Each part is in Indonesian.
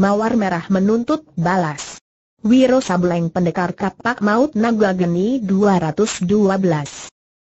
Mawar Merah menuntut balas. Wiro Sableng Pendekar Kapak Maut Naga Geni 212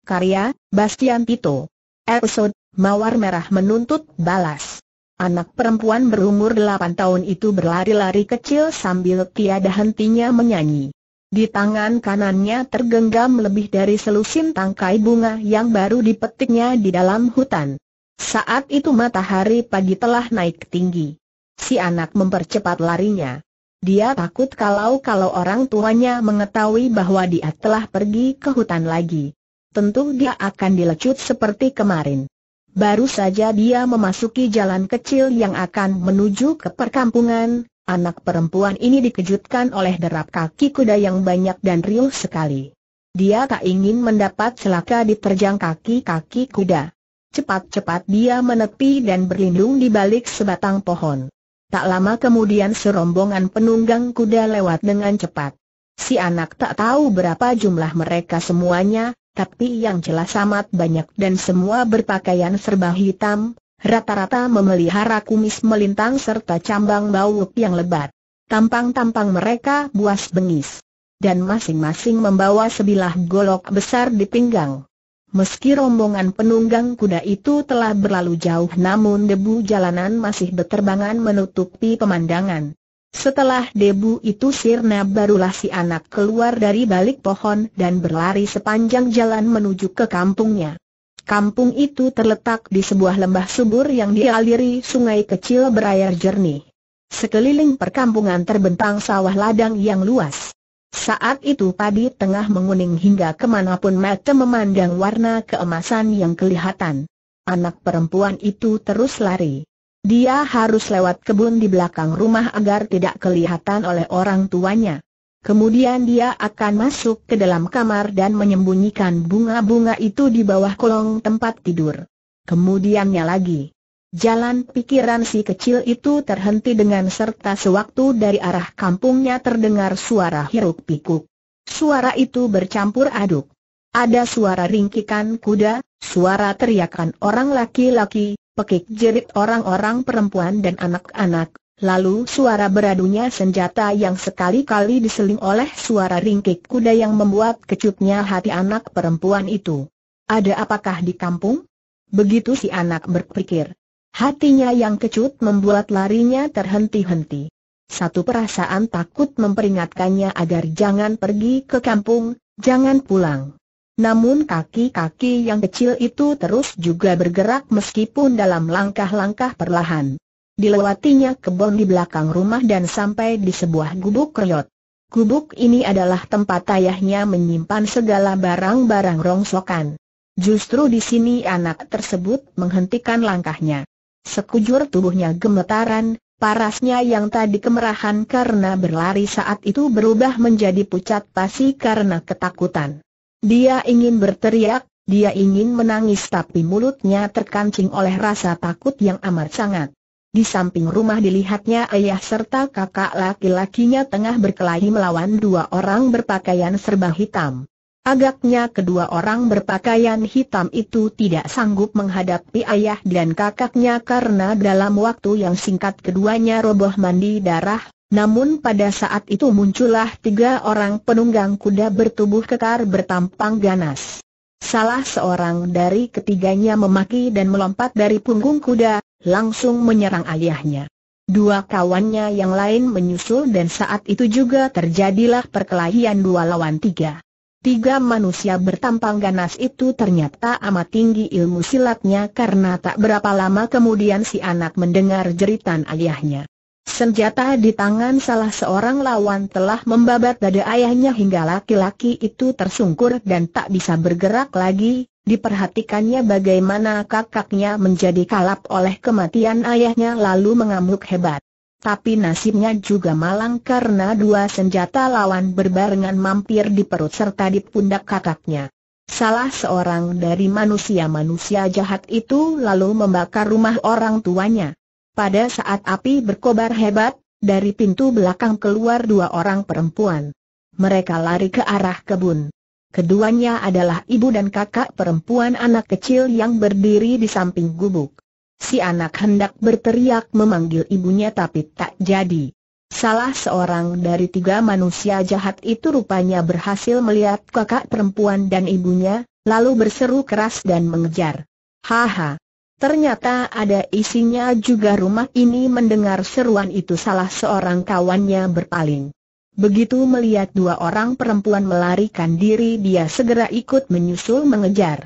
Karya, Bastian Pito Episode, Mawar Merah menuntut balas Anak perempuan berumur 8 tahun itu berlari-lari kecil sambil tiada hentinya menyanyi. Di tangan kanannya tergenggam lebih dari selusin tangkai bunga yang baru dipetiknya di dalam hutan. Saat itu matahari pagi telah naik tinggi. Si anak mempercepat larinya. Dia takut kalau-kalau orang tuanya mengetahui bahwa dia telah pergi ke hutan lagi. Tentu dia akan dilecut seperti kemarin. Baru saja dia memasuki jalan kecil yang akan menuju ke perkampungan, Anak perempuan ini dikejutkan oleh derap kaki kuda yang banyak dan riuh sekali. Dia tak ingin mendapat celaka diterjang kaki-kaki kuda. Cepat-cepat dia menepi dan berlindung di balik sebatang pohon. Tak lama kemudian serombongan penunggang kuda lewat dengan cepat. Si anak tak tahu berapa jumlah mereka semuanya, tapi yang jelas amat banyak dan semua berpakaian serba hitam, rata-rata memelihara kumis melintang serta cambang bau yang lebat. Tampang-tampang mereka buas bengis. Dan masing-masing membawa sebilah golok besar di pinggang. Meski rombongan penunggang kuda itu telah berlalu jauh namun debu jalanan masih beterbangan menutupi pemandangan. Setelah debu itu sirna barulah si anak keluar dari balik pohon dan berlari sepanjang jalan menuju ke kampungnya. Kampung itu terletak di sebuah lembah subur yang dialiri sungai kecil berair jernih. Sekeliling perkampungan terbentang sawah ladang yang luas. Saat itu padi tengah menguning hingga kemanapun mata memandang warna keemasan yang kelihatan. Anak perempuan itu terus lari. Dia harus lewat kebun di belakang rumah agar tidak kelihatan oleh orang tuanya. Kemudian dia akan masuk ke dalam kamar dan menyembunyikan bunga-bunga itu di bawah kolong tempat tidur. Kemudiannya lagi, Jalan pikiran si kecil itu terhenti dengan serta sewaktu dari arah kampungnya terdengar suara hiruk pikuk. Suara itu bercampur aduk. Ada suara ringkikan kuda, suara teriakan orang laki-laki, pekik jerit orang-orang perempuan dan anak-anak, lalu suara beradunya senjata yang sekali-kali diseling oleh suara ringkik kuda yang membuat kecutnya hati anak perempuan itu. Ada apakah di kampung? Begitu si anak berpikir. Hatinya yang kecut membuat larinya terhenti-henti. Satu perasaan takut memperingatkannya agar jangan pergi ke kampung, jangan pulang. Namun kaki-kaki yang kecil itu terus juga bergerak meskipun dalam langkah-langkah perlahan. Dilewatinya kebun di belakang rumah dan sampai di sebuah gubuk kriot. Gubuk ini adalah tempat ayahnya menyimpan segala barang-barang rongsokan. Justru di sini anak tersebut menghentikan langkahnya. Sekujur tubuhnya gemetaran, parasnya yang tadi kemerahan karena berlari saat itu berubah menjadi pucat pasi karena ketakutan. Dia ingin berteriak, dia ingin menangis tapi mulutnya terkancing oleh rasa takut yang amat sangat. Di samping rumah dilihatnya ayah serta kakak laki-lakinya tengah berkelahi melawan dua orang berpakaian serba hitam. Agaknya kedua orang berpakaian hitam itu tidak sanggup menghadapi ayah dan kakaknya karena dalam waktu yang singkat keduanya roboh mandi darah, namun pada saat itu muncullah tiga orang penunggang kuda bertubuh kekar bertampang ganas. Salah seorang dari ketiganya memaki dan melompat dari punggung kuda, langsung menyerang ayahnya. Dua kawannya yang lain menyusul dan saat itu juga terjadilah perkelahian dua lawan tiga. Tiga manusia bertampang ganas itu ternyata amat tinggi ilmu silatnya karena tak berapa lama kemudian si anak mendengar jeritan ayahnya. Senjata di tangan salah seorang lawan telah membabat dada ayahnya hingga laki-laki itu tersungkur dan tak bisa bergerak lagi, diperhatikannya bagaimana kakaknya menjadi kalap oleh kematian ayahnya lalu mengamuk hebat. Tapi nasibnya juga malang karena dua senjata lawan berbarengan mampir di perut serta di pundak kakaknya. Salah seorang dari manusia-manusia jahat itu lalu membakar rumah orang tuanya. Pada saat api berkobar hebat, dari pintu belakang keluar dua orang perempuan. Mereka lari ke arah kebun. Keduanya adalah ibu dan kakak perempuan anak kecil yang berdiri di samping gubuk. Si anak hendak berteriak memanggil ibunya tapi tak jadi. Salah seorang dari tiga manusia jahat itu rupanya berhasil melihat kakak perempuan dan ibunya, lalu berseru keras dan mengejar. Haha. Ternyata ada isinya juga rumah ini mendengar seruan itu salah seorang kawannya berpaling. Begitu melihat dua orang perempuan melarikan diri dia segera ikut menyusul mengejar.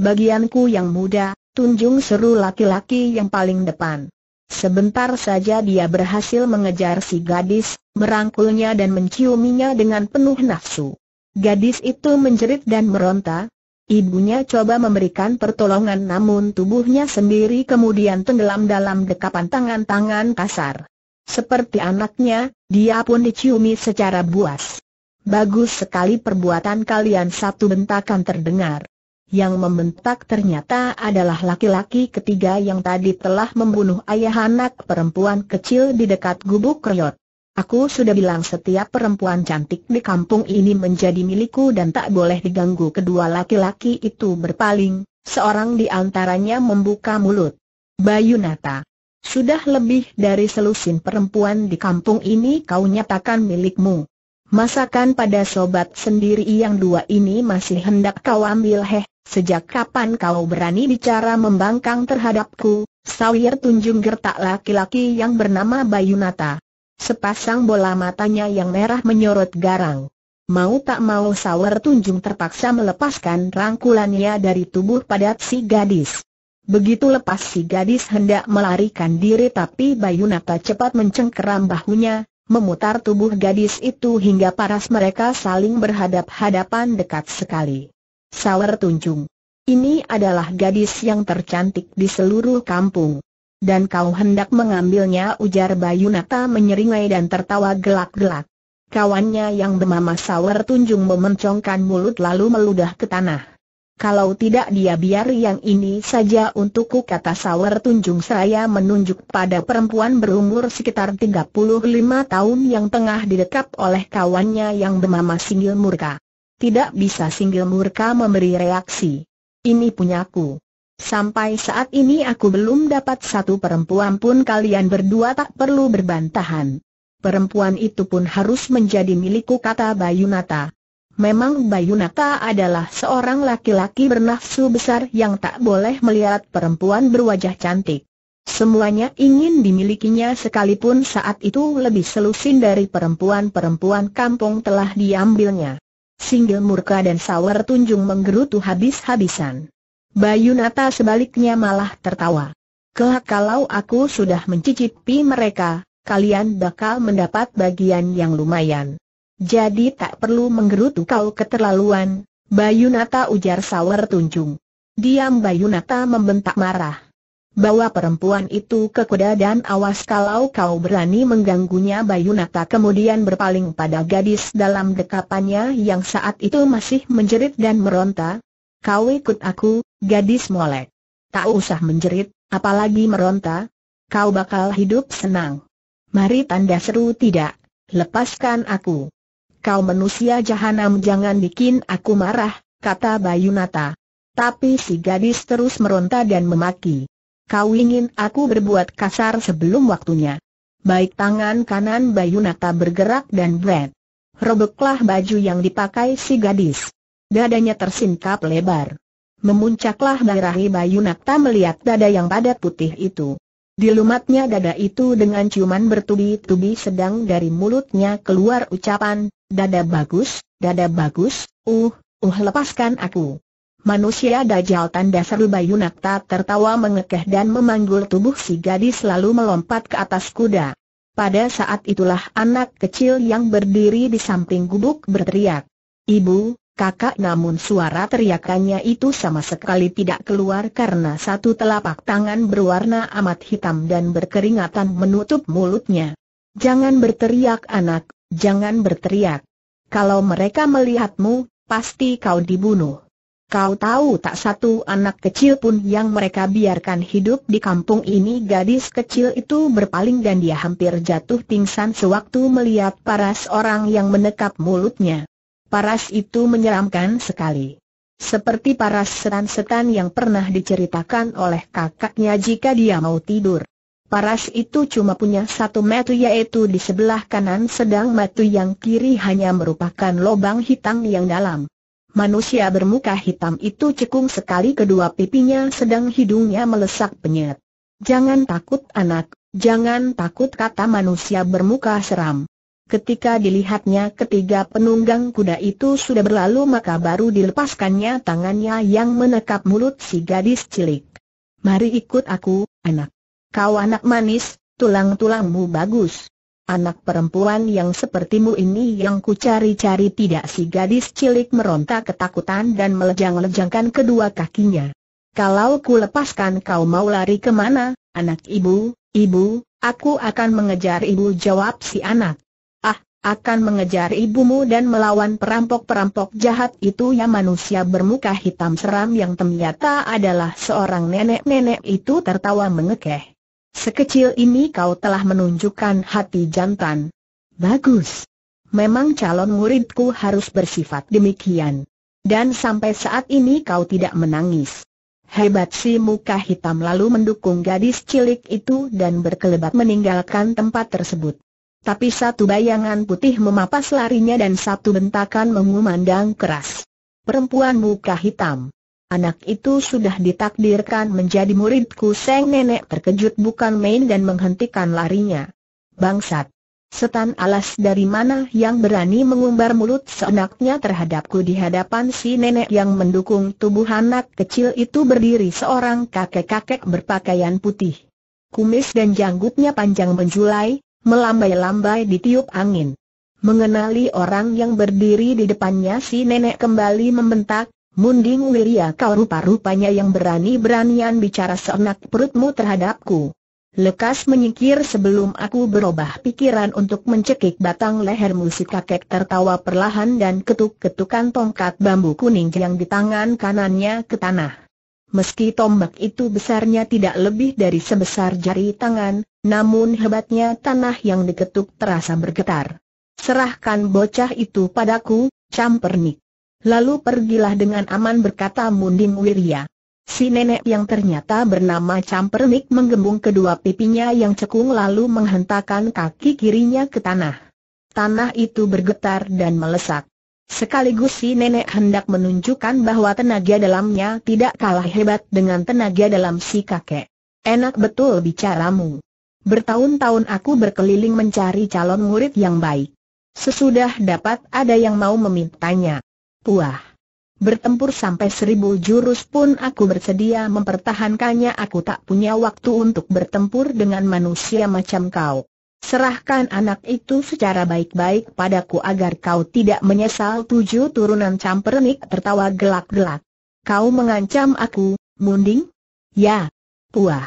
Bagianku yang muda, Tunjung seru laki-laki yang paling depan. Sebentar saja dia berhasil mengejar si gadis, merangkulnya dan menciuminya dengan penuh nafsu. Gadis itu menjerit dan meronta. Ibunya coba memberikan pertolongan namun tubuhnya sendiri kemudian tenggelam dalam dekapan tangan-tangan kasar. Seperti anaknya, dia pun diciumi secara buas. Bagus sekali perbuatan kalian satu bentakan terdengar yang membentak ternyata adalah laki-laki ketiga yang tadi telah membunuh ayah anak perempuan kecil di dekat gubuk kriot. Aku sudah bilang setiap perempuan cantik di kampung ini menjadi milikku dan tak boleh diganggu kedua laki-laki itu berpaling, seorang di antaranya membuka mulut. Bayu Nata. Sudah lebih dari selusin perempuan di kampung ini kau nyatakan milikmu. Masakan pada sobat sendiri yang dua ini masih hendak kau ambil heh, sejak kapan kau berani bicara membangkang terhadapku, sawir tunjung gertak laki-laki yang bernama Bayunata. Sepasang bola matanya yang merah menyorot garang. Mau tak mau Sawer Tunjung terpaksa melepaskan rangkulannya dari tubuh padat si gadis. Begitu lepas si gadis hendak melarikan diri tapi Bayunata cepat mencengkeram bahunya, memutar tubuh gadis itu hingga paras mereka saling berhadap-hadapan dekat sekali. Sawer Tunjung. Ini adalah gadis yang tercantik di seluruh kampung. Dan kau hendak mengambilnya ujar Bayu Nata menyeringai dan tertawa gelak-gelak. Kawannya yang bernama Sawer Tunjung memencongkan mulut lalu meludah ke tanah. Kalau tidak dia biar yang ini saja untukku kata Sawer Tunjung Saya menunjuk pada perempuan berumur sekitar 35 tahun yang tengah didekap oleh kawannya yang bernama Singgil Murka. Tidak bisa Singgil Murka memberi reaksi. Ini punyaku. Sampai saat ini aku belum dapat satu perempuan pun kalian berdua tak perlu berbantahan. Perempuan itu pun harus menjadi milikku kata Bayunata. Memang Bayunaka adalah seorang laki-laki bernafsu besar yang tak boleh melihat perempuan berwajah cantik. Semuanya ingin dimilikinya sekalipun saat itu lebih selusin dari perempuan-perempuan kampung telah diambilnya. Single murka dan sawer tunjung menggerutu habis-habisan. Bayunata sebaliknya malah tertawa. Kelak kalau aku sudah mencicipi mereka, kalian bakal mendapat bagian yang lumayan. Jadi tak perlu menggerutu kau keterlaluan, Bayunata ujar Sawer Tunjung. Diam Bayunata membentak marah. Bawa perempuan itu ke kuda dan awas kalau kau berani mengganggunya Bayunata kemudian berpaling pada gadis dalam dekapannya yang saat itu masih menjerit dan meronta. Kau ikut aku, gadis molek. Tak usah menjerit, apalagi meronta. Kau bakal hidup senang. Mari tanda seru tidak, lepaskan aku kau manusia jahanam jangan bikin aku marah, kata Bayunata. Tapi si gadis terus meronta dan memaki. Kau ingin aku berbuat kasar sebelum waktunya. Baik tangan kanan Bayunata bergerak dan berat. Robeklah baju yang dipakai si gadis. Dadanya tersingkap lebar. Memuncaklah barahi Bayunata melihat dada yang padat putih itu. Dilumatnya dada itu dengan ciuman bertubi-tubi sedang dari mulutnya keluar ucapan, Dada bagus, dada bagus, uh, uh lepaskan aku. Manusia dajal tanda seru bayu nakta tertawa mengekeh dan memanggul tubuh si gadis lalu melompat ke atas kuda. Pada saat itulah anak kecil yang berdiri di samping gubuk berteriak. Ibu, kakak namun suara teriakannya itu sama sekali tidak keluar karena satu telapak tangan berwarna amat hitam dan berkeringatan menutup mulutnya. Jangan berteriak anak, Jangan berteriak. Kalau mereka melihatmu, pasti kau dibunuh. Kau tahu tak satu anak kecil pun yang mereka biarkan hidup di kampung ini gadis kecil itu berpaling dan dia hampir jatuh pingsan sewaktu melihat paras orang yang menekap mulutnya. Paras itu menyeramkan sekali. Seperti paras setan-setan yang pernah diceritakan oleh kakaknya jika dia mau tidur. Paras itu cuma punya satu metu yaitu di sebelah kanan sedang metu yang kiri hanya merupakan lubang hitam yang dalam. Manusia bermuka hitam itu cekung sekali kedua pipinya sedang hidungnya melesak penyet. Jangan takut anak, jangan takut kata manusia bermuka seram. Ketika dilihatnya ketiga penunggang kuda itu sudah berlalu maka baru dilepaskannya tangannya yang menekap mulut si gadis cilik. Mari ikut aku, anak. Kau anak manis, tulang-tulangmu bagus. Anak perempuan yang sepertimu ini yang ku cari-cari tidak si gadis cilik meronta ketakutan dan melejang-lejangkan kedua kakinya. Kalau ku lepaskan kau mau lari kemana, anak ibu, ibu, aku akan mengejar ibu jawab si anak. Ah, akan mengejar ibumu dan melawan perampok-perampok jahat itu ya manusia bermuka hitam seram yang ternyata adalah seorang nenek-nenek itu tertawa mengekeh. Sekecil ini kau telah menunjukkan hati jantan. Bagus. Memang calon muridku harus bersifat demikian. Dan sampai saat ini kau tidak menangis. Hebat si muka hitam lalu mendukung gadis cilik itu dan berkelebat meninggalkan tempat tersebut. Tapi satu bayangan putih memapas larinya dan satu bentakan mengumandang keras. Perempuan muka hitam. Anak itu sudah ditakdirkan menjadi muridku Seng Nenek terkejut bukan main dan menghentikan larinya. Bangsat! Setan alas dari mana yang berani mengumbar mulut seenaknya terhadapku di hadapan si nenek yang mendukung tubuh anak kecil itu berdiri seorang kakek-kakek berpakaian putih. Kumis dan janggutnya panjang menjulai, melambai-lambai tiup angin. Mengenali orang yang berdiri di depannya si nenek kembali membentak, Munding Wirya kau rupa-rupanya yang berani-beranian bicara seenak perutmu terhadapku. Lekas menyingkir sebelum aku berubah pikiran untuk mencekik batang leher si kakek tertawa perlahan dan ketuk-ketukan tongkat bambu kuning yang di tangan kanannya ke tanah. Meski tombak itu besarnya tidak lebih dari sebesar jari tangan, namun hebatnya tanah yang diketuk terasa bergetar. Serahkan bocah itu padaku, Campernik. Lalu pergilah dengan aman berkata Munding Wirya. Si nenek yang ternyata bernama Campernik menggembung kedua pipinya yang cekung lalu menghentakkan kaki kirinya ke tanah. Tanah itu bergetar dan melesak. Sekaligus si nenek hendak menunjukkan bahwa tenaga dalamnya tidak kalah hebat dengan tenaga dalam si kakek. Enak betul bicaramu. Bertahun-tahun aku berkeliling mencari calon murid yang baik. Sesudah dapat ada yang mau memintanya. Puah. Bertempur sampai seribu jurus pun aku bersedia mempertahankannya aku tak punya waktu untuk bertempur dengan manusia macam kau. Serahkan anak itu secara baik-baik padaku agar kau tidak menyesal tujuh turunan campernik tertawa gelak-gelak. Kau mengancam aku, Munding? Ya. Puah.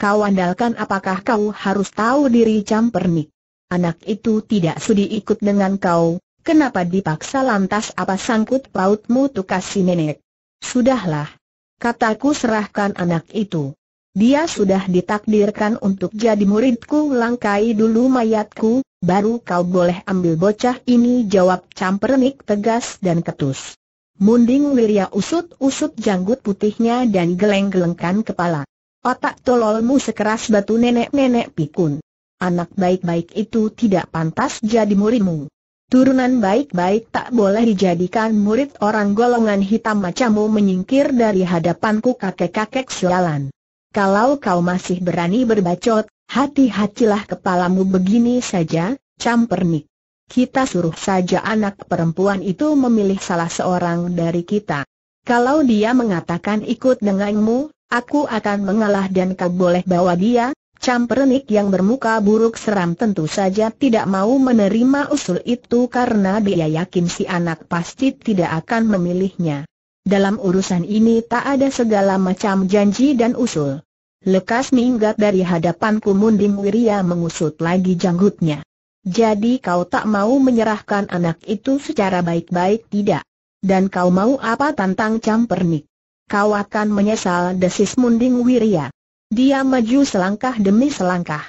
Kau andalkan apakah kau harus tahu diri campernik? Anak itu tidak sudi ikut dengan kau, Kenapa dipaksa lantas apa sangkut pautmu tukas kasih nenek? Sudahlah. Kataku serahkan anak itu. Dia sudah ditakdirkan untuk jadi muridku langkai dulu mayatku, baru kau boleh ambil bocah ini jawab campernik tegas dan ketus. Munding Wirya usut-usut janggut putihnya dan geleng-gelengkan kepala. Otak tololmu sekeras batu nenek-nenek pikun. Anak baik-baik itu tidak pantas jadi murimu. Turunan baik-baik tak boleh dijadikan murid orang golongan hitam macammu menyingkir dari hadapanku kakek-kakek sialan. Kalau kau masih berani berbacot, hati-hatilah kepalamu begini saja, campernik. Kita suruh saja anak perempuan itu memilih salah seorang dari kita. Kalau dia mengatakan ikut denganmu, aku akan mengalah dan kau boleh bawa dia, Campernik yang bermuka buruk seram tentu saja tidak mau menerima usul itu karena dia yakin si anak pasti tidak akan memilihnya. Dalam urusan ini tak ada segala macam janji dan usul. Lekas minggat dari hadapanku Munding Wiria mengusut lagi janggutnya. Jadi kau tak mau menyerahkan anak itu secara baik-baik tidak? Dan kau mau apa tantang Campernik? Kau akan menyesal desis Munding Wiria. Dia maju selangkah demi selangkah.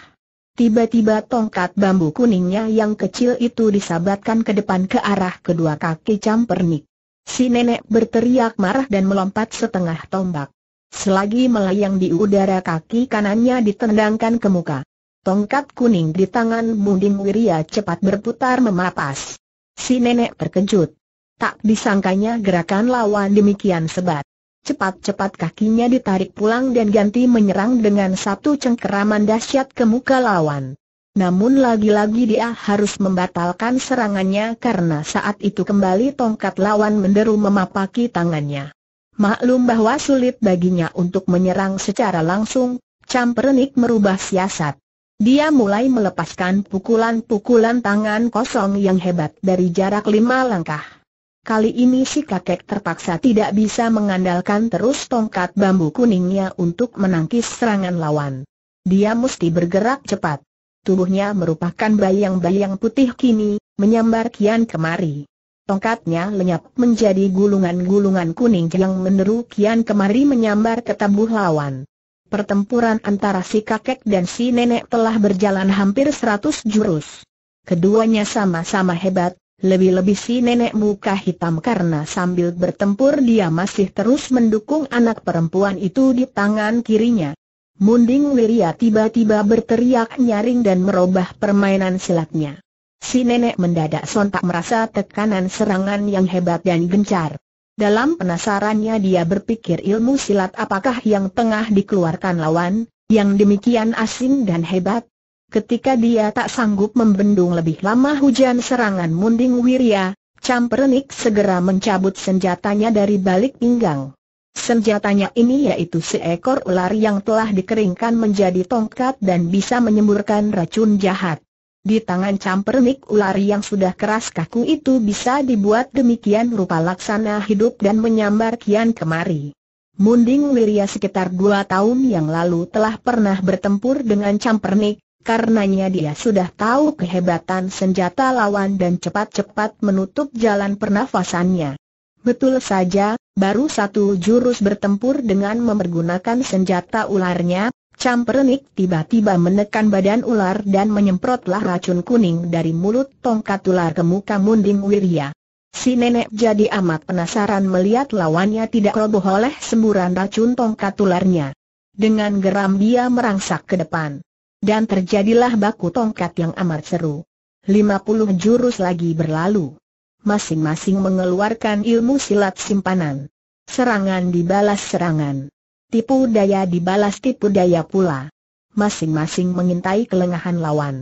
Tiba-tiba tongkat bambu kuningnya yang kecil itu disabatkan ke depan ke arah kedua kaki Campernik. Si nenek berteriak marah dan melompat setengah tombak. Selagi melayang di udara kaki kanannya ditendangkan ke muka. Tongkat kuning di tangan Munding Wirya cepat berputar memapas. Si nenek terkejut. Tak disangkanya gerakan lawan demikian sebat. Cepat-cepat kakinya ditarik pulang dan ganti menyerang dengan satu cengkeraman dahsyat ke muka lawan. Namun lagi-lagi dia harus membatalkan serangannya karena saat itu kembali tongkat lawan menderu memapaki tangannya. Maklum bahwa sulit baginya untuk menyerang secara langsung, Camperenik merubah siasat. Dia mulai melepaskan pukulan-pukulan tangan kosong yang hebat dari jarak lima langkah. Kali ini si kakek terpaksa tidak bisa mengandalkan terus tongkat bambu kuningnya untuk menangkis serangan lawan. Dia mesti bergerak cepat. Tubuhnya merupakan bayang-bayang putih kini, menyambar kian kemari. Tongkatnya lenyap menjadi gulungan-gulungan kuning yang meneru kian kemari menyambar ke tubuh lawan. Pertempuran antara si kakek dan si nenek telah berjalan hampir seratus jurus. Keduanya sama-sama hebat, lebih-lebih si nenek muka hitam karena sambil bertempur dia masih terus mendukung anak perempuan itu di tangan kirinya. Munding Wiria tiba-tiba berteriak nyaring dan merubah permainan silatnya. Si nenek mendadak sontak merasa tekanan serangan yang hebat dan gencar. Dalam penasarannya dia berpikir ilmu silat apakah yang tengah dikeluarkan lawan, yang demikian asing dan hebat, Ketika dia tak sanggup membendung lebih lama hujan serangan munding Wirya, Campernik segera mencabut senjatanya dari balik pinggang. Senjatanya ini yaitu seekor ular yang telah dikeringkan menjadi tongkat dan bisa menyemburkan racun jahat. Di tangan Campernik ular yang sudah keras kaku itu bisa dibuat demikian rupa laksana hidup dan menyambar kian kemari. Munding Wirya sekitar dua tahun yang lalu telah pernah bertempur dengan Campernik, karenanya dia sudah tahu kehebatan senjata lawan dan cepat-cepat menutup jalan pernafasannya. Betul saja, baru satu jurus bertempur dengan mempergunakan senjata ularnya, Campernik tiba-tiba menekan badan ular dan menyemprotlah racun kuning dari mulut tongkat ular ke muka Munding Wirya. Si nenek jadi amat penasaran melihat lawannya tidak roboh oleh semburan racun tongkat ularnya. Dengan geram dia merangsak ke depan dan terjadilah baku tongkat yang amat seru. 50 jurus lagi berlalu. Masing-masing mengeluarkan ilmu silat simpanan. Serangan dibalas serangan. Tipu daya dibalas tipu daya pula. Masing-masing mengintai kelengahan lawan.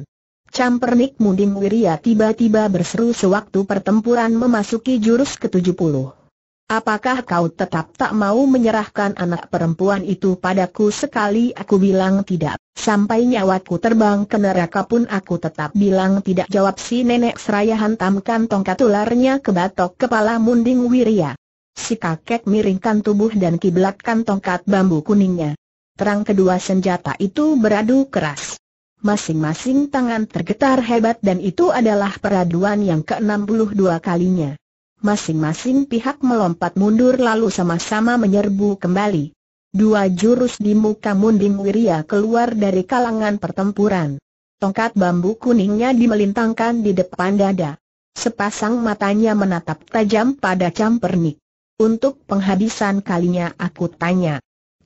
Campernik Muding Wirya tiba-tiba berseru sewaktu pertempuran memasuki jurus ke-70. Apakah kau tetap tak mau menyerahkan anak perempuan itu padaku sekali aku bilang tidak? Sampai nyawaku terbang ke neraka pun aku tetap bilang tidak jawab si nenek seraya hantamkan tongkat ularnya ke batok kepala munding wiria. Si kakek miringkan tubuh dan kiblatkan tongkat bambu kuningnya. Terang kedua senjata itu beradu keras. Masing-masing tangan tergetar hebat dan itu adalah peraduan yang ke-62 kalinya. Masing-masing pihak melompat mundur lalu sama-sama menyerbu kembali. Dua jurus di muka munding Wirya keluar dari kalangan pertempuran. Tongkat bambu kuningnya dimelintangkan di depan dada. Sepasang matanya menatap tajam pada Campernik. Untuk penghabisan kalinya aku tanya.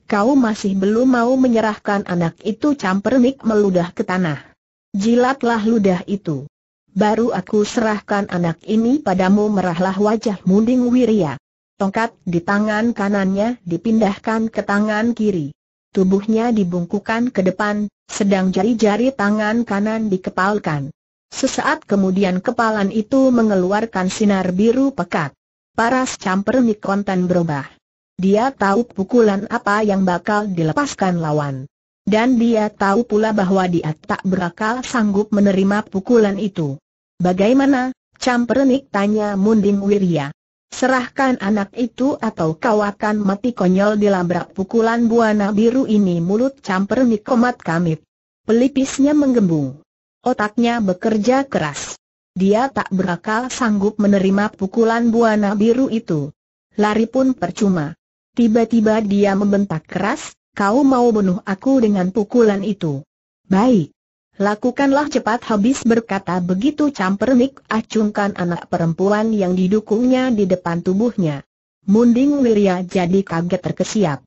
Kau masih belum mau menyerahkan anak itu Campernik meludah ke tanah. Jilatlah ludah itu baru aku serahkan anak ini padamu merahlah wajah Munding Wiria. Tongkat di tangan kanannya dipindahkan ke tangan kiri. Tubuhnya dibungkukan ke depan, sedang jari-jari tangan kanan dikepalkan. Sesaat kemudian kepalan itu mengeluarkan sinar biru pekat. Paras camper konten berubah. Dia tahu pukulan apa yang bakal dilepaskan lawan. Dan dia tahu pula bahwa dia tak berakal sanggup menerima pukulan itu. Bagaimana? Campernik tanya Munding Wirya. Serahkan anak itu atau kau akan mati konyol di labrak pukulan buana biru ini mulut campernik komat kamit. Pelipisnya menggembung. Otaknya bekerja keras. Dia tak berakal sanggup menerima pukulan buana biru itu. Lari pun percuma. Tiba-tiba dia membentak keras, kau mau bunuh aku dengan pukulan itu. Baik. Lakukanlah cepat habis berkata begitu Campernik acungkan anak perempuan yang didukungnya di depan tubuhnya. Munding Wirya jadi kaget terkesiap.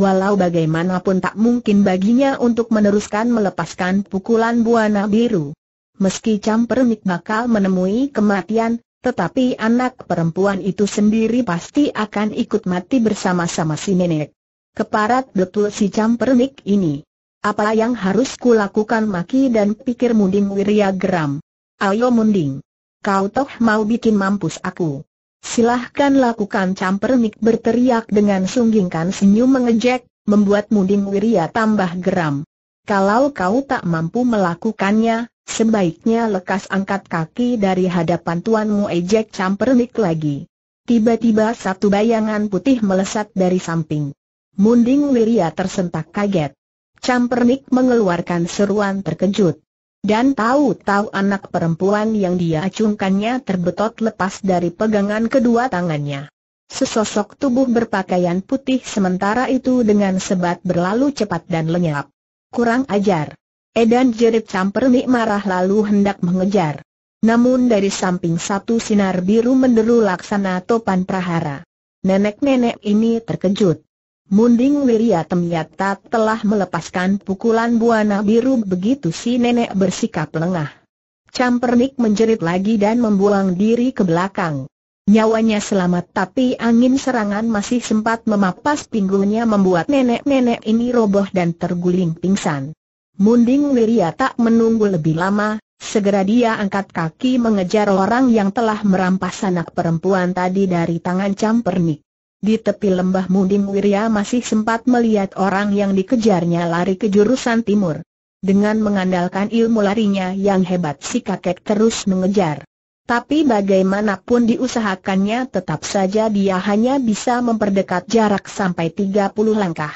Walau bagaimanapun tak mungkin baginya untuk meneruskan melepaskan pukulan buana biru. Meski Campernik bakal menemui kematian, tetapi anak perempuan itu sendiri pasti akan ikut mati bersama-sama si nenek. Keparat betul si Campernik ini. Apa yang harus kulakukan maki dan pikir Munding Wirya geram. Ayo Munding. Kau toh mau bikin mampus aku. Silahkan lakukan campernik berteriak dengan sunggingkan senyum mengejek, membuat Munding Wirya tambah geram. Kalau kau tak mampu melakukannya, sebaiknya lekas angkat kaki dari hadapan tuanmu ejek campernik lagi. Tiba-tiba satu bayangan putih melesat dari samping. Munding Wirya tersentak kaget. Campernik mengeluarkan seruan terkejut. Dan tahu-tahu anak perempuan yang dia acungkannya terbetot lepas dari pegangan kedua tangannya. Sesosok tubuh berpakaian putih sementara itu dengan sebat berlalu cepat dan lenyap. Kurang ajar. Edan jerit Campernik marah lalu hendak mengejar. Namun dari samping satu sinar biru menderu laksana topan prahara. Nenek-nenek ini terkejut. Munding Wiria Temyata telah melepaskan pukulan buana biru begitu si nenek bersikap lengah. Campernik menjerit lagi dan membuang diri ke belakang. Nyawanya selamat tapi angin serangan masih sempat memapas pinggulnya membuat nenek-nenek ini roboh dan terguling pingsan. Munding Wiria tak menunggu lebih lama, segera dia angkat kaki mengejar orang yang telah merampas anak perempuan tadi dari tangan Campernik. Di tepi lembah Munding Wirya masih sempat melihat orang yang dikejarnya lari ke jurusan timur. Dengan mengandalkan ilmu larinya yang hebat si kakek terus mengejar. Tapi bagaimanapun diusahakannya tetap saja dia hanya bisa memperdekat jarak sampai 30 langkah.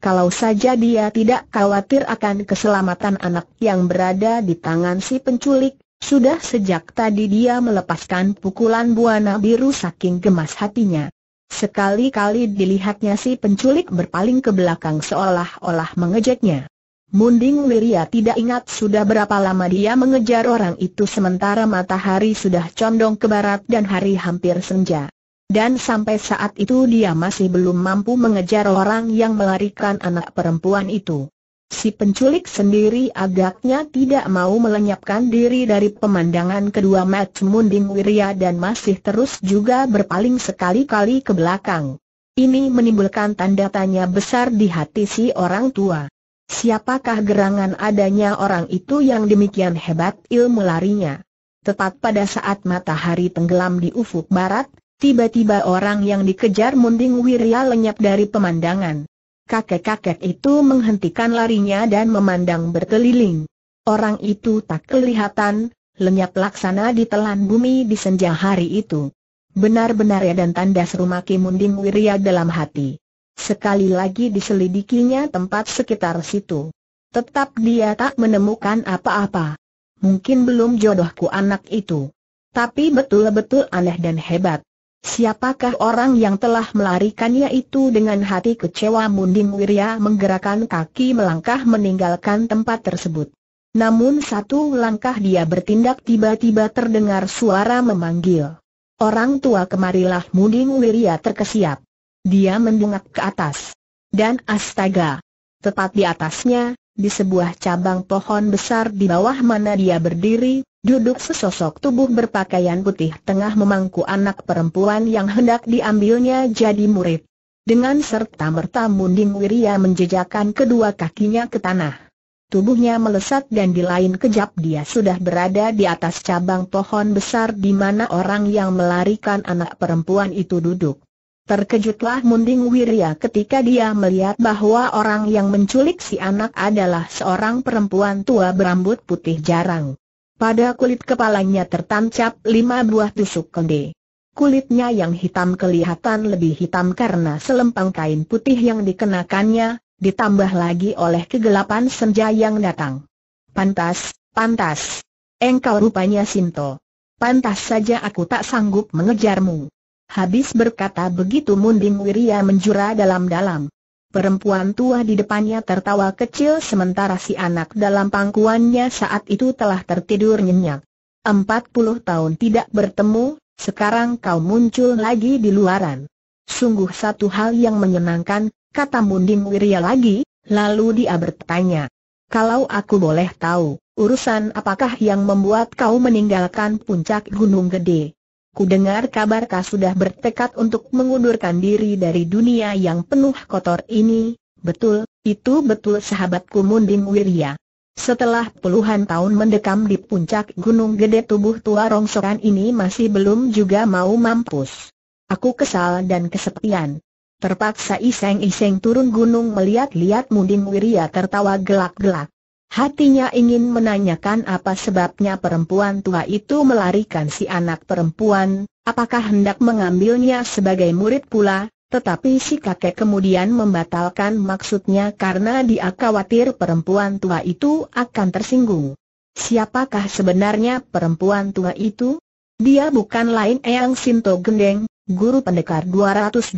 Kalau saja dia tidak khawatir akan keselamatan anak yang berada di tangan si penculik, sudah sejak tadi dia melepaskan pukulan buana biru saking gemas hatinya. Sekali-kali dilihatnya si penculik berpaling ke belakang seolah-olah mengejeknya. Munding Liria tidak ingat sudah berapa lama dia mengejar orang itu sementara matahari sudah condong ke barat dan hari hampir senja. Dan sampai saat itu dia masih belum mampu mengejar orang yang melarikan anak perempuan itu. Si penculik sendiri agaknya tidak mau melenyapkan diri dari pemandangan kedua match Munding wiria dan masih terus juga berpaling sekali-kali ke belakang. Ini menimbulkan tanda tanya besar di hati si orang tua. Siapakah gerangan adanya orang itu yang demikian hebat ilmu larinya? Tepat pada saat matahari tenggelam di ufuk barat, tiba-tiba orang yang dikejar Munding wiria lenyap dari pemandangan kakek-kakek itu menghentikan larinya dan memandang berkeliling. Orang itu tak kelihatan, lenyap laksana di telan bumi di senja hari itu. Benar-benar ya dan tandas rumah Kimunding Wirya dalam hati. Sekali lagi diselidikinya tempat sekitar situ. Tetap dia tak menemukan apa-apa. Mungkin belum jodohku anak itu. Tapi betul-betul aneh dan hebat. Siapakah orang yang telah melarikannya itu dengan hati kecewa Munding Wirya menggerakkan kaki melangkah meninggalkan tempat tersebut. Namun satu langkah dia bertindak tiba-tiba terdengar suara memanggil. Orang tua kemarilah Munding Wirya terkesiap. Dia mendongak ke atas. Dan astaga! Tepat di atasnya, di sebuah cabang pohon besar di bawah mana dia berdiri, Duduk sesosok tubuh berpakaian putih tengah memangku anak perempuan yang hendak diambilnya jadi murid. Dengan serta-merta Munding wiria menjejakkan kedua kakinya ke tanah. Tubuhnya melesat dan di lain kejap dia sudah berada di atas cabang pohon besar di mana orang yang melarikan anak perempuan itu duduk. Terkejutlah Munding wiria ketika dia melihat bahwa orang yang menculik si anak adalah seorang perempuan tua berambut putih jarang. Pada kulit kepalanya tertancap lima buah tusuk konde. Kulitnya yang hitam kelihatan lebih hitam karena selempang kain putih yang dikenakannya, ditambah lagi oleh kegelapan senja yang datang. Pantas, pantas. Engkau rupanya Sinto. Pantas saja aku tak sanggup mengejarmu. Habis berkata begitu Munding Wiria menjura dalam-dalam. Perempuan tua di depannya tertawa kecil sementara si anak dalam pangkuannya saat itu telah tertidur nyenyak. Empat puluh tahun tidak bertemu, sekarang kau muncul lagi di luaran. Sungguh satu hal yang menyenangkan, kata Munding Wirya lagi, lalu dia bertanya. Kalau aku boleh tahu, urusan apakah yang membuat kau meninggalkan puncak Gunung Gede? Ku dengar kabar kau sudah bertekad untuk mengundurkan diri dari dunia yang penuh kotor ini, betul, itu betul sahabatku Munding Wirya. Setelah puluhan tahun mendekam di puncak gunung gede tubuh tua rongsokan ini masih belum juga mau mampus. Aku kesal dan kesepian. Terpaksa iseng-iseng turun gunung melihat-lihat Munding Wirya tertawa gelak-gelak. Hatinya ingin menanyakan apa sebabnya perempuan tua itu melarikan si anak perempuan, apakah hendak mengambilnya sebagai murid pula, tetapi si kakek kemudian membatalkan maksudnya karena dia khawatir perempuan tua itu akan tersinggung. Siapakah sebenarnya perempuan tua itu? Dia bukan lain Eyang Sinto Gendeng, guru pendekar 212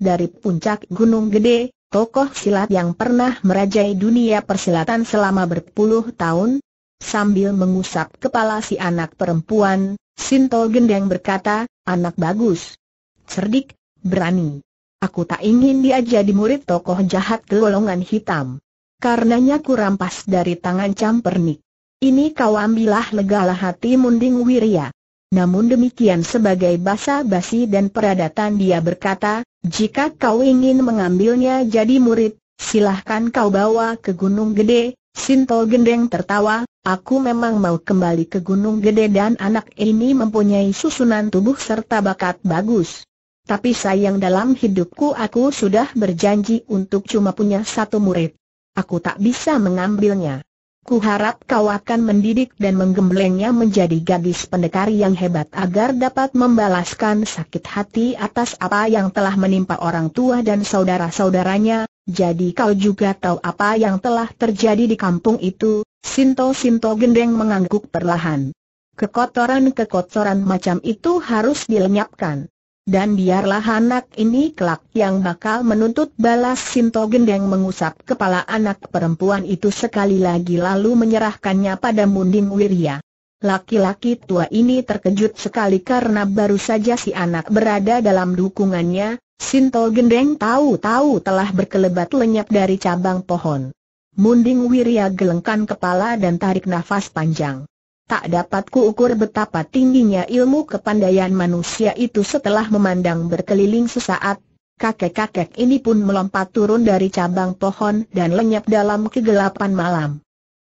dari puncak Gunung Gede, tokoh silat yang pernah merajai dunia persilatan selama berpuluh tahun? Sambil mengusap kepala si anak perempuan, Sinto Gendeng berkata, anak bagus, cerdik, berani. Aku tak ingin dia jadi murid tokoh jahat golongan hitam. Karenanya ku rampas dari tangan campernik. Ini kau ambillah legalah hati munding wirya. Namun demikian sebagai basa basi dan peradatan dia berkata, jika kau ingin mengambilnya jadi murid, silahkan kau bawa ke Gunung Gede. Sinto Gendeng tertawa, aku memang mau kembali ke Gunung Gede dan anak ini mempunyai susunan tubuh serta bakat bagus. Tapi sayang dalam hidupku aku sudah berjanji untuk cuma punya satu murid. Aku tak bisa mengambilnya. Kuharap kau akan mendidik dan menggemblengnya menjadi gadis pendekar yang hebat agar dapat membalaskan sakit hati atas apa yang telah menimpa orang tua dan saudara-saudaranya. Jadi kau juga tahu apa yang telah terjadi di kampung itu, Sinto-Sinto Gendeng mengangguk perlahan. Kekotoran-kekotoran macam itu harus dilenyapkan. Dan biarlah anak ini kelak yang bakal menuntut balas Sinto Gendeng mengusap kepala anak perempuan itu sekali lagi lalu menyerahkannya pada Munding Wirya. Laki-laki tua ini terkejut sekali karena baru saja si anak berada dalam dukungannya, Sinto Gendeng tahu-tahu telah berkelebat lenyap dari cabang pohon. Munding Wirya gelengkan kepala dan tarik nafas panjang tak dapat kuukur betapa tingginya ilmu kepandaian manusia itu setelah memandang berkeliling sesaat. Kakek-kakek ini pun melompat turun dari cabang pohon dan lenyap dalam kegelapan malam.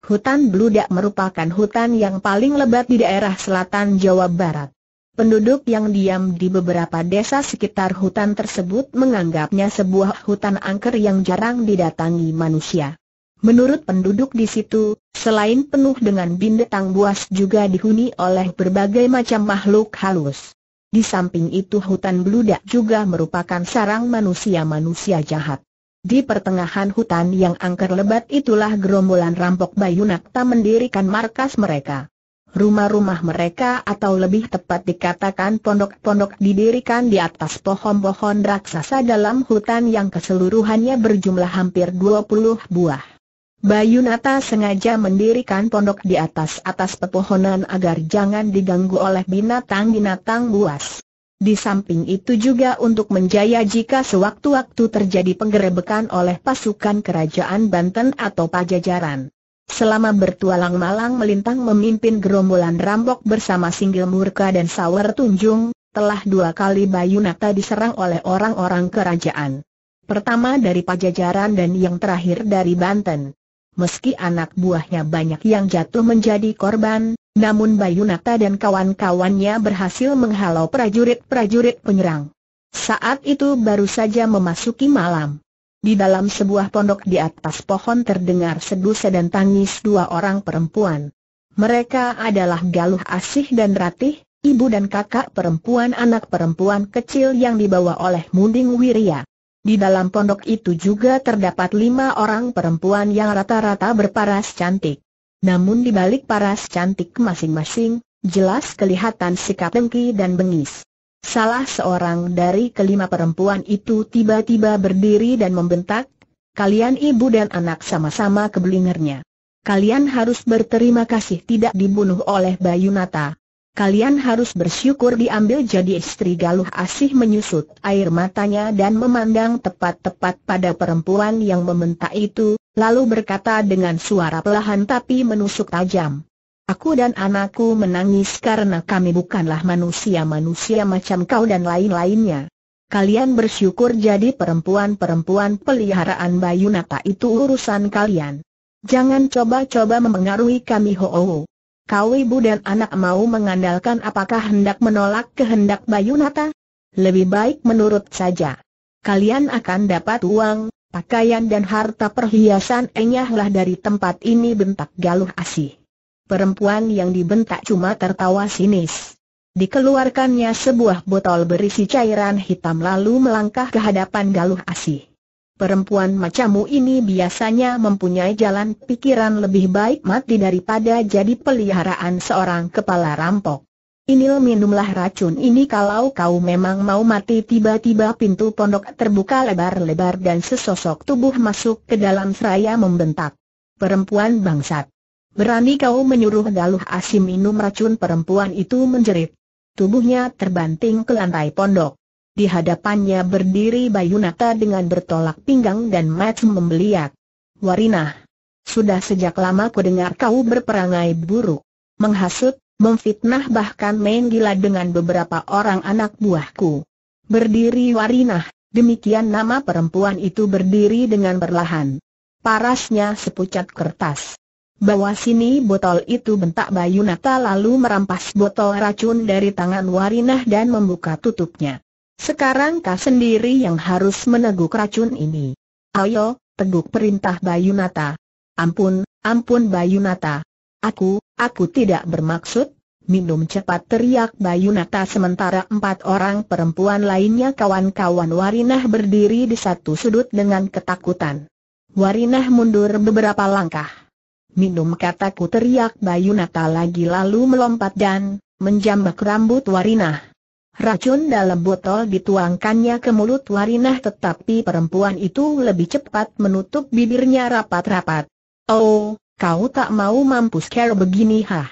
Hutan Bludak merupakan hutan yang paling lebat di daerah selatan Jawa Barat. Penduduk yang diam di beberapa desa sekitar hutan tersebut menganggapnya sebuah hutan angker yang jarang didatangi manusia. Menurut penduduk di situ, selain penuh dengan bintang buas juga dihuni oleh berbagai macam makhluk halus. Di samping itu hutan beludak juga merupakan sarang manusia-manusia jahat. Di pertengahan hutan yang angker lebat itulah gerombolan rampok Bayunakta mendirikan markas mereka. Rumah-rumah mereka atau lebih tepat dikatakan pondok-pondok didirikan di atas pohon-pohon raksasa dalam hutan yang keseluruhannya berjumlah hampir 20 buah. Bayu Nata sengaja mendirikan pondok di atas-atas pepohonan agar jangan diganggu oleh binatang-binatang buas. Di samping itu juga untuk menjaya jika sewaktu-waktu terjadi penggerebekan oleh pasukan kerajaan Banten atau Pajajaran. Selama bertualang malang melintang memimpin gerombolan rambok bersama Singgil Murka dan Sawer Tunjung, telah dua kali Bayu Nata diserang oleh orang-orang kerajaan. Pertama dari Pajajaran dan yang terakhir dari Banten. Meski anak buahnya banyak yang jatuh menjadi korban, namun Bayunata dan kawan-kawannya berhasil menghalau prajurit-prajurit penyerang. Saat itu baru saja memasuki malam. Di dalam sebuah pondok di atas pohon terdengar sedusa dan tangis dua orang perempuan. Mereka adalah Galuh Asih dan Ratih, ibu dan kakak perempuan anak perempuan kecil yang dibawa oleh Munding Wiria. Di dalam pondok itu juga terdapat lima orang perempuan yang rata-rata berparas cantik. Namun di balik paras cantik masing-masing, jelas kelihatan sikap dengki dan bengis. Salah seorang dari kelima perempuan itu tiba-tiba berdiri dan membentak, kalian ibu dan anak sama-sama kebelingernya. Kalian harus berterima kasih tidak dibunuh oleh Bayunata." kalian harus bersyukur diambil jadi istri Galuh Asih menyusut air matanya dan memandang tepat-tepat pada perempuan yang meminta itu, lalu berkata dengan suara pelahan tapi menusuk tajam. Aku dan anakku menangis karena kami bukanlah manusia-manusia macam kau dan lain-lainnya. Kalian bersyukur jadi perempuan-perempuan peliharaan Bayu Nata itu urusan kalian. Jangan coba-coba memengaruhi kami Ho ho kau ibu dan anak mau mengandalkan apakah hendak menolak kehendak Bayunata? Lebih baik menurut saja. Kalian akan dapat uang, pakaian dan harta perhiasan enyahlah dari tempat ini bentak galuh asih. Perempuan yang dibentak cuma tertawa sinis. Dikeluarkannya sebuah botol berisi cairan hitam lalu melangkah ke hadapan galuh asih. Perempuan macamu ini biasanya mempunyai jalan pikiran lebih baik mati daripada jadi peliharaan seorang kepala rampok. Inil minumlah racun ini kalau kau memang mau mati tiba-tiba pintu pondok terbuka lebar-lebar dan sesosok tubuh masuk ke dalam seraya membentak. Perempuan bangsat. Berani kau menyuruh galuh asim minum racun perempuan itu menjerit. Tubuhnya terbanting ke lantai pondok. Di hadapannya berdiri Bayunata dengan bertolak pinggang dan mata membeliak. Warinah. Sudah sejak lama ku dengar kau berperangai buruk. Menghasut, memfitnah bahkan main gila dengan beberapa orang anak buahku. Berdiri Warinah, demikian nama perempuan itu berdiri dengan perlahan. Parasnya sepucat kertas. Bawa sini botol itu bentak Bayunata lalu merampas botol racun dari tangan Warinah dan membuka tutupnya. Sekarang kau sendiri yang harus meneguk racun ini. Ayo, teguk perintah Bayunata. Ampun, ampun Bayunata. Aku, aku tidak bermaksud. Minum cepat teriak Bayunata sementara empat orang perempuan lainnya kawan-kawan Warinah berdiri di satu sudut dengan ketakutan. Warinah mundur beberapa langkah. Minum kataku teriak Bayunata lagi lalu melompat dan menjambak rambut Warinah. Racun dalam botol dituangkannya ke mulut Warinah tetapi perempuan itu lebih cepat menutup bibirnya rapat-rapat. Oh, kau tak mau mampus care begini hah?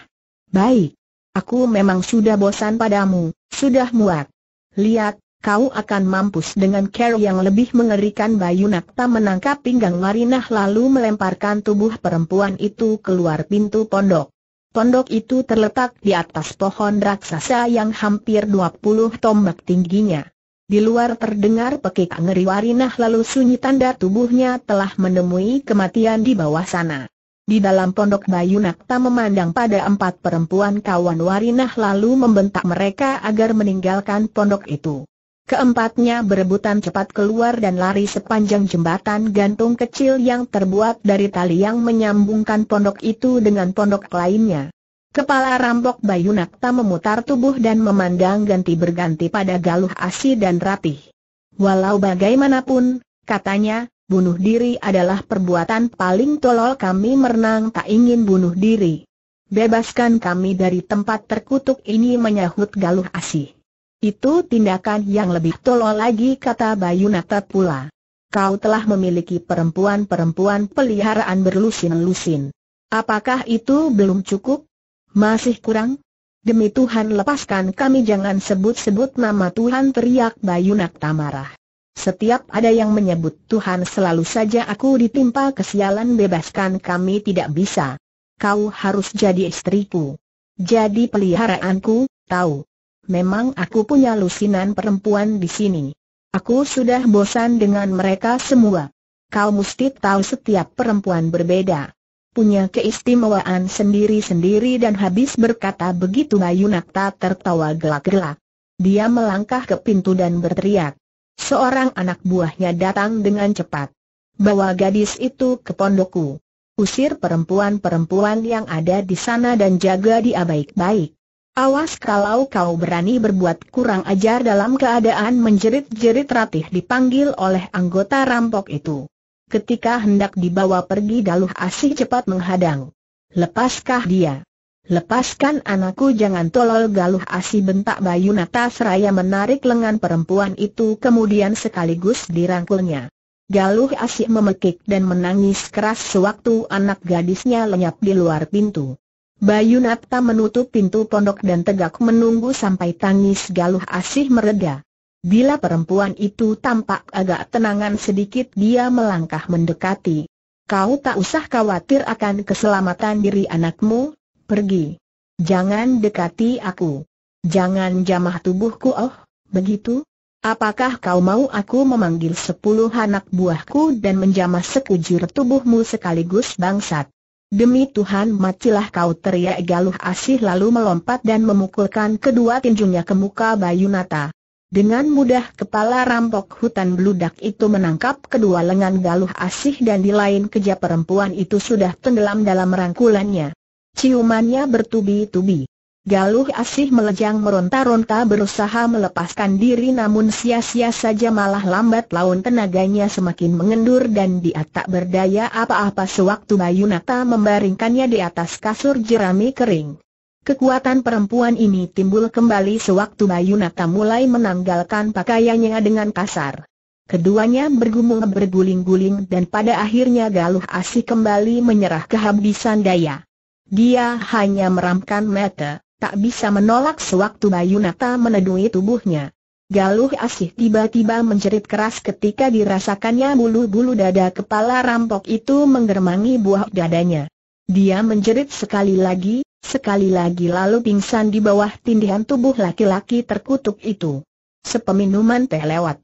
Baik. Aku memang sudah bosan padamu, sudah muak. Lihat, kau akan mampus dengan care yang lebih mengerikan Bayu Nakta menangkap pinggang Warinah lalu melemparkan tubuh perempuan itu keluar pintu pondok. Pondok itu terletak di atas pohon raksasa yang hampir 20 tombak tingginya. Di luar terdengar pekik ngeri warinah lalu sunyi tanda tubuhnya telah menemui kematian di bawah sana. Di dalam pondok Bayu Nakta memandang pada empat perempuan kawan warinah lalu membentak mereka agar meninggalkan pondok itu. Keempatnya berebutan cepat keluar dan lari sepanjang jembatan gantung kecil yang terbuat dari tali yang menyambungkan pondok itu dengan pondok lainnya. Kepala rampok Bayunakta memutar tubuh dan memandang ganti berganti pada Galuh Asih dan Ratih. Walau bagaimanapun, katanya, bunuh diri adalah perbuatan paling tolol kami merenang tak ingin bunuh diri. Bebaskan kami dari tempat terkutuk ini menyahut Galuh Asih. Itu tindakan yang lebih tolol lagi kata Bayu Nata pula. Kau telah memiliki perempuan-perempuan peliharaan berlusin-lusin. Apakah itu belum cukup? Masih kurang? Demi Tuhan lepaskan kami jangan sebut-sebut nama Tuhan teriak Bayu Nata marah. Setiap ada yang menyebut Tuhan selalu saja aku ditimpa kesialan bebaskan kami tidak bisa. Kau harus jadi istriku. Jadi peliharaanku, tahu memang aku punya lusinan perempuan di sini. Aku sudah bosan dengan mereka semua. Kau mesti tahu setiap perempuan berbeda. Punya keistimewaan sendiri-sendiri dan habis berkata begitu Ngayunakta tertawa gelak-gelak. Dia melangkah ke pintu dan berteriak. Seorang anak buahnya datang dengan cepat. Bawa gadis itu ke pondokku. Usir perempuan-perempuan yang ada di sana dan jaga dia baik-baik. Awas kalau kau berani berbuat kurang ajar dalam keadaan menjerit-jerit ratih dipanggil oleh anggota rampok itu. Ketika hendak dibawa pergi Galuh Asih cepat menghadang. Lepaskah dia? Lepaskan anakku jangan tolol Galuh Asih bentak Bayu Nata seraya menarik lengan perempuan itu kemudian sekaligus dirangkulnya. Galuh Asih memekik dan menangis keras sewaktu anak gadisnya lenyap di luar pintu. Bayu Napta menutup pintu pondok dan tegak menunggu sampai tangis galuh asih mereda. Bila perempuan itu tampak agak tenangan sedikit dia melangkah mendekati. Kau tak usah khawatir akan keselamatan diri anakmu, pergi. Jangan dekati aku. Jangan jamah tubuhku oh, begitu? Apakah kau mau aku memanggil sepuluh anak buahku dan menjamah sekujur tubuhmu sekaligus bangsat? Demi Tuhan matilah kau teriak Galuh Asih lalu melompat dan memukulkan kedua tinjunya ke muka Bayunata. Dengan mudah kepala rampok hutan beludak itu menangkap kedua lengan Galuh Asih dan di lain keja perempuan itu sudah tenggelam dalam rangkulannya. Ciumannya bertubi-tubi. Galuh Asih melejang meronta-ronta berusaha melepaskan diri namun sia-sia saja malah lambat laun tenaganya semakin mengendur dan dia tak berdaya apa-apa sewaktu Bayunata membaringkannya di atas kasur jerami kering. Kekuatan perempuan ini timbul kembali sewaktu Bayunata mulai menanggalkan pakaiannya dengan kasar. Keduanya bergumul berguling-guling dan pada akhirnya Galuh Asih kembali menyerah kehabisan daya. Dia hanya meramkan mata, Tak bisa menolak sewaktu Bayu Nata menedui tubuhnya. Galuh Asih tiba-tiba menjerit keras ketika dirasakannya bulu-bulu dada kepala rampok itu menggermangi buah dadanya. Dia menjerit sekali lagi, sekali lagi lalu pingsan di bawah tindihan tubuh laki-laki terkutuk itu. Sepeminuman teh lewat.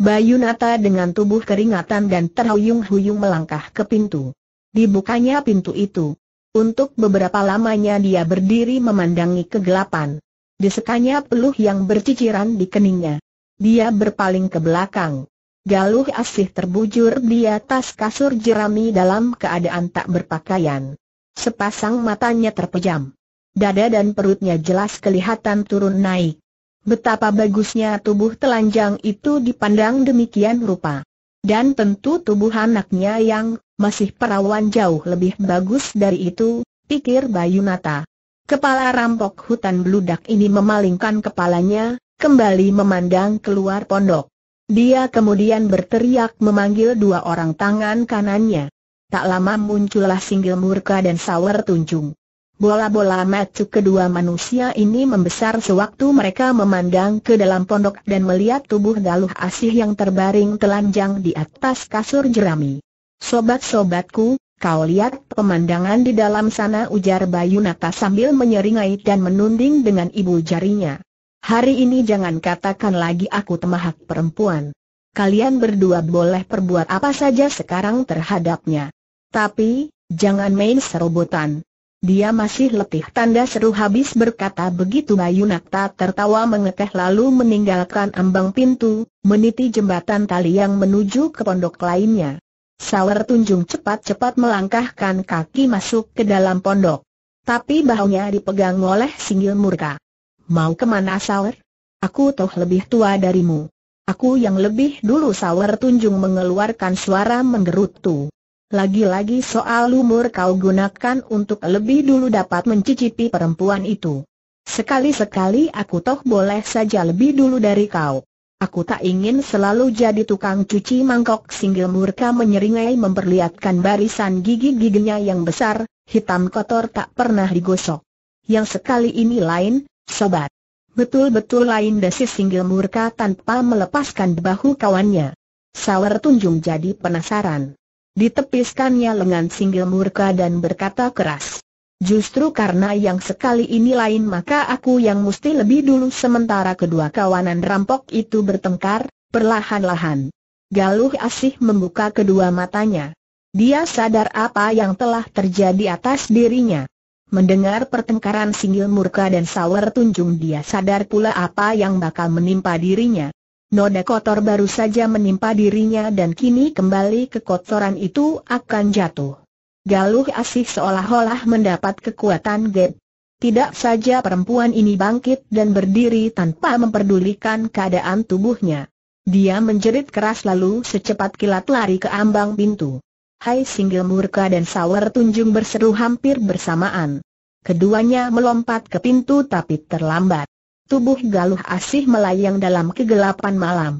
Bayu Nata dengan tubuh keringatan dan terhuyung-huyung melangkah ke pintu. Dibukanya pintu itu, untuk beberapa lamanya dia berdiri memandangi kegelapan. Disekanya peluh yang berciciran di keningnya. Dia berpaling ke belakang. Galuh asih terbujur di atas kasur jerami dalam keadaan tak berpakaian. Sepasang matanya terpejam. Dada dan perutnya jelas kelihatan turun naik. Betapa bagusnya tubuh telanjang itu dipandang demikian rupa. Dan tentu tubuh anaknya yang masih perawan jauh lebih bagus dari itu, pikir Bayu Nata. Kepala rampok hutan beludak ini memalingkan kepalanya, kembali memandang keluar pondok. Dia kemudian berteriak memanggil dua orang tangan kanannya. Tak lama muncullah Singgil Murka dan Sawer Tunjung. Bola-bola mata kedua manusia ini membesar sewaktu mereka memandang ke dalam pondok dan melihat tubuh Galuh Asih yang terbaring telanjang di atas kasur jerami. Sobat-sobatku, kau lihat pemandangan di dalam sana ujar Bayu Nata sambil menyeringai dan menunding dengan ibu jarinya. Hari ini jangan katakan lagi aku temahak perempuan. Kalian berdua boleh perbuat apa saja sekarang terhadapnya. Tapi, jangan main serobotan. Dia masih letih tanda seru habis berkata begitu Bayu Nakta tertawa mengeteh lalu meninggalkan ambang pintu, meniti jembatan tali yang menuju ke pondok lainnya. Sawer Tunjung cepat-cepat melangkahkan kaki masuk ke dalam pondok. Tapi bahunya dipegang oleh Singil murka. Mau kemana Sawer? Aku toh lebih tua darimu. Aku yang lebih dulu Sawer Tunjung mengeluarkan suara menggerutu. Lagi-lagi soal umur kau gunakan untuk lebih dulu dapat mencicipi perempuan itu. Sekali-sekali aku toh boleh saja lebih dulu dari kau. Aku tak ingin selalu jadi tukang cuci mangkok singgil murka menyeringai memperlihatkan barisan gigi-giginya yang besar, hitam kotor tak pernah digosok. Yang sekali ini lain, sobat. Betul-betul lain desis singgil murka tanpa melepaskan bahu kawannya. Sawer Tunjung jadi penasaran. Ditepiskannya lengan singgil murka dan berkata keras. Justru karena yang sekali ini lain maka aku yang mesti lebih dulu sementara kedua kawanan rampok itu bertengkar, perlahan-lahan. Galuh Asih membuka kedua matanya. Dia sadar apa yang telah terjadi atas dirinya. Mendengar pertengkaran singil murka dan sawer tunjung dia sadar pula apa yang bakal menimpa dirinya. Noda kotor baru saja menimpa dirinya dan kini kembali kekotoran itu akan jatuh. Galuh Asih seolah-olah mendapat kekuatan gap. Tidak saja perempuan ini bangkit dan berdiri tanpa memperdulikan keadaan tubuhnya. Dia menjerit keras lalu secepat kilat lari ke ambang pintu. Hai Singgil Murka dan Sawer Tunjung berseru hampir bersamaan. Keduanya melompat ke pintu tapi terlambat. Tubuh Galuh Asih melayang dalam kegelapan malam.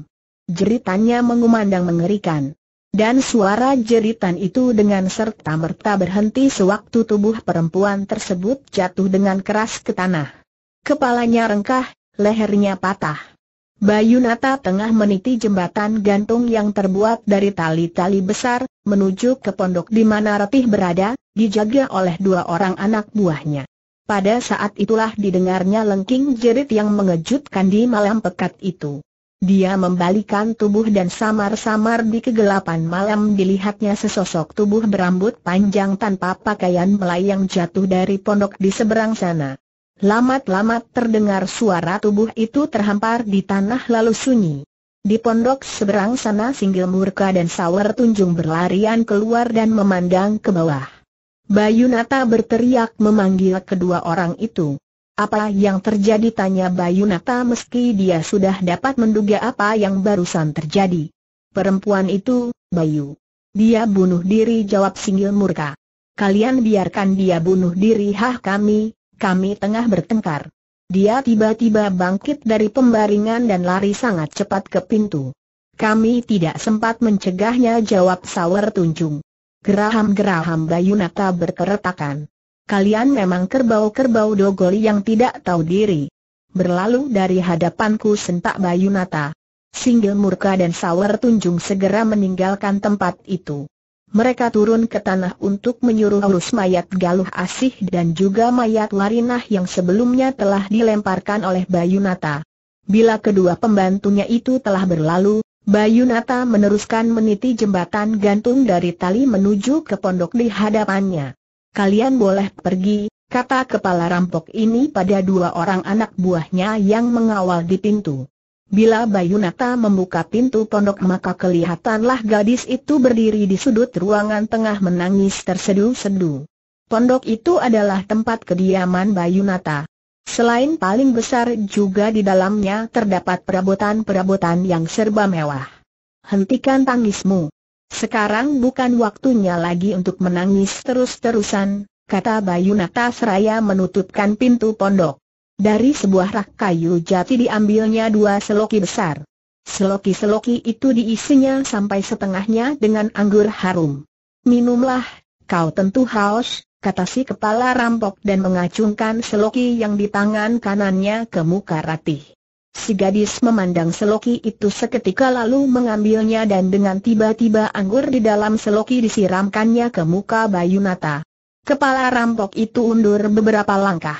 Jeritannya mengumandang mengerikan. Dan suara jeritan itu dengan serta-merta berhenti sewaktu tubuh perempuan tersebut jatuh dengan keras ke tanah. Kepalanya rengkah, lehernya patah. Bayu Nata tengah meniti jembatan gantung yang terbuat dari tali-tali besar, menuju ke pondok di mana Ratih berada, dijaga oleh dua orang anak buahnya. Pada saat itulah didengarnya lengking jerit yang mengejutkan di malam pekat itu. Dia membalikan tubuh dan samar-samar di kegelapan malam dilihatnya sesosok tubuh berambut panjang tanpa pakaian melayang jatuh dari pondok di seberang sana. Lamat-lamat terdengar suara tubuh itu terhampar di tanah lalu sunyi. Di pondok seberang sana singgil murka dan sawar tunjung berlarian keluar dan memandang ke bawah. Bayu Nata berteriak memanggil kedua orang itu. Apa yang terjadi tanya Bayunata meski dia sudah dapat menduga apa yang barusan terjadi. Perempuan itu, Bayu. Dia bunuh diri jawab Singil murka. Kalian biarkan dia bunuh diri hah kami, kami tengah bertengkar. Dia tiba-tiba bangkit dari pembaringan dan lari sangat cepat ke pintu. Kami tidak sempat mencegahnya jawab Sawer Tunjung. Geraham-geraham Bayunata berkeretakan kalian memang kerbau-kerbau dogoli yang tidak tahu diri. Berlalu dari hadapanku sentak Bayunata. Singgil murka dan Sawer Tunjung segera meninggalkan tempat itu. Mereka turun ke tanah untuk menyuruh urus mayat Galuh Asih dan juga mayat Larinah yang sebelumnya telah dilemparkan oleh Bayunata. Bila kedua pembantunya itu telah berlalu, Bayunata meneruskan meniti jembatan gantung dari tali menuju ke pondok di hadapannya kalian boleh pergi, kata kepala rampok ini pada dua orang anak buahnya yang mengawal di pintu. Bila Bayunata membuka pintu pondok maka kelihatanlah gadis itu berdiri di sudut ruangan tengah menangis terseduh-seduh. Pondok itu adalah tempat kediaman Bayunata. Selain paling besar juga di dalamnya terdapat perabotan-perabotan yang serba mewah. Hentikan tangismu. Sekarang bukan waktunya lagi untuk menangis terus-terusan, kata Bayu Nata seraya menutupkan pintu pondok. Dari sebuah rak kayu jati diambilnya dua seloki besar. Seloki-seloki itu diisinya sampai setengahnya dengan anggur harum. Minumlah, kau tentu haus, kata si kepala rampok dan mengacungkan seloki yang di tangan kanannya ke muka ratih. Si gadis memandang seloki itu seketika lalu mengambilnya dan dengan tiba-tiba anggur di dalam seloki disiramkannya ke muka Bayu Nata. Kepala rampok itu undur beberapa langkah.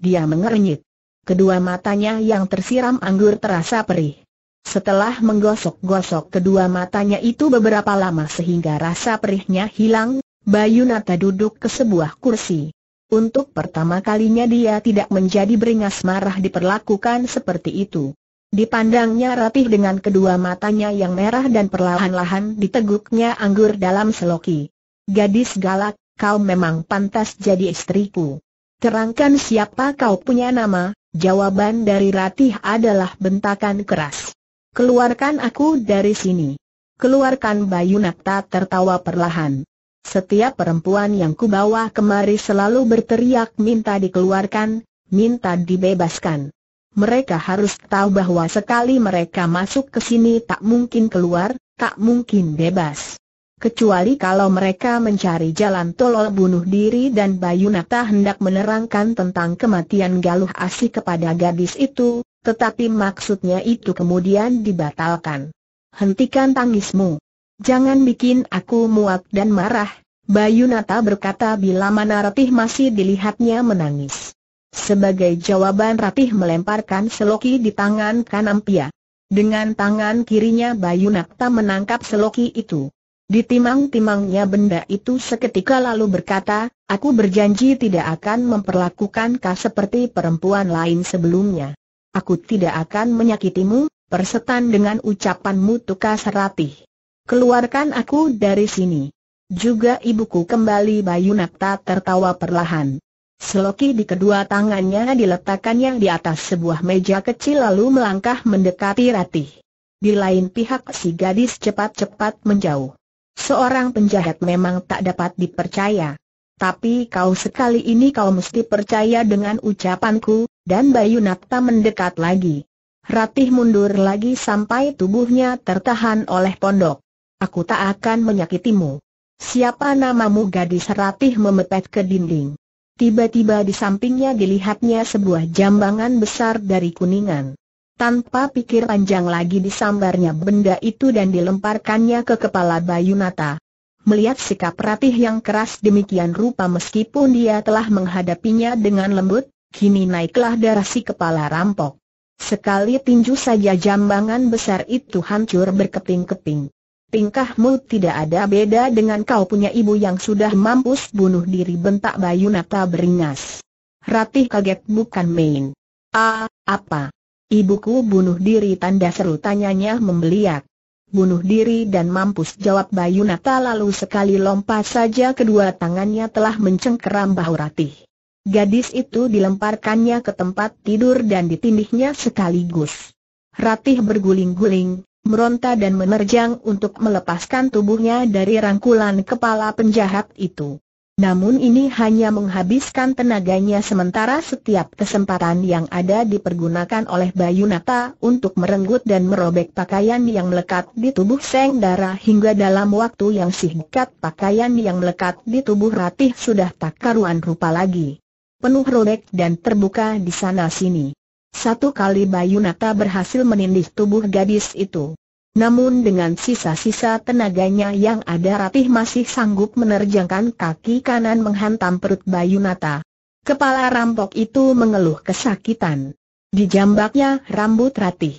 Dia mengernyit. Kedua matanya yang tersiram anggur terasa perih. Setelah menggosok-gosok kedua matanya itu beberapa lama sehingga rasa perihnya hilang, Bayu Nata duduk ke sebuah kursi. Untuk pertama kalinya dia tidak menjadi beringas marah diperlakukan seperti itu. Dipandangnya rapih dengan kedua matanya yang merah dan perlahan-lahan diteguknya anggur dalam seloki. Gadis galak, kau memang pantas jadi istriku. Terangkan siapa kau punya nama, jawaban dari Ratih adalah bentakan keras. Keluarkan aku dari sini. Keluarkan Bayu Nakta tertawa perlahan. Setiap perempuan yang kubawa kemari selalu berteriak minta dikeluarkan, minta dibebaskan. Mereka harus tahu bahwa sekali mereka masuk ke sini tak mungkin keluar, tak mungkin bebas. Kecuali kalau mereka mencari jalan tolol bunuh diri dan Bayu Nata hendak menerangkan tentang kematian Galuh Asih kepada gadis itu, tetapi maksudnya itu kemudian dibatalkan. Hentikan tangismu. Jangan bikin aku muak dan marah, Bayu Nata berkata bila mana Ratih masih dilihatnya menangis. Sebagai jawaban Ratih melemparkan seloki di tangan kanan Pia. Dengan tangan kirinya Bayu Nata menangkap seloki itu. Ditimang-timangnya benda itu seketika lalu berkata, aku berjanji tidak akan memperlakukan kau seperti perempuan lain sebelumnya. Aku tidak akan menyakitimu, persetan dengan ucapanmu tukas Ratih. Keluarkan aku dari sini. Juga ibuku kembali Bayu Bayunakta tertawa perlahan. Seloki di kedua tangannya diletakkannya di atas sebuah meja kecil lalu melangkah mendekati Ratih. Di lain pihak si gadis cepat-cepat menjauh. Seorang penjahat memang tak dapat dipercaya. Tapi kau sekali ini kau mesti percaya dengan ucapanku, dan Bayu Nakta mendekat lagi. Ratih mundur lagi sampai tubuhnya tertahan oleh pondok. Aku tak akan menyakitimu. Siapa namamu gadis ratih memepet ke dinding. Tiba-tiba di sampingnya dilihatnya sebuah jambangan besar dari kuningan. Tanpa pikir panjang lagi disambarnya benda itu dan dilemparkannya ke kepala Bayunata. Melihat sikap ratih yang keras demikian rupa meskipun dia telah menghadapinya dengan lembut, kini naiklah darah si kepala rampok. Sekali tinju saja jambangan besar itu hancur berkeping-keping tingkahmu tidak ada beda dengan kau punya ibu yang sudah mampus bunuh diri bentak Bayu Nata beringas. Ratih kaget bukan main. Ah, apa? Ibuku bunuh diri tanda seru tanyanya membeliak. Bunuh diri dan mampus jawab Bayu Nata lalu sekali lompat saja kedua tangannya telah mencengkeram bahu Ratih. Gadis itu dilemparkannya ke tempat tidur dan ditindihnya sekaligus. Ratih berguling-guling, meronta dan menerjang untuk melepaskan tubuhnya dari rangkulan kepala penjahat itu. Namun ini hanya menghabiskan tenaganya sementara setiap kesempatan yang ada dipergunakan oleh Bayu untuk merenggut dan merobek pakaian yang melekat di tubuh Seng Dara hingga dalam waktu yang singkat pakaian yang melekat di tubuh Ratih sudah tak karuan rupa lagi. Penuh robek dan terbuka di sana-sini. Satu kali Bayunata berhasil menindih tubuh gadis itu. Namun dengan sisa-sisa tenaganya yang ada Ratih masih sanggup menerjangkan kaki kanan menghantam perut Bayunata. Kepala rampok itu mengeluh kesakitan. Dijambaknya rambut Ratih.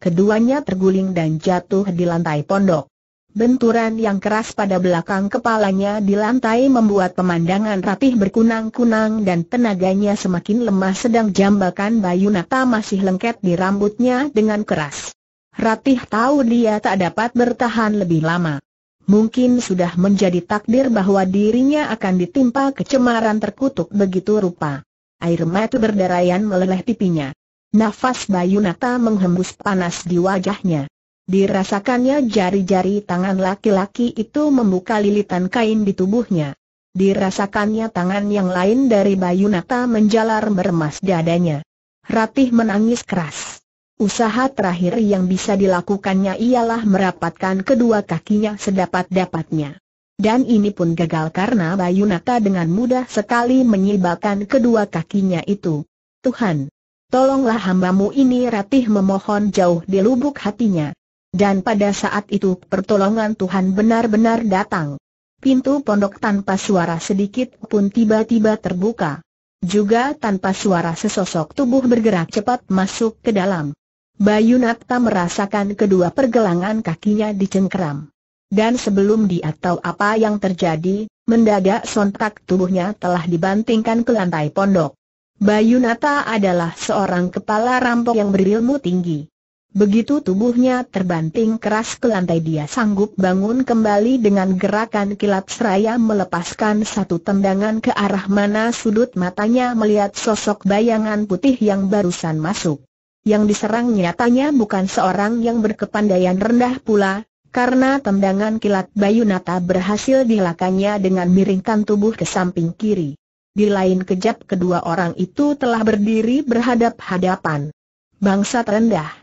Keduanya terguling dan jatuh di lantai pondok. Benturan yang keras pada belakang kepalanya di lantai membuat pemandangan rapih berkunang-kunang dan tenaganya semakin lemah sedang jambakan Bayu Nata masih lengket di rambutnya dengan keras. Ratih tahu dia tak dapat bertahan lebih lama. Mungkin sudah menjadi takdir bahwa dirinya akan ditimpa kecemaran terkutuk begitu rupa. Air mata berderayan meleleh pipinya. Nafas Bayu Nata menghembus panas di wajahnya. Dirasakannya jari-jari tangan laki-laki itu membuka lilitan kain di tubuhnya. Dirasakannya tangan yang lain dari Bayu Nata menjalar meremas dadanya. Ratih menangis keras. Usaha terakhir yang bisa dilakukannya ialah merapatkan kedua kakinya sedapat-dapatnya. Dan ini pun gagal karena Bayu Nata dengan mudah sekali menyibalkan kedua kakinya itu. Tuhan, tolonglah hambamu ini Ratih memohon jauh di lubuk hatinya. Dan pada saat itu pertolongan Tuhan benar-benar datang. Pintu pondok tanpa suara sedikit pun tiba-tiba terbuka. Juga tanpa suara sesosok tubuh bergerak cepat masuk ke dalam. Bayu Nata merasakan kedua pergelangan kakinya dicengkeram. Dan sebelum dia tahu apa yang terjadi, mendadak sontak tubuhnya telah dibantingkan ke lantai pondok. Bayu Nata adalah seorang kepala rampok yang berilmu tinggi. Begitu tubuhnya terbanting keras ke lantai dia sanggup bangun kembali dengan gerakan kilat seraya melepaskan satu tendangan ke arah mana sudut matanya melihat sosok bayangan putih yang barusan masuk. Yang diserang nyatanya bukan seorang yang berkepandaian rendah pula, karena tendangan kilat Bayu Nata berhasil dilakannya dengan miringkan tubuh ke samping kiri. Di lain kejap kedua orang itu telah berdiri berhadap-hadapan. Bangsa rendah.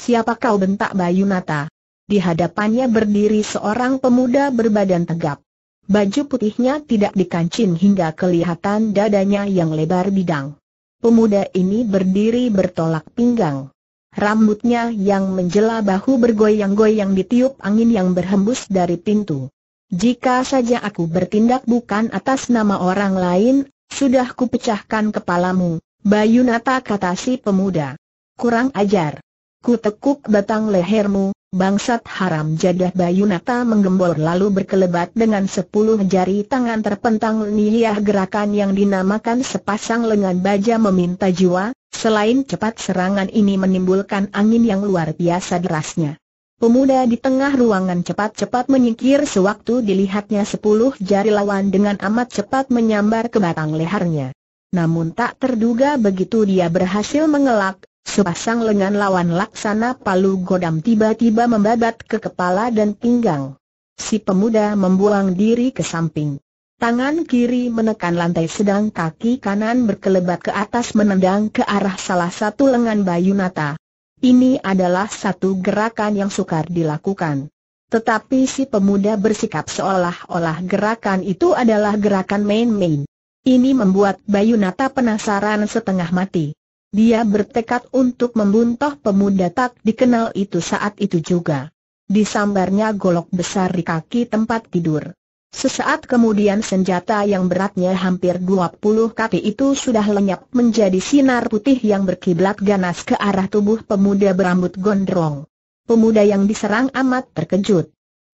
Siapa kau bentak Bayu Nata? Di hadapannya berdiri seorang pemuda berbadan tegap. Baju putihnya tidak dikancing hingga kelihatan dadanya yang lebar bidang. Pemuda ini berdiri bertolak pinggang. Rambutnya yang menjela bahu bergoyang-goyang ditiup angin yang berhembus dari pintu. Jika saja aku bertindak bukan atas nama orang lain, sudah kupecahkan kepalamu, Bayu Nata kata si pemuda. Kurang ajar. Ku tekuk batang lehermu, bangsat haram jadah bayu nata menggembor lalu berkelebat dengan sepuluh jari tangan terpentang nihiyah gerakan yang dinamakan sepasang lengan baja meminta jiwa, selain cepat serangan ini menimbulkan angin yang luar biasa derasnya. Pemuda di tengah ruangan cepat-cepat menyingkir sewaktu dilihatnya sepuluh jari lawan dengan amat cepat menyambar ke batang lehernya. Namun tak terduga begitu dia berhasil mengelak, Sepasang lengan lawan laksana palu godam tiba-tiba membabat ke kepala dan pinggang. Si pemuda membuang diri ke samping. Tangan kiri menekan lantai sedang kaki kanan berkelebat ke atas menendang ke arah salah satu lengan Bayunata. Ini adalah satu gerakan yang sukar dilakukan. Tetapi si pemuda bersikap seolah-olah gerakan itu adalah gerakan main-main. Ini membuat Bayunata penasaran setengah mati. Dia bertekad untuk membuntah pemuda tak dikenal itu saat itu juga. Disambarnya golok besar di kaki tempat tidur. Sesaat kemudian senjata yang beratnya hampir 20 kaki itu sudah lenyap menjadi sinar putih yang berkiblat ganas ke arah tubuh pemuda berambut gondrong. Pemuda yang diserang amat terkejut.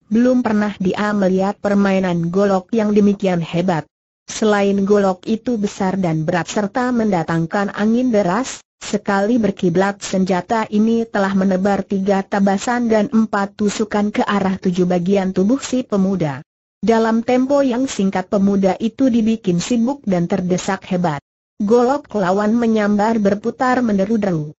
Belum pernah dia melihat permainan golok yang demikian hebat. Selain golok itu besar dan berat serta mendatangkan angin deras, sekali berkiblat senjata ini telah menebar tiga tabasan dan empat tusukan ke arah tujuh bagian tubuh si pemuda. Dalam tempo yang singkat pemuda itu dibikin sibuk dan terdesak hebat. Golok lawan menyambar berputar menderu-deru.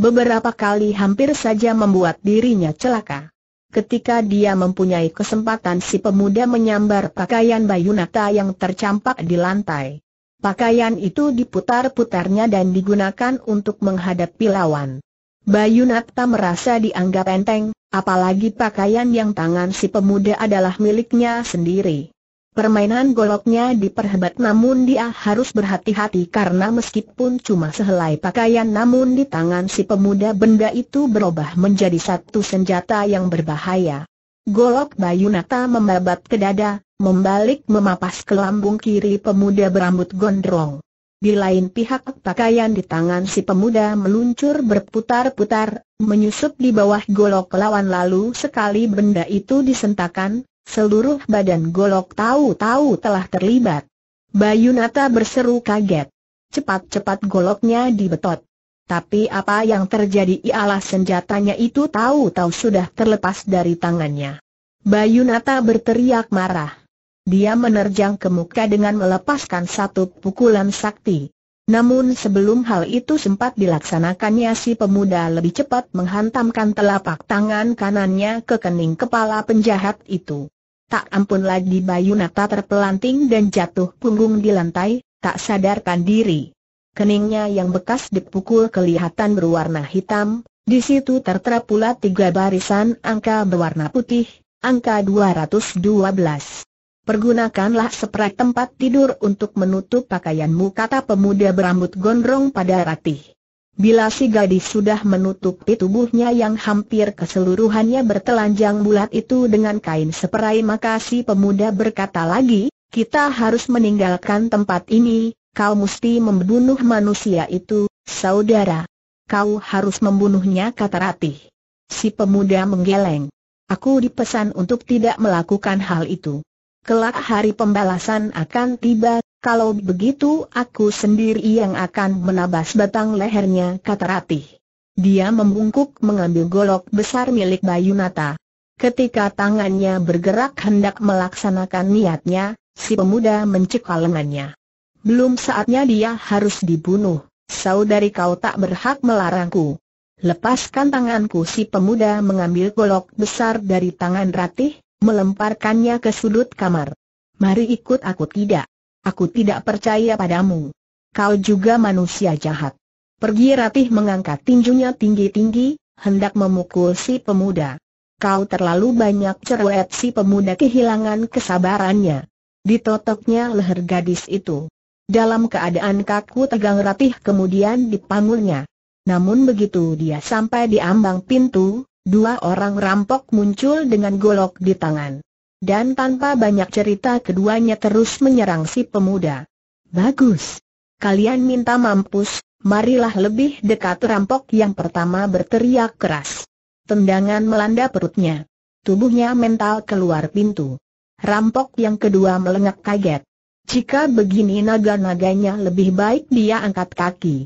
Beberapa kali hampir saja membuat dirinya celaka ketika dia mempunyai kesempatan si pemuda menyambar pakaian Bayunata yang tercampak di lantai. Pakaian itu diputar-putarnya dan digunakan untuk menghadapi lawan. Bayunata merasa dianggap enteng, apalagi pakaian yang tangan si pemuda adalah miliknya sendiri. Permainan goloknya diperhebat namun dia harus berhati-hati karena meskipun cuma sehelai pakaian namun di tangan si pemuda benda itu berubah menjadi satu senjata yang berbahaya. Golok Bayunata membabat ke dada, membalik memapas ke lambung kiri pemuda berambut gondrong. Di lain pihak pakaian di tangan si pemuda meluncur berputar-putar, menyusup di bawah golok lawan lalu sekali benda itu disentakan, Seluruh badan golok tahu-tahu telah terlibat. Bayu Nata berseru kaget. Cepat-cepat goloknya dibetot. Tapi apa yang terjadi ialah senjatanya itu tahu-tahu sudah terlepas dari tangannya. Bayu Nata berteriak marah. Dia menerjang ke muka dengan melepaskan satu pukulan sakti. Namun sebelum hal itu sempat dilaksanakannya si pemuda lebih cepat menghantamkan telapak tangan kanannya ke kening kepala penjahat itu. Tak ampun lagi Bayu Nata terpelanting dan jatuh punggung di lantai, tak sadarkan diri. Keningnya yang bekas dipukul kelihatan berwarna hitam, di situ tertera pula tiga barisan angka berwarna putih, angka 212. Pergunakanlah seprai tempat tidur untuk menutup pakaianmu kata pemuda berambut gondrong pada ratih. Bila si gadis sudah menutupi tubuhnya yang hampir keseluruhannya bertelanjang bulat itu dengan kain seperai maka si pemuda berkata lagi, kita harus meninggalkan tempat ini, kau mesti membunuh manusia itu, saudara. Kau harus membunuhnya kata Ratih. Si pemuda menggeleng. Aku dipesan untuk tidak melakukan hal itu. Kelak hari pembalasan akan tiba, kalau begitu aku sendiri yang akan menabas batang lehernya kata Ratih. Dia membungkuk mengambil golok besar milik Bayunata. Ketika tangannya bergerak hendak melaksanakan niatnya, si pemuda mencekal lengannya. Belum saatnya dia harus dibunuh, saudari kau tak berhak melarangku. Lepaskan tanganku si pemuda mengambil golok besar dari tangan Ratih, melemparkannya ke sudut kamar. Mari ikut aku tidak. Aku tidak percaya padamu. Kau juga manusia jahat. Pergi Ratih mengangkat tinjunya tinggi-tinggi, hendak memukul si pemuda. Kau terlalu banyak cerewet si pemuda kehilangan kesabarannya. Ditotoknya leher gadis itu. Dalam keadaan kaku tegang ratih kemudian dipanggulnya. Namun begitu dia sampai di ambang pintu, dua orang rampok muncul dengan golok di tangan. Dan tanpa banyak cerita keduanya terus menyerang si pemuda. Bagus. Kalian minta mampus, marilah lebih dekat rampok yang pertama berteriak keras. Tendangan melanda perutnya. Tubuhnya mental keluar pintu. Rampok yang kedua melengak kaget. Jika begini naga-naganya lebih baik dia angkat kaki.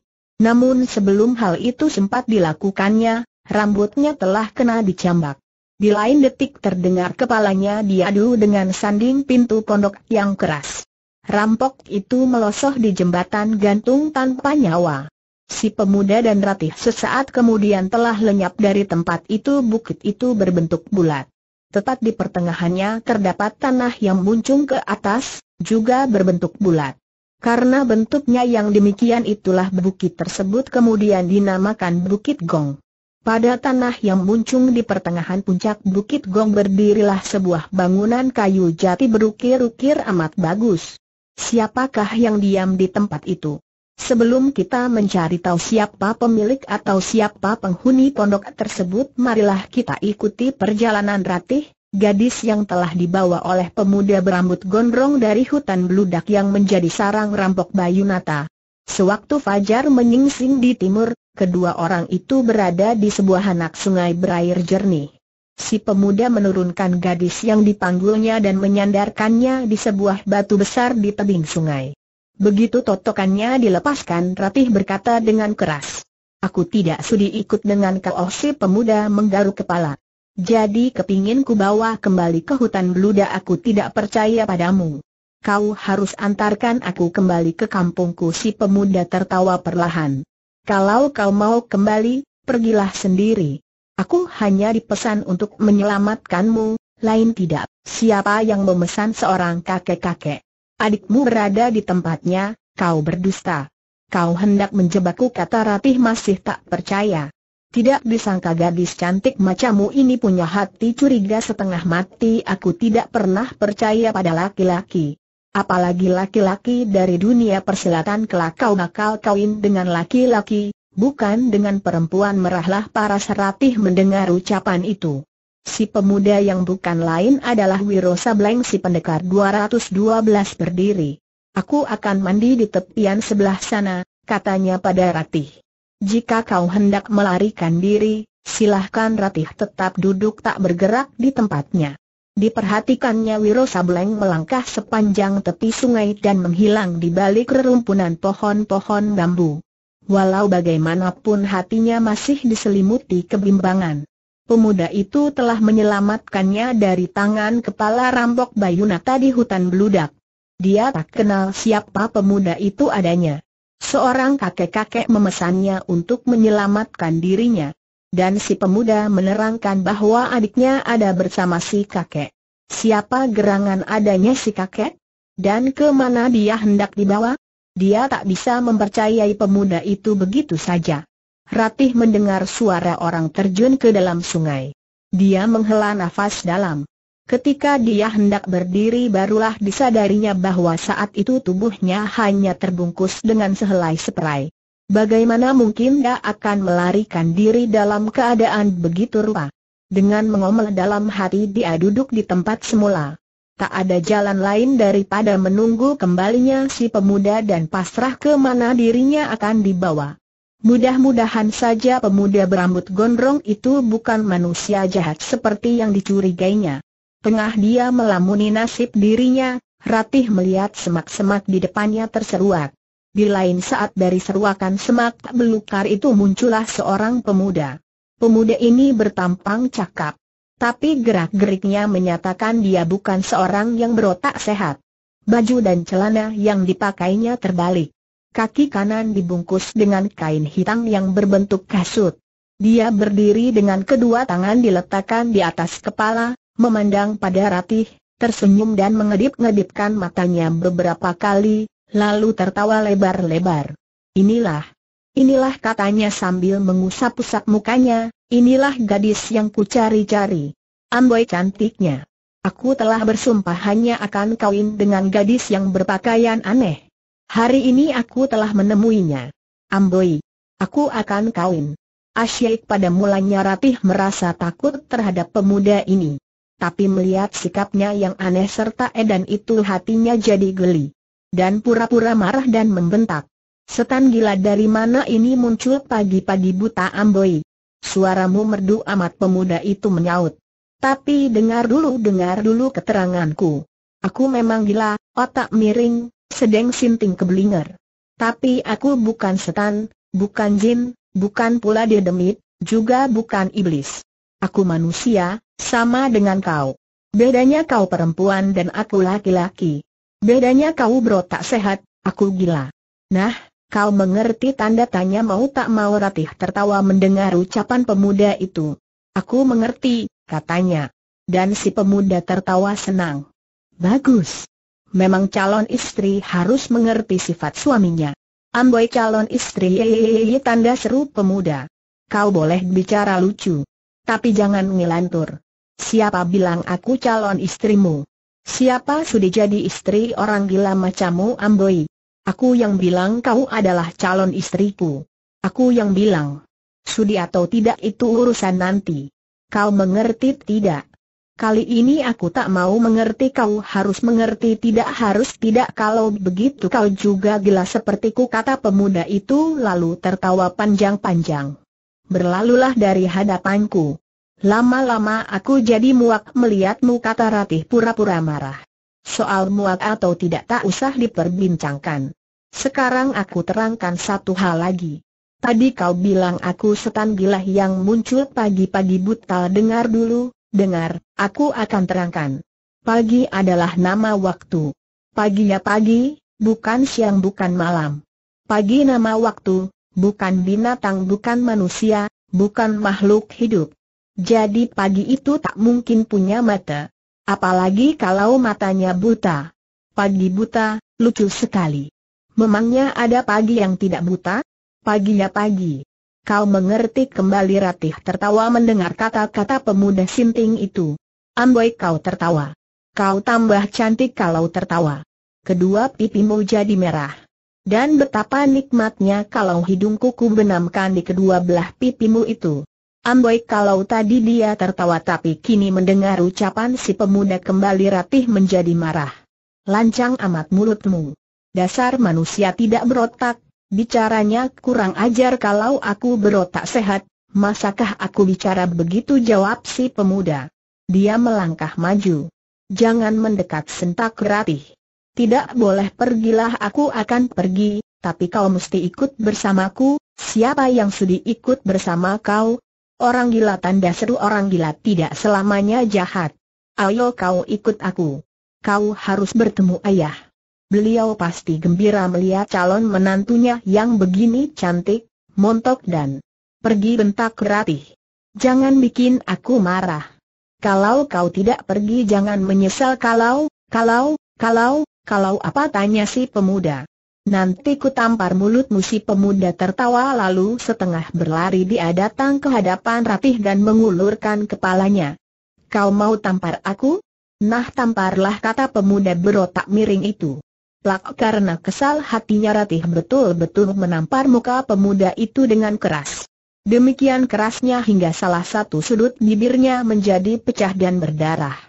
Namun sebelum hal itu sempat dilakukannya, rambutnya telah kena dicambak. Di lain detik terdengar kepalanya diadu dengan sanding pintu pondok yang keras. Rampok itu melosoh di jembatan gantung tanpa nyawa. Si pemuda dan ratih sesaat kemudian telah lenyap dari tempat itu bukit itu berbentuk bulat. Tepat di pertengahannya terdapat tanah yang muncung ke atas, juga berbentuk bulat. Karena bentuknya yang demikian itulah bukit tersebut kemudian dinamakan Bukit Gong. Pada tanah yang muncung di pertengahan puncak Bukit Gong berdirilah sebuah bangunan kayu jati berukir-ukir amat bagus. Siapakah yang diam di tempat itu? Sebelum kita mencari tahu siapa pemilik atau siapa penghuni pondok tersebut marilah kita ikuti perjalanan Ratih, gadis yang telah dibawa oleh pemuda berambut gondrong dari hutan beludak yang menjadi sarang rampok Bayunata. Sewaktu Fajar menyingsing di timur, kedua orang itu berada di sebuah anak sungai berair jernih. Si pemuda menurunkan gadis yang dipanggulnya dan menyandarkannya di sebuah batu besar di tebing sungai. Begitu totokannya dilepaskan Ratih berkata dengan keras. Aku tidak sudi ikut dengan kau oh, si pemuda menggaruk kepala. Jadi kepingin ku bawa kembali ke hutan beluda aku tidak percaya padamu kau harus antarkan aku kembali ke kampungku si pemuda tertawa perlahan. Kalau kau mau kembali, pergilah sendiri. Aku hanya dipesan untuk menyelamatkanmu, lain tidak. Siapa yang memesan seorang kakek-kakek? Adikmu berada di tempatnya, kau berdusta. Kau hendak menjebakku kata Ratih masih tak percaya. Tidak disangka gadis cantik macammu ini punya hati curiga setengah mati Aku tidak pernah percaya pada laki-laki Apalagi laki-laki dari dunia persilatan kelak kau bakal kawin dengan laki-laki, bukan dengan perempuan merahlah para seratih mendengar ucapan itu. Si pemuda yang bukan lain adalah Wiro Sableng si pendekar 212 berdiri. Aku akan mandi di tepian sebelah sana, katanya pada Ratih. Jika kau hendak melarikan diri, silahkan Ratih tetap duduk tak bergerak di tempatnya. Diperhatikannya Wiro Sableng melangkah sepanjang tepi sungai dan menghilang di balik rerumpunan pohon-pohon bambu. Walau bagaimanapun hatinya masih diselimuti kebimbangan. Pemuda itu telah menyelamatkannya dari tangan kepala rampok Bayuna tadi hutan beludak. Dia tak kenal siapa pemuda itu adanya. Seorang kakek-kakek memesannya untuk menyelamatkan dirinya dan si pemuda menerangkan bahwa adiknya ada bersama si kakek. Siapa gerangan adanya si kakek? Dan ke mana dia hendak dibawa? Dia tak bisa mempercayai pemuda itu begitu saja. Ratih mendengar suara orang terjun ke dalam sungai. Dia menghela nafas dalam. Ketika dia hendak berdiri barulah disadarinya bahwa saat itu tubuhnya hanya terbungkus dengan sehelai seprai. Bagaimana mungkin dia akan melarikan diri dalam keadaan begitu rupa? Dengan mengomel dalam hati dia duduk di tempat semula. Tak ada jalan lain daripada menunggu kembalinya si pemuda dan pasrah ke mana dirinya akan dibawa. Mudah-mudahan saja pemuda berambut gondrong itu bukan manusia jahat seperti yang dicurigainya. Tengah dia melamuni nasib dirinya, Ratih melihat semak-semak di depannya terseruak. Di lain saat dari seruakan semak belukar itu muncullah seorang pemuda. Pemuda ini bertampang cakap. Tapi gerak-geriknya menyatakan dia bukan seorang yang berotak sehat. Baju dan celana yang dipakainya terbalik. Kaki kanan dibungkus dengan kain hitam yang berbentuk kasut. Dia berdiri dengan kedua tangan diletakkan di atas kepala, memandang pada Ratih, tersenyum dan mengedip-ngedipkan matanya beberapa kali, lalu tertawa lebar-lebar. Inilah, inilah katanya sambil mengusap-usap mukanya, inilah gadis yang ku cari-cari. Amboi cantiknya. Aku telah bersumpah hanya akan kawin dengan gadis yang berpakaian aneh. Hari ini aku telah menemuinya. Amboi, aku akan kawin. Asyik pada mulanya Ratih merasa takut terhadap pemuda ini. Tapi melihat sikapnya yang aneh serta edan itu hatinya jadi geli dan pura-pura marah dan membentak. Setan gila dari mana ini muncul pagi-pagi buta Amboi? Suaramu merdu amat pemuda itu menyaut. Tapi dengar dulu dengar dulu keteranganku. Aku memang gila, otak miring, sedeng sinting keblinger. Tapi aku bukan setan, bukan jin, bukan pula dedemit, juga bukan iblis. Aku manusia, sama dengan kau. Bedanya kau perempuan dan aku laki-laki. Bedanya kau bro tak sehat, aku gila. Nah, kau mengerti tanda tanya mau tak mau Ratih tertawa mendengar ucapan pemuda itu. Aku mengerti, katanya. Dan si pemuda tertawa senang. Bagus. Memang calon istri harus mengerti sifat suaminya. Amboi calon istri, tanda seru pemuda. Kau boleh bicara lucu, tapi jangan Siapa bilang aku calon istrimu? Siapa sudah jadi istri orang gila macamu Amboi? Aku yang bilang kau adalah calon istriku. Aku yang bilang. Sudi atau tidak itu urusan nanti. Kau mengerti tidak? Kali ini aku tak mau mengerti kau harus mengerti tidak harus tidak kalau begitu kau juga gila sepertiku kata pemuda itu lalu tertawa panjang-panjang. Berlalulah dari hadapanku. Lama-lama aku jadi muak melihatmu kata Ratih pura-pura marah. Soal muak atau tidak tak usah diperbincangkan. Sekarang aku terangkan satu hal lagi. Tadi kau bilang aku setan gila yang muncul pagi-pagi buta dengar dulu, dengar, aku akan terangkan. Pagi adalah nama waktu. pagi ya pagi, bukan siang bukan malam. Pagi nama waktu, bukan binatang bukan manusia, bukan makhluk hidup. Jadi pagi itu tak mungkin punya mata. Apalagi kalau matanya buta. Pagi buta, lucu sekali. Memangnya ada pagi yang tidak buta? Paginya pagi. Kau mengerti kembali Ratih tertawa mendengar kata-kata pemuda sinting itu. Amboi kau tertawa. Kau tambah cantik kalau tertawa. Kedua pipimu jadi merah. Dan betapa nikmatnya kalau hidungku kubenamkan di kedua belah pipimu itu. Amboi kalau tadi dia tertawa tapi kini mendengar ucapan si pemuda kembali rapih menjadi marah. Lancang amat mulutmu. Dasar manusia tidak berotak, bicaranya kurang ajar kalau aku berotak sehat, masakah aku bicara begitu jawab si pemuda. Dia melangkah maju. Jangan mendekat sentak ratih. Tidak boleh pergilah aku akan pergi, tapi kau mesti ikut bersamaku, siapa yang sudi ikut bersama kau, Orang gila tanda seru orang gila tidak selamanya jahat. Ayo kau ikut aku. Kau harus bertemu ayah. Beliau pasti gembira melihat calon menantunya yang begini cantik, montok dan pergi bentak ratih. Jangan bikin aku marah. Kalau kau tidak pergi jangan menyesal kalau, kalau, kalau, kalau apa tanya si pemuda. Nanti ku tampar mulut musi pemuda tertawa lalu setengah berlari dia datang ke hadapan Ratih dan mengulurkan kepalanya. Kau mau tampar aku? Nah tamparlah kata pemuda berotak miring itu. Plak karena kesal hatinya Ratih betul-betul menampar muka pemuda itu dengan keras. Demikian kerasnya hingga salah satu sudut bibirnya menjadi pecah dan berdarah.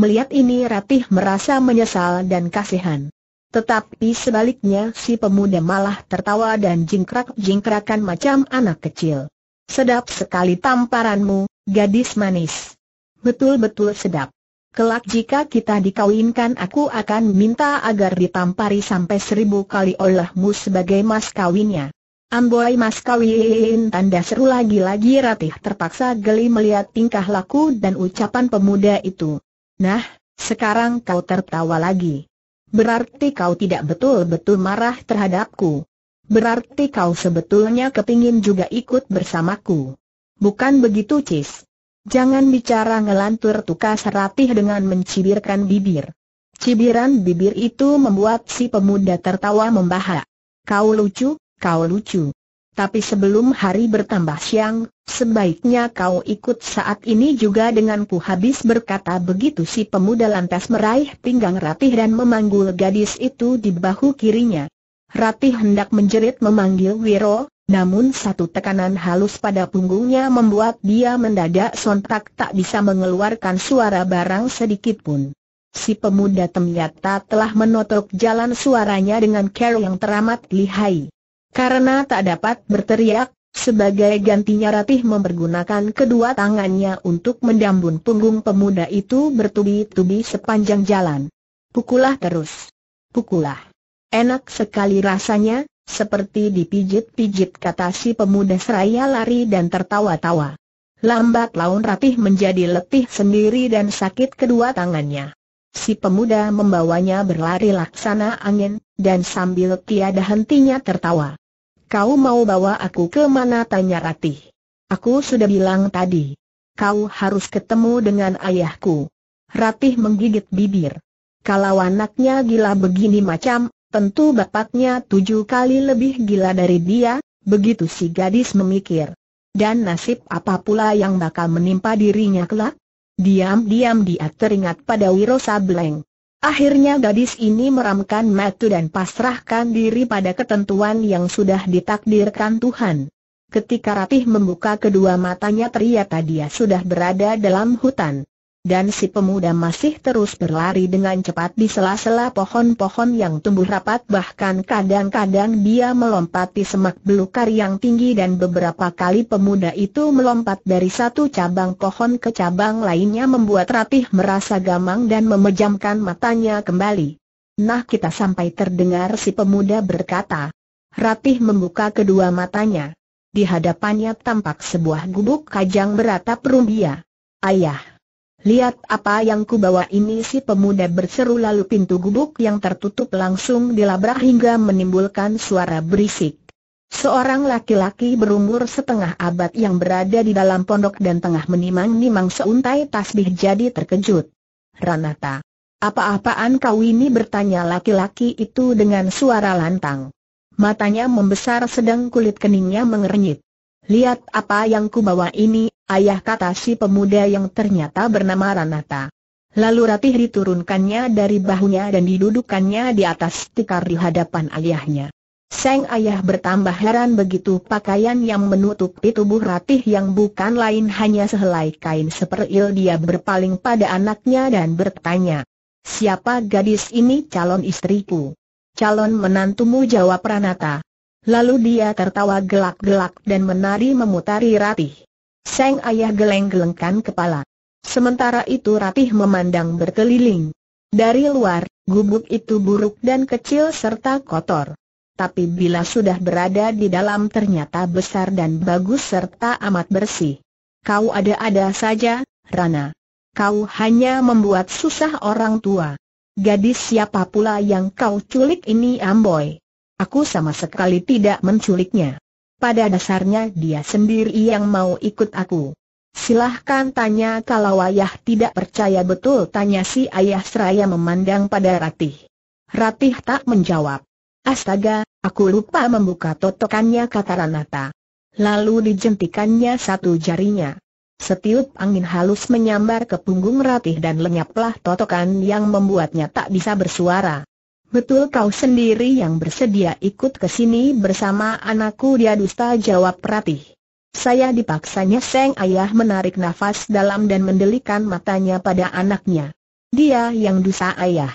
Melihat ini Ratih merasa menyesal dan kasihan. Tetapi sebaliknya si pemuda malah tertawa dan jingkrak-jingkrakan macam anak kecil. Sedap sekali tamparanmu, gadis manis. Betul-betul sedap. Kelak jika kita dikawinkan aku akan minta agar ditampari sampai seribu kali olehmu sebagai mas kawinnya. Amboi mas kawin tanda seru lagi-lagi Ratih terpaksa geli melihat tingkah laku dan ucapan pemuda itu. Nah, sekarang kau tertawa lagi. Berarti kau tidak betul-betul marah terhadapku. Berarti kau sebetulnya kepingin juga ikut bersamaku. Bukan begitu Cis. Jangan bicara ngelantur tukas ratih dengan mencibirkan bibir. Cibiran bibir itu membuat si pemuda tertawa membahak. Kau lucu, kau lucu tapi sebelum hari bertambah siang, sebaiknya kau ikut saat ini juga denganku habis berkata begitu si pemuda lantas meraih pinggang Ratih dan memanggul gadis itu di bahu kirinya. Ratih hendak menjerit memanggil Wiro, namun satu tekanan halus pada punggungnya membuat dia mendadak sontak tak bisa mengeluarkan suara barang sedikit pun. Si pemuda ternyata telah menotok jalan suaranya dengan care yang teramat lihai. Karena tak dapat berteriak, sebagai gantinya Ratih mempergunakan kedua tangannya untuk mendambun punggung pemuda itu bertubi-tubi sepanjang jalan. Pukulah terus. Pukulah. Enak sekali rasanya, seperti dipijit-pijit kata si pemuda seraya lari dan tertawa-tawa. Lambat laun Ratih menjadi letih sendiri dan sakit kedua tangannya. Si pemuda membawanya berlari laksana angin, dan sambil tiada hentinya tertawa. Kau mau bawa aku ke mana tanya Ratih. Aku sudah bilang tadi. Kau harus ketemu dengan ayahku. Ratih menggigit bibir. Kalau anaknya gila begini macam, tentu bapaknya tujuh kali lebih gila dari dia, begitu si gadis memikir. Dan nasib apa pula yang bakal menimpa dirinya kelak? Diam-diam dia teringat pada Wiro Sableng. Akhirnya gadis ini meramkan mata dan pasrahkan diri pada ketentuan yang sudah ditakdirkan Tuhan. Ketika Ratih membuka kedua matanya ternyata dia sudah berada dalam hutan dan si pemuda masih terus berlari dengan cepat di sela-sela pohon-pohon yang tumbuh rapat bahkan kadang-kadang dia melompati semak belukar yang tinggi dan beberapa kali pemuda itu melompat dari satu cabang pohon ke cabang lainnya membuat Ratih merasa gamang dan memejamkan matanya kembali. Nah kita sampai terdengar si pemuda berkata. Ratih membuka kedua matanya. Di hadapannya tampak sebuah gubuk kajang beratap rumbia. Ayah. Lihat apa yang kubawa ini si pemuda berseru lalu pintu gubuk yang tertutup langsung dilabrak hingga menimbulkan suara berisik. Seorang laki-laki berumur setengah abad yang berada di dalam pondok dan tengah menimang-nimang seuntai tasbih jadi terkejut. Ranata. Apa-apaan kau ini bertanya laki-laki itu dengan suara lantang. Matanya membesar sedang kulit keningnya mengernyit. Lihat apa yang kubawa ini, ayah kata si pemuda yang ternyata bernama Ranata. Lalu Ratih diturunkannya dari bahunya dan didudukannya di atas tikar di hadapan ayahnya. Sang ayah bertambah heran begitu pakaian yang menutupi tubuh Ratih yang bukan lain hanya sehelai kain seperil dia berpaling pada anaknya dan bertanya, Siapa gadis ini calon istriku? Calon menantumu jawab Ranata. Lalu dia tertawa gelak-gelak dan menari memutari Ratih. Seng ayah geleng-gelengkan kepala. Sementara itu Ratih memandang berkeliling. Dari luar, gubuk itu buruk dan kecil serta kotor. Tapi bila sudah berada di dalam ternyata besar dan bagus serta amat bersih. Kau ada-ada saja, Rana. Kau hanya membuat susah orang tua. Gadis siapa pula yang kau culik ini Amboy? Aku sama sekali tidak menculiknya. Pada dasarnya dia sendiri yang mau ikut aku. Silahkan tanya kalau ayah tidak percaya betul tanya si ayah seraya memandang pada Ratih. Ratih tak menjawab. Astaga, aku lupa membuka totokannya kata Ranata. Lalu dijentikannya satu jarinya. Setiup angin halus menyambar ke punggung Ratih dan lenyaplah totokan yang membuatnya tak bisa bersuara. Betul kau sendiri yang bersedia ikut ke sini bersama anakku dia dusta jawab Ratih. Saya dipaksanya Seng Ayah menarik nafas dalam dan mendelikan matanya pada anaknya. Dia yang dusta ayah.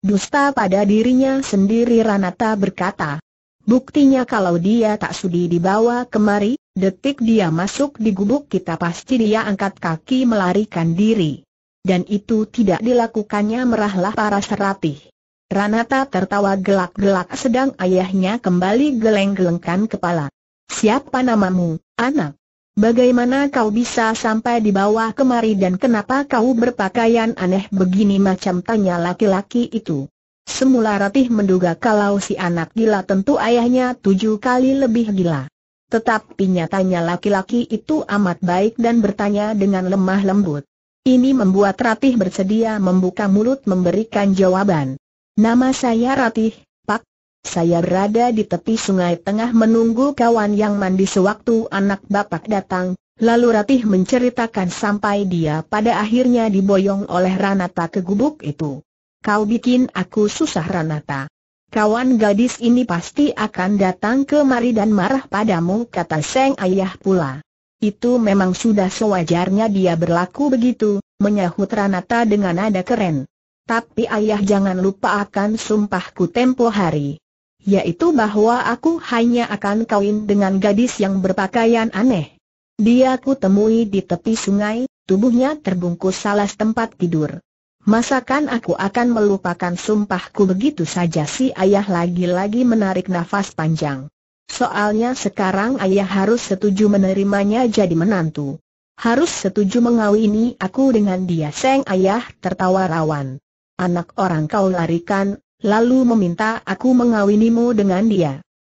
Dusta pada dirinya sendiri Ranata berkata. Buktinya kalau dia tak sudi dibawa kemari, detik dia masuk di gubuk kita pasti dia angkat kaki melarikan diri. Dan itu tidak dilakukannya merahlah para seratih. Ranata tertawa gelak-gelak sedang ayahnya kembali geleng-gelengkan kepala. Siapa namamu, anak? Bagaimana kau bisa sampai di bawah kemari dan kenapa kau berpakaian aneh begini macam tanya laki-laki itu? Semula Ratih menduga kalau si anak gila tentu ayahnya tujuh kali lebih gila. Tetapi nyatanya laki-laki itu amat baik dan bertanya dengan lemah lembut. Ini membuat Ratih bersedia membuka mulut memberikan jawaban. Nama saya Ratih, Pak. Saya berada di tepi sungai tengah menunggu kawan yang mandi sewaktu anak bapak datang. Lalu Ratih menceritakan sampai dia pada akhirnya diboyong oleh Ranata ke gubuk itu. Kau bikin aku susah Ranata. Kawan gadis ini pasti akan datang kemari dan marah padamu kata Seng Ayah pula. Itu memang sudah sewajarnya dia berlaku begitu, menyahut Ranata dengan nada keren. Tapi ayah jangan lupa akan sumpahku tempo hari. Yaitu bahwa aku hanya akan kawin dengan gadis yang berpakaian aneh. Dia ku temui di tepi sungai, tubuhnya terbungkus salah tempat tidur. Masakan aku akan melupakan sumpahku begitu saja si ayah lagi-lagi menarik nafas panjang. Soalnya sekarang ayah harus setuju menerimanya jadi menantu harus setuju mengawini aku dengan dia. Seng ayah tertawa rawan anak orang kau larikan, lalu meminta aku mengawinimu dengan dia.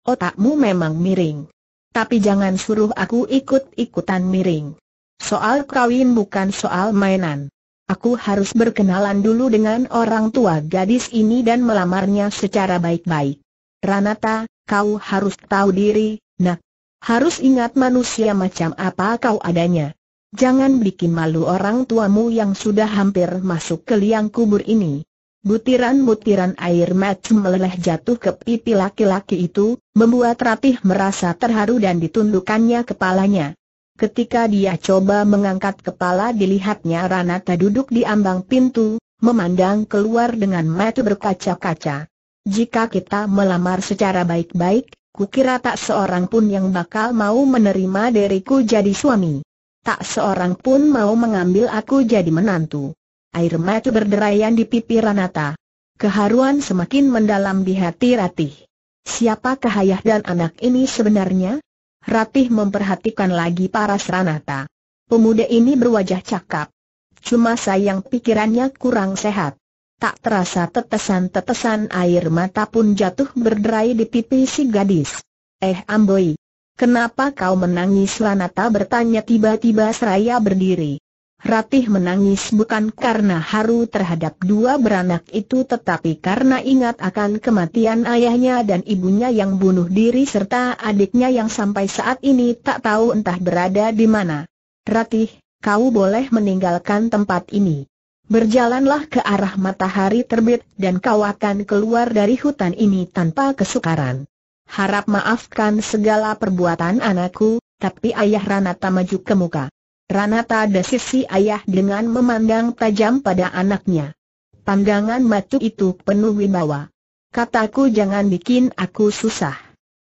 Otakmu memang miring. Tapi jangan suruh aku ikut-ikutan miring. Soal kawin bukan soal mainan. Aku harus berkenalan dulu dengan orang tua gadis ini dan melamarnya secara baik-baik. Ranata, kau harus tahu diri, nak. Harus ingat manusia macam apa kau adanya. Jangan bikin malu orang tuamu yang sudah hampir masuk ke liang kubur ini. Butiran-butiran air mata meleleh jatuh ke pipi laki-laki itu, membuat Ratih merasa terharu dan ditundukkannya kepalanya. Ketika dia coba mengangkat kepala dilihatnya Ranata duduk di ambang pintu, memandang keluar dengan mata berkaca-kaca. Jika kita melamar secara baik-baik, kukira tak seorang pun yang bakal mau menerima diriku jadi suami tak seorang pun mau mengambil aku jadi menantu. Air mata berderayan di pipi Ranata. Keharuan semakin mendalam di hati Ratih. Siapa kahayah dan anak ini sebenarnya? Ratih memperhatikan lagi paras Ranata. Pemuda ini berwajah cakap. Cuma sayang pikirannya kurang sehat. Tak terasa tetesan-tetesan air mata pun jatuh berderai di pipi si gadis. Eh Amboi, Kenapa kau menangis Lanata bertanya tiba-tiba seraya berdiri. Ratih menangis bukan karena haru terhadap dua beranak itu tetapi karena ingat akan kematian ayahnya dan ibunya yang bunuh diri serta adiknya yang sampai saat ini tak tahu entah berada di mana. Ratih, kau boleh meninggalkan tempat ini. Berjalanlah ke arah matahari terbit dan kau akan keluar dari hutan ini tanpa kesukaran harap maafkan segala perbuatan anakku, tapi ayah Ranata maju ke muka. Ranata desisi ayah dengan memandang tajam pada anaknya. Pandangan matu itu penuh wibawa. Kataku jangan bikin aku susah.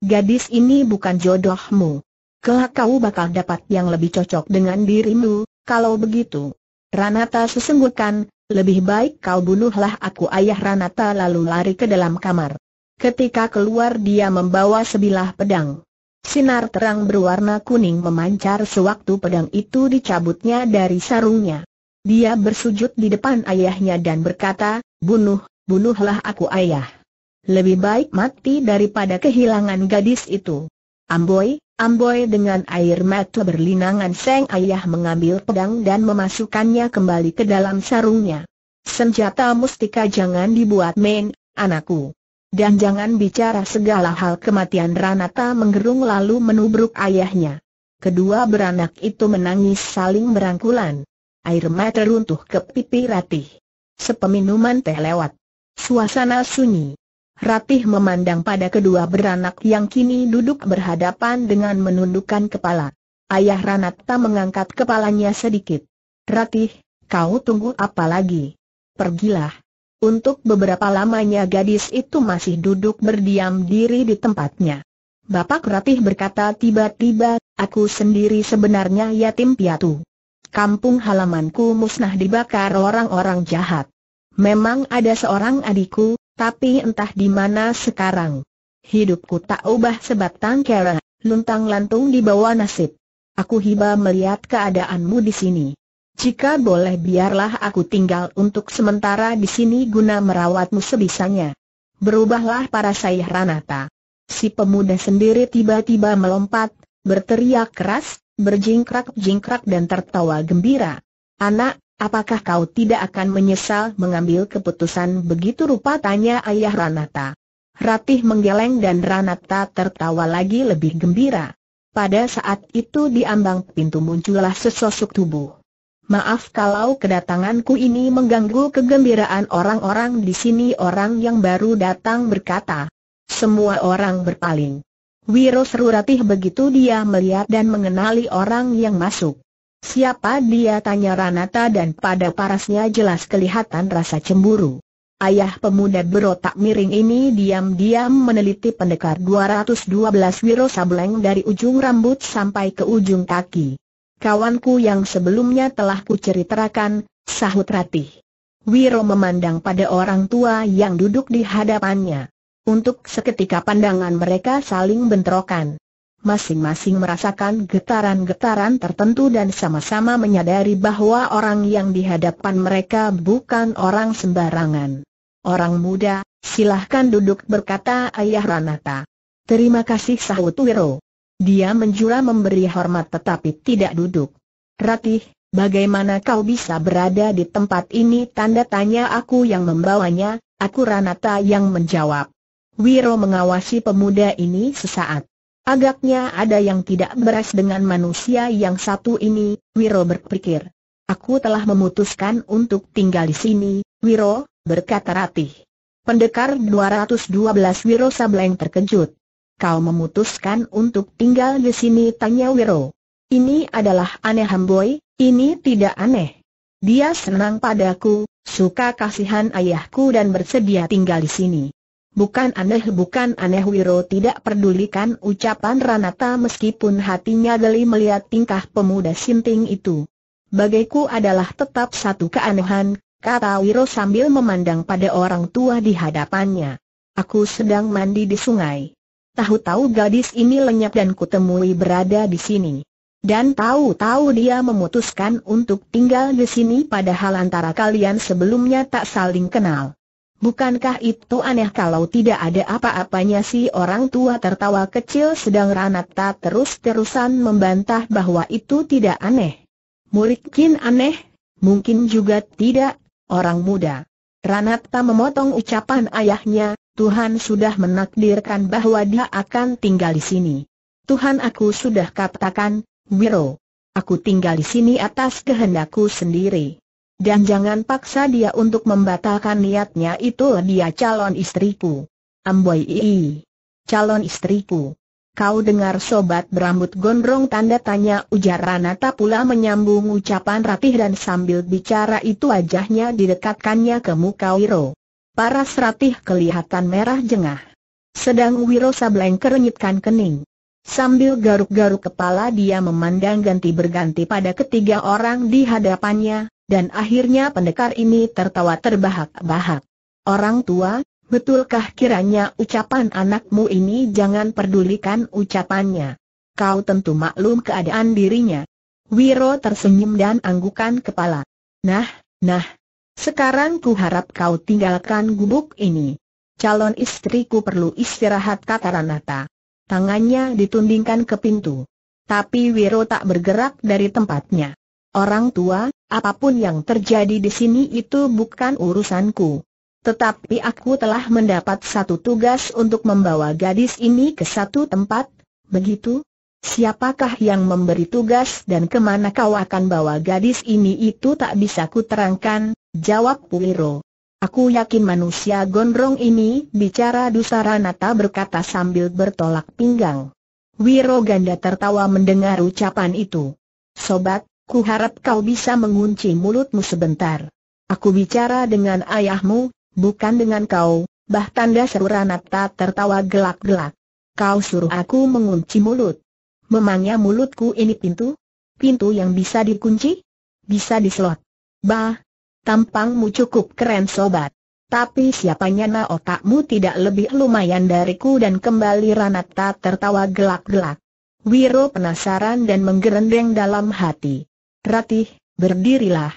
Gadis ini bukan jodohmu. Kelak kau bakal dapat yang lebih cocok dengan dirimu, kalau begitu. Ranata sesungguhkan, lebih baik kau bunuhlah aku ayah Ranata lalu lari ke dalam kamar. Ketika keluar dia membawa sebilah pedang. Sinar terang berwarna kuning memancar sewaktu pedang itu dicabutnya dari sarungnya. Dia bersujud di depan ayahnya dan berkata, bunuh, bunuhlah aku ayah. Lebih baik mati daripada kehilangan gadis itu. Amboi, Amboi dengan air mata berlinangan Seng Ayah mengambil pedang dan memasukkannya kembali ke dalam sarungnya. Senjata mustika jangan dibuat main, anakku. Dan jangan bicara segala hal kematian Ranata menggerung lalu menubruk ayahnya. Kedua beranak itu menangis saling berangkulan. Air mata runtuh ke pipi Ratih. Sepeminuman teh lewat. Suasana sunyi. Ratih memandang pada kedua beranak yang kini duduk berhadapan dengan menundukkan kepala. Ayah Ranata mengangkat kepalanya sedikit. Ratih, kau tunggu apa lagi? Pergilah. Untuk beberapa lamanya gadis itu masih duduk berdiam diri di tempatnya. Bapak Ratih berkata tiba-tiba, aku sendiri sebenarnya yatim piatu. Kampung halamanku musnah dibakar orang-orang jahat. Memang ada seorang adikku, tapi entah di mana sekarang. Hidupku tak ubah sebab tangkera, luntang lantung di bawah nasib. Aku hiba melihat keadaanmu di sini. Jika boleh biarlah aku tinggal untuk sementara di sini guna merawatmu sebisanya. Berubahlah para sayah Ranata. Si pemuda sendiri tiba-tiba melompat, berteriak keras, berjingkrak-jingkrak dan tertawa gembira. Anak, apakah kau tidak akan menyesal mengambil keputusan begitu rupa tanya ayah Ranata. Ratih menggeleng dan Ranata tertawa lagi lebih gembira. Pada saat itu di ambang pintu muncullah sesosok tubuh. Maaf kalau kedatanganku ini mengganggu kegembiraan orang-orang di sini orang yang baru datang berkata. Semua orang berpaling. Wiro Seruratih begitu dia melihat dan mengenali orang yang masuk. Siapa dia tanya Ranata dan pada parasnya jelas kelihatan rasa cemburu. Ayah pemuda berotak miring ini diam-diam meneliti pendekar 212 Wiro Sableng dari ujung rambut sampai ke ujung kaki kawanku yang sebelumnya telah kuceritakan, sahut Ratih. Wiro memandang pada orang tua yang duduk di hadapannya. Untuk seketika pandangan mereka saling bentrokan. Masing-masing merasakan getaran-getaran tertentu dan sama-sama menyadari bahwa orang yang di hadapan mereka bukan orang sembarangan. Orang muda, silahkan duduk berkata Ayah Ranata. Terima kasih sahut Wiro. Dia menjura memberi hormat tetapi tidak duduk. Ratih, bagaimana kau bisa berada di tempat ini? Tanda tanya aku yang membawanya, aku Ranata yang menjawab. Wiro mengawasi pemuda ini sesaat. Agaknya ada yang tidak beres dengan manusia yang satu ini, Wiro berpikir. Aku telah memutuskan untuk tinggal di sini, Wiro, berkata Ratih. Pendekar 212 Wiro Sableng terkejut kau memutuskan untuk tinggal di sini tanya Wiro. Ini adalah aneh Hamboi, ini tidak aneh. Dia senang padaku, suka kasihan ayahku dan bersedia tinggal di sini. Bukan aneh bukan aneh Wiro tidak pedulikan ucapan Ranata meskipun hatinya geli melihat tingkah pemuda sinting itu. Bagiku adalah tetap satu keanehan, kata Wiro sambil memandang pada orang tua di hadapannya. Aku sedang mandi di sungai. Tahu-tahu gadis ini lenyap dan kutemui berada di sini. Dan tahu-tahu dia memutuskan untuk tinggal di sini padahal antara kalian sebelumnya tak saling kenal. Bukankah itu aneh kalau tidak ada apa-apanya si orang tua tertawa kecil sedang Ranata terus-terusan membantah bahwa itu tidak aneh. Muridkin aneh, mungkin juga tidak, orang muda. Ranata memotong ucapan ayahnya, Tuhan sudah menakdirkan bahwa dia akan tinggal di sini. Tuhan aku sudah katakan, Wiro, aku tinggal di sini atas kehendakku sendiri. Dan jangan paksa dia untuk membatalkan niatnya itu dia calon istriku. Amboi ii. Calon istriku. Kau dengar sobat berambut gondrong tanda tanya ujar Ranata pula menyambung ucapan ratih dan sambil bicara itu wajahnya didekatkannya ke muka Wiro. Paras seratih kelihatan merah jengah. Sedang Wiro Sableng kerenyitkan kening. Sambil garuk-garuk kepala dia memandang ganti berganti pada ketiga orang di hadapannya, dan akhirnya pendekar ini tertawa terbahak-bahak. Orang tua, betulkah kiranya ucapan anakmu ini jangan pedulikan ucapannya. Kau tentu maklum keadaan dirinya. Wiro tersenyum dan anggukan kepala. Nah, nah, sekarang ku harap kau tinggalkan gubuk ini. Calon istriku perlu istirahat kata Ranata. Tangannya ditundingkan ke pintu. Tapi Wiro tak bergerak dari tempatnya. Orang tua, apapun yang terjadi di sini itu bukan urusanku. Tetapi aku telah mendapat satu tugas untuk membawa gadis ini ke satu tempat, begitu? Siapakah yang memberi tugas dan kemana kau akan bawa gadis ini itu tak bisa ku terangkan, jawab Wiro. Aku yakin manusia gondrong ini, bicara Nata berkata sambil bertolak pinggang. Wiro Ganda tertawa mendengar ucapan itu. Sobat, ku harap kau bisa mengunci mulutmu sebentar. Aku bicara dengan ayahmu, bukan dengan kau, bah tanda seru Ranata tertawa gelak-gelak. Kau suruh aku mengunci mulut. Memangnya mulutku ini pintu? Pintu yang bisa dikunci? Bisa dislot. Bah, Tampangmu cukup keren sobat. Tapi siapanya na otakmu tidak lebih lumayan dariku dan kembali Ranata tertawa gelak-gelak. Wiro penasaran dan menggerendeng dalam hati. Ratih, berdirilah.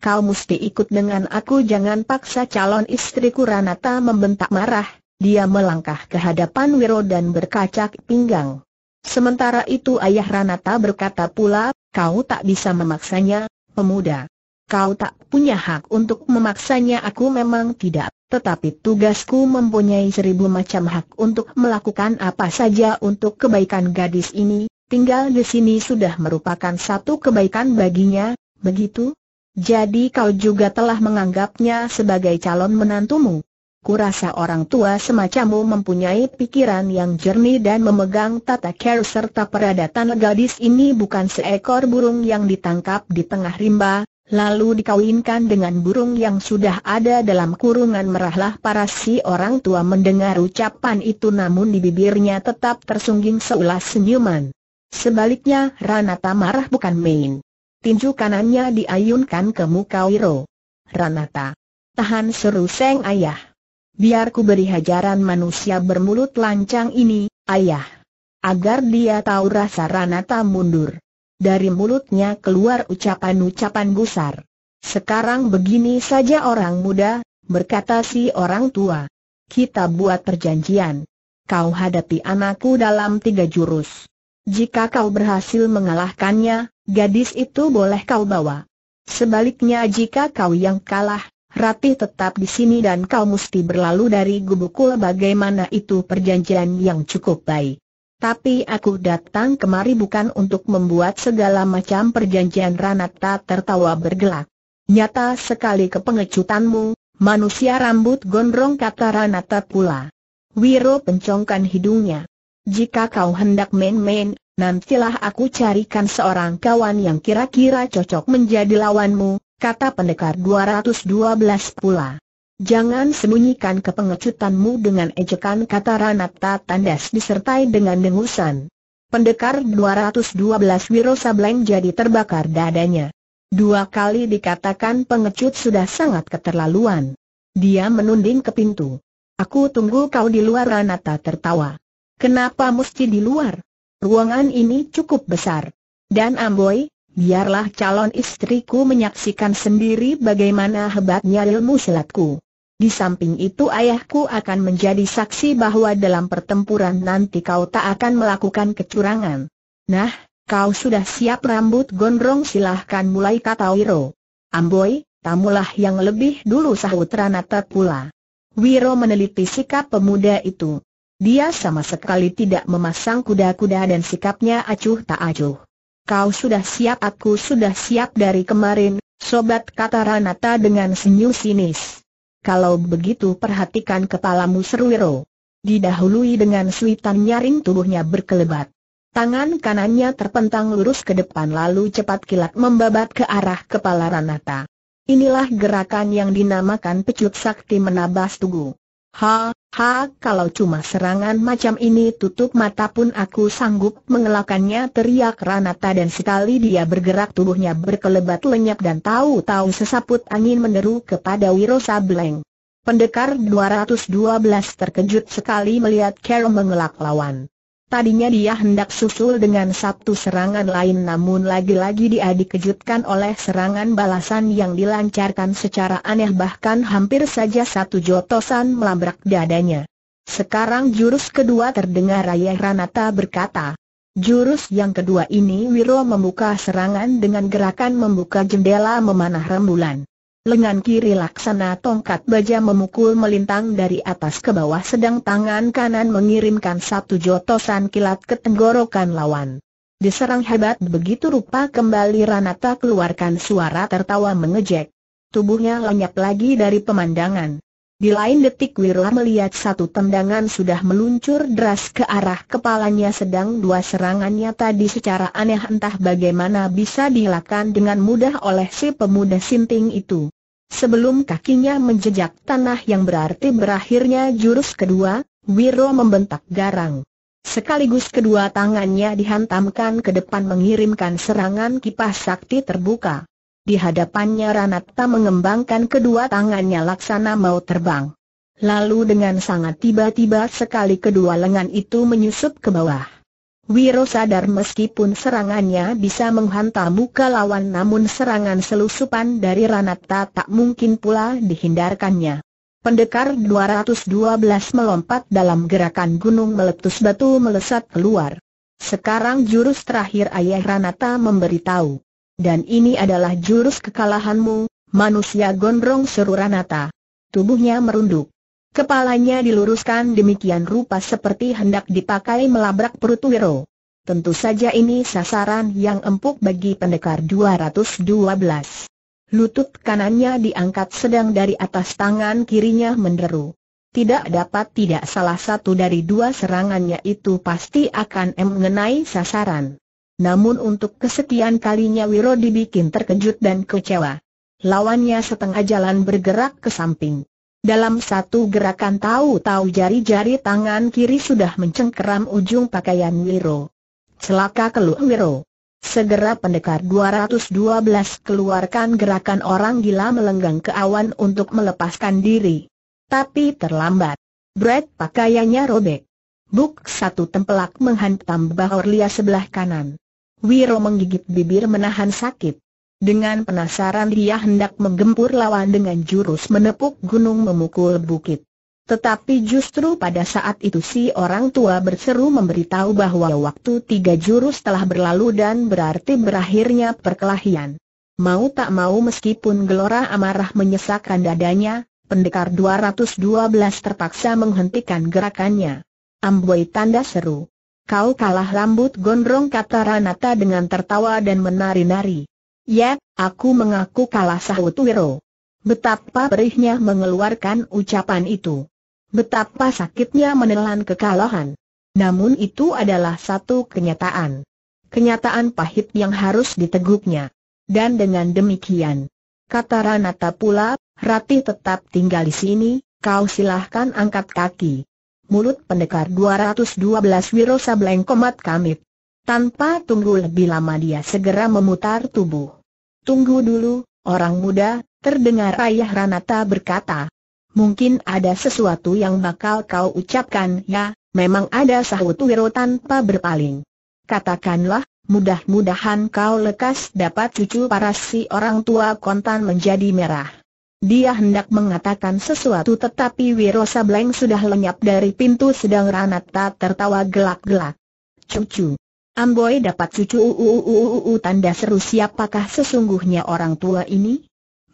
Kau mesti ikut dengan aku jangan paksa calon istriku Ranata membentak marah. Dia melangkah ke hadapan Wiro dan berkacak pinggang. Sementara itu ayah Ranata berkata pula, kau tak bisa memaksanya, pemuda kau tak punya hak untuk memaksanya aku memang tidak, tetapi tugasku mempunyai seribu macam hak untuk melakukan apa saja untuk kebaikan gadis ini, tinggal di sini sudah merupakan satu kebaikan baginya, begitu? Jadi kau juga telah menganggapnya sebagai calon menantumu. Kurasa orang tua semacammu mempunyai pikiran yang jernih dan memegang tata care serta peradatan gadis ini bukan seekor burung yang ditangkap di tengah rimba, lalu dikawinkan dengan burung yang sudah ada dalam kurungan merahlah para si orang tua mendengar ucapan itu namun di bibirnya tetap tersungging seulas senyuman. Sebaliknya Ranata marah bukan main. Tinju kanannya diayunkan ke muka Wiro. Ranata. Tahan seru seng ayah. Biar ku beri hajaran manusia bermulut lancang ini, ayah. Agar dia tahu rasa Ranata mundur. Dari mulutnya keluar ucapan-ucapan gusar. Sekarang begini saja orang muda, berkata si orang tua. Kita buat perjanjian. Kau hadapi anakku dalam tiga jurus. Jika kau berhasil mengalahkannya, gadis itu boleh kau bawa. Sebaliknya jika kau yang kalah, Ratih tetap di sini dan kau mesti berlalu dari gubukul bagaimana itu perjanjian yang cukup baik. Tapi aku datang kemari bukan untuk membuat segala macam perjanjian Ranata tertawa bergelak. Nyata sekali kepengecutanmu, manusia rambut gondrong kata Ranata pula. Wiro pencongkan hidungnya. Jika kau hendak main-main, nantilah aku carikan seorang kawan yang kira-kira cocok menjadi lawanmu, kata pendekar 212 pula. Jangan sembunyikan kepengecutanmu dengan ejekan kata Ranata Tandas disertai dengan dengusan. Pendekar 212 Wiro Sableng jadi terbakar dadanya. Dua kali dikatakan pengecut sudah sangat keterlaluan. Dia menunding ke pintu. Aku tunggu kau di luar Ranata tertawa. Kenapa mesti di luar? Ruangan ini cukup besar. Dan Amboy, biarlah calon istriku menyaksikan sendiri bagaimana hebatnya ilmu silatku. Di samping itu ayahku akan menjadi saksi bahwa dalam pertempuran nanti kau tak akan melakukan kecurangan. Nah, kau sudah siap rambut gondrong silahkan mulai kata Wiro. Amboi, tamulah yang lebih dulu sahut Ranata pula. Wiro meneliti sikap pemuda itu. Dia sama sekali tidak memasang kuda-kuda dan sikapnya acuh tak acuh. Kau sudah siap aku sudah siap dari kemarin, sobat kata Ranata dengan senyum sinis. Kalau begitu perhatikan kepalamu seru Wiro. Didahului dengan suitan nyaring tubuhnya berkelebat. Tangan kanannya terpentang lurus ke depan lalu cepat kilat membabat ke arah kepala Ranata. Inilah gerakan yang dinamakan pecut sakti menabas tugu. Ha, Ha, kalau cuma serangan macam ini tutup mata pun aku sanggup mengelakannya teriak Ranata dan sekali dia bergerak tubuhnya berkelebat lenyap dan tahu-tahu sesaput angin meneru kepada Wiro Sableng. Pendekar 212 terkejut sekali melihat Carol mengelak lawan. Tadinya dia hendak susul dengan satu serangan lain namun lagi-lagi dia dikejutkan oleh serangan balasan yang dilancarkan secara aneh bahkan hampir saja satu jotosan melabrak dadanya. Sekarang jurus kedua terdengar Raya Ranata berkata. Jurus yang kedua ini Wiro membuka serangan dengan gerakan membuka jendela memanah rembulan lengan kiri laksana tongkat baja memukul melintang dari atas ke bawah sedang tangan kanan mengirimkan satu jotosan kilat ke tenggorokan lawan. Diserang hebat begitu rupa kembali Ranata keluarkan suara tertawa mengejek. Tubuhnya lenyap lagi dari pemandangan. Di lain detik Wirla melihat satu tendangan sudah meluncur deras ke arah kepalanya sedang dua serangannya tadi secara aneh entah bagaimana bisa dilakukan dengan mudah oleh si pemuda sinting itu. Sebelum kakinya menjejak tanah yang berarti berakhirnya jurus kedua, Wiro membentak garang. Sekaligus kedua tangannya dihantamkan ke depan mengirimkan serangan kipas sakti terbuka. Di hadapannya Ranata mengembangkan kedua tangannya laksana mau terbang. Lalu dengan sangat tiba-tiba sekali kedua lengan itu menyusup ke bawah. Wiro sadar meskipun serangannya bisa menghantam muka lawan namun serangan selusupan dari Ranata tak mungkin pula dihindarkannya. Pendekar 212 melompat dalam gerakan gunung meletus batu melesat keluar. Sekarang jurus terakhir Ayah Ranata memberitahu. Dan ini adalah jurus kekalahanmu, manusia gondrong seru Ranata. Tubuhnya merunduk. Kepalanya diluruskan demikian rupa seperti hendak dipakai melabrak perut Wiro. Tentu saja ini sasaran yang empuk bagi pendekar 212. Lutut kanannya diangkat sedang dari atas tangan kirinya menderu. Tidak dapat tidak salah satu dari dua serangannya itu pasti akan mengenai sasaran. Namun untuk kesekian kalinya Wiro dibikin terkejut dan kecewa. Lawannya setengah jalan bergerak ke samping. Dalam satu gerakan tahu-tahu jari-jari tangan kiri sudah mencengkeram ujung pakaian Wiro. Celaka keluh Wiro. Segera pendekar 212 keluarkan gerakan orang gila melenggang ke awan untuk melepaskan diri. Tapi terlambat. Brad pakaiannya robek. Buk satu tempelak menghantam bahorlia sebelah kanan. Wiro menggigit bibir menahan sakit. Dengan penasaran dia hendak menggempur lawan dengan jurus menepuk gunung memukul bukit. Tetapi justru pada saat itu si orang tua berseru memberitahu bahwa waktu tiga jurus telah berlalu dan berarti berakhirnya perkelahian. Mau tak mau meskipun gelora amarah menyesakkan dadanya, pendekar 212 terpaksa menghentikan gerakannya. Amboi tanda seru. Kau kalah rambut gondrong kata Ranata dengan tertawa dan menari-nari. Ya, aku mengaku kalah sahut Wiro. Betapa perihnya mengeluarkan ucapan itu. Betapa sakitnya menelan kekalahan. Namun itu adalah satu kenyataan. Kenyataan pahit yang harus diteguknya. Dan dengan demikian, kata Ranata pula, Ratih tetap tinggal di sini, kau silahkan angkat kaki. Mulut pendekar 212 Wiro Sableng komat kamit. Tanpa tunggu lebih lama dia segera memutar tubuh. Tunggu dulu, orang muda, terdengar ayah Ranata berkata. Mungkin ada sesuatu yang bakal kau ucapkan ya, memang ada sahut Wiro tanpa berpaling. Katakanlah, mudah-mudahan kau lekas dapat cucu paras si orang tua kontan menjadi merah. Dia hendak mengatakan sesuatu tetapi Wiro Sableng sudah lenyap dari pintu sedang Ranata tertawa gelak-gelak. Cucu, Amboi dapat cucu uuu tanda seru siapakah sesungguhnya orang tua ini?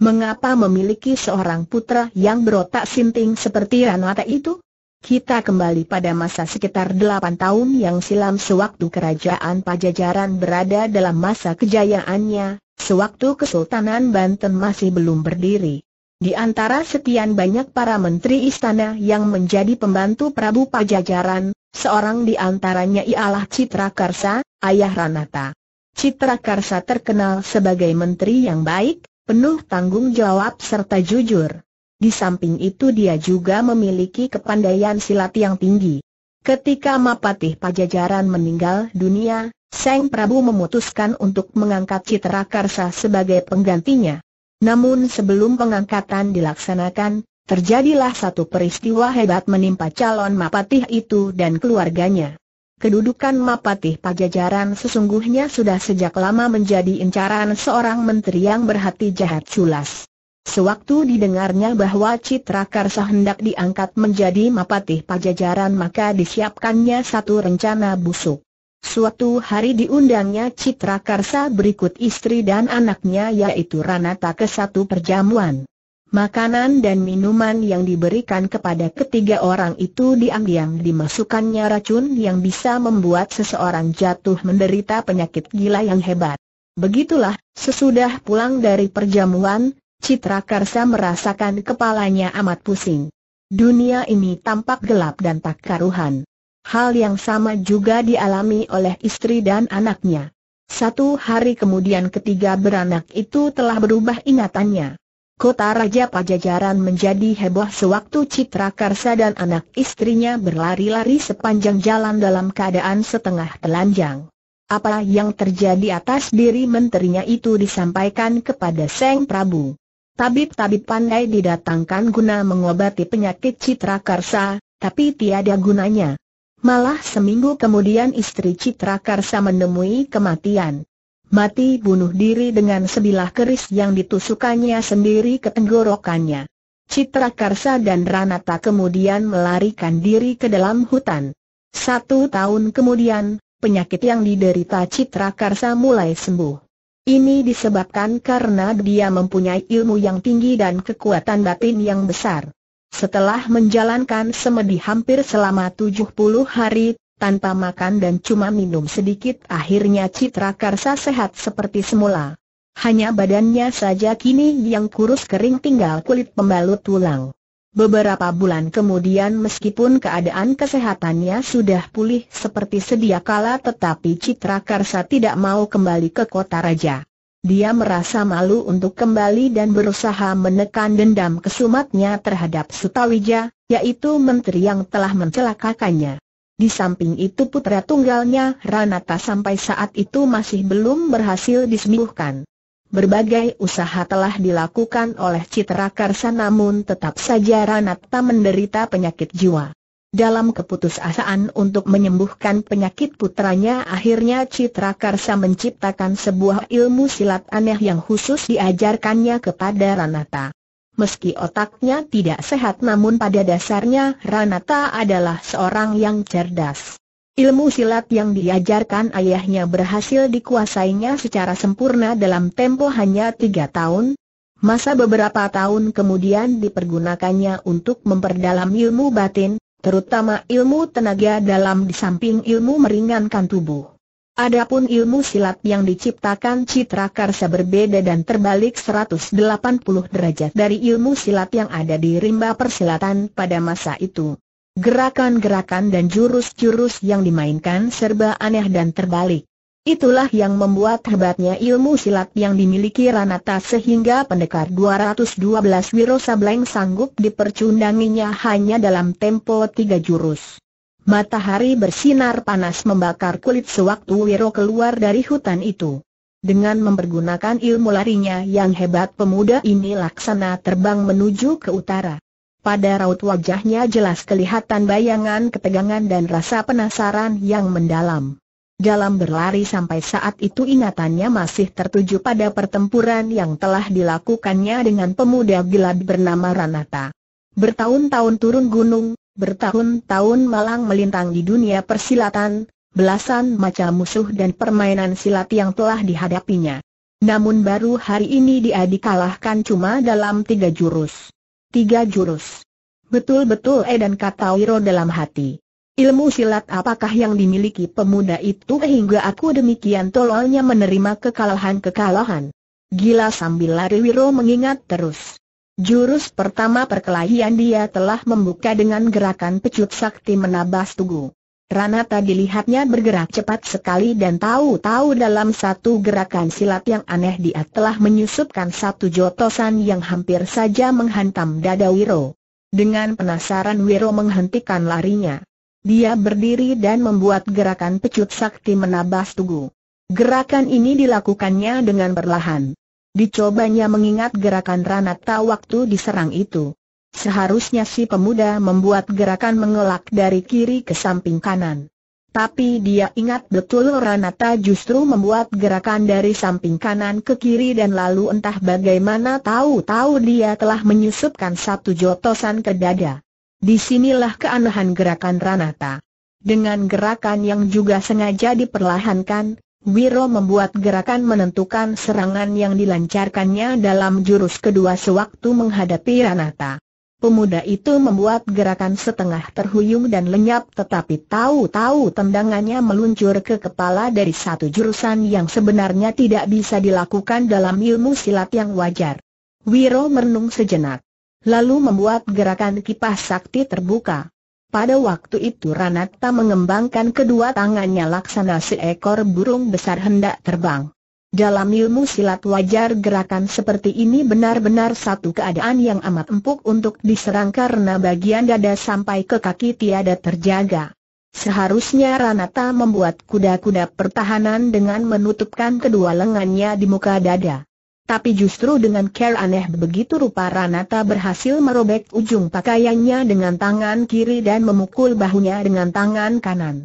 Mengapa memiliki seorang putra yang berotak sinting seperti Ranata itu? Kita kembali pada masa sekitar 8 tahun yang silam sewaktu kerajaan Pajajaran berada dalam masa kejayaannya, sewaktu Kesultanan Banten masih belum berdiri. Di antara sekian banyak para menteri istana yang menjadi pembantu Prabu Pajajaran, Seorang di antaranya ialah Citra Karsa, ayah Ranata. Citra Karsa terkenal sebagai menteri yang baik, penuh tanggung jawab serta jujur. Di samping itu dia juga memiliki kepandaian silat yang tinggi. Ketika Mapatih Pajajaran meninggal dunia, Seng Prabu memutuskan untuk mengangkat Citra Karsa sebagai penggantinya. Namun sebelum pengangkatan dilaksanakan, Terjadilah satu peristiwa hebat menimpa calon Mapatih itu dan keluarganya. Kedudukan Mapatih Pajajaran sesungguhnya sudah sejak lama menjadi incaran seorang menteri yang berhati jahat culas. Sewaktu didengarnya bahwa Citra Karsa hendak diangkat menjadi Mapatih Pajajaran maka disiapkannya satu rencana busuk. Suatu hari diundangnya Citra Karsa berikut istri dan anaknya yaitu Ranata ke satu perjamuan. Makanan dan minuman yang diberikan kepada ketiga orang itu diam-diam dimasukkannya racun yang bisa membuat seseorang jatuh menderita penyakit gila yang hebat. Begitulah, sesudah pulang dari perjamuan, Citra Karsa merasakan kepalanya amat pusing. Dunia ini tampak gelap dan tak karuhan. Hal yang sama juga dialami oleh istri dan anaknya. Satu hari kemudian ketiga beranak itu telah berubah ingatannya. Kota Raja Pajajaran menjadi heboh sewaktu Citra Karsa dan anak istrinya berlari-lari sepanjang jalan dalam keadaan setengah telanjang. Apa yang terjadi atas diri menterinya itu disampaikan kepada Seng Prabu. Tabib-tabib pandai didatangkan guna mengobati penyakit Citra Karsa, tapi tiada gunanya. Malah seminggu kemudian istri Citra Karsa menemui kematian mati bunuh diri dengan sebilah keris yang ditusukannya sendiri ke tenggorokannya. Citra Karsa dan Ranata kemudian melarikan diri ke dalam hutan. Satu tahun kemudian, penyakit yang diderita Citra Karsa mulai sembuh. Ini disebabkan karena dia mempunyai ilmu yang tinggi dan kekuatan batin yang besar. Setelah menjalankan semedi hampir selama 70 hari, tanpa makan dan cuma minum sedikit akhirnya Citra Karsa sehat seperti semula. Hanya badannya saja kini yang kurus kering tinggal kulit pembalut tulang. Beberapa bulan kemudian meskipun keadaan kesehatannya sudah pulih seperti sedia kala tetapi Citra Karsa tidak mau kembali ke kota raja. Dia merasa malu untuk kembali dan berusaha menekan dendam kesumatnya terhadap Sutawija, yaitu menteri yang telah mencelakakannya. Di samping itu putra tunggalnya Ranata sampai saat itu masih belum berhasil disembuhkan. Berbagai usaha telah dilakukan oleh Citra Karsa namun tetap saja Ranata menderita penyakit jiwa. Dalam keputusasaan untuk menyembuhkan penyakit putranya akhirnya Citra Karsa menciptakan sebuah ilmu silat aneh yang khusus diajarkannya kepada Ranata. Meski otaknya tidak sehat namun pada dasarnya Ranata adalah seorang yang cerdas. Ilmu silat yang diajarkan ayahnya berhasil dikuasainya secara sempurna dalam tempo hanya tiga tahun. Masa beberapa tahun kemudian dipergunakannya untuk memperdalam ilmu batin, terutama ilmu tenaga dalam di samping ilmu meringankan tubuh. Adapun ilmu silat yang diciptakan Citra Karsa berbeda dan terbalik 180 derajat dari ilmu silat yang ada di rimba persilatan pada masa itu. Gerakan-gerakan dan jurus-jurus yang dimainkan serba aneh dan terbalik. Itulah yang membuat hebatnya ilmu silat yang dimiliki Ranata sehingga pendekar 212 Wiro Sableng sanggup dipercundanginya hanya dalam tempo tiga jurus. Matahari bersinar panas membakar kulit sewaktu Wiro keluar dari hutan itu. Dengan mempergunakan ilmu larinya yang hebat pemuda ini laksana terbang menuju ke utara. Pada raut wajahnya jelas kelihatan bayangan ketegangan dan rasa penasaran yang mendalam. Dalam berlari sampai saat itu ingatannya masih tertuju pada pertempuran yang telah dilakukannya dengan pemuda gila bernama Ranata. Bertahun-tahun turun gunung, bertahun-tahun malang melintang di dunia persilatan, belasan macam musuh dan permainan silat yang telah dihadapinya. Namun baru hari ini dia dikalahkan cuma dalam tiga jurus. Tiga jurus. Betul-betul edan kata Wiro dalam hati. Ilmu silat apakah yang dimiliki pemuda itu hingga aku demikian tololnya menerima kekalahan-kekalahan. Gila sambil lari Wiro mengingat terus. Jurus pertama perkelahian dia telah membuka dengan gerakan pecut sakti menabas tugu. Ranata dilihatnya bergerak cepat sekali dan tahu-tahu dalam satu gerakan silat yang aneh dia telah menyusupkan satu jotosan yang hampir saja menghantam dada Wiro. Dengan penasaran Wiro menghentikan larinya. Dia berdiri dan membuat gerakan pecut sakti menabas tugu. Gerakan ini dilakukannya dengan perlahan. Dicobanya mengingat gerakan Ranata waktu diserang itu. Seharusnya si pemuda membuat gerakan mengelak dari kiri ke samping kanan. Tapi dia ingat betul Ranata justru membuat gerakan dari samping kanan ke kiri dan lalu entah bagaimana tahu-tahu dia telah menyusupkan satu jotosan ke dada. Disinilah keanehan gerakan Ranata. Dengan gerakan yang juga sengaja diperlahankan, Wiro membuat gerakan menentukan serangan yang dilancarkannya dalam jurus kedua sewaktu menghadapi Ranata. Pemuda itu membuat gerakan setengah terhuyung dan lenyap tetapi tahu-tahu tendangannya meluncur ke kepala dari satu jurusan yang sebenarnya tidak bisa dilakukan dalam ilmu silat yang wajar. Wiro merenung sejenak. Lalu membuat gerakan kipas sakti terbuka. Pada waktu itu Ranata mengembangkan kedua tangannya laksana seekor burung besar hendak terbang. Dalam ilmu silat wajar gerakan seperti ini benar-benar satu keadaan yang amat empuk untuk diserang karena bagian dada sampai ke kaki tiada terjaga. Seharusnya Ranata membuat kuda-kuda pertahanan dengan menutupkan kedua lengannya di muka dada tapi justru dengan care aneh begitu rupa Ranata berhasil merobek ujung pakaiannya dengan tangan kiri dan memukul bahunya dengan tangan kanan.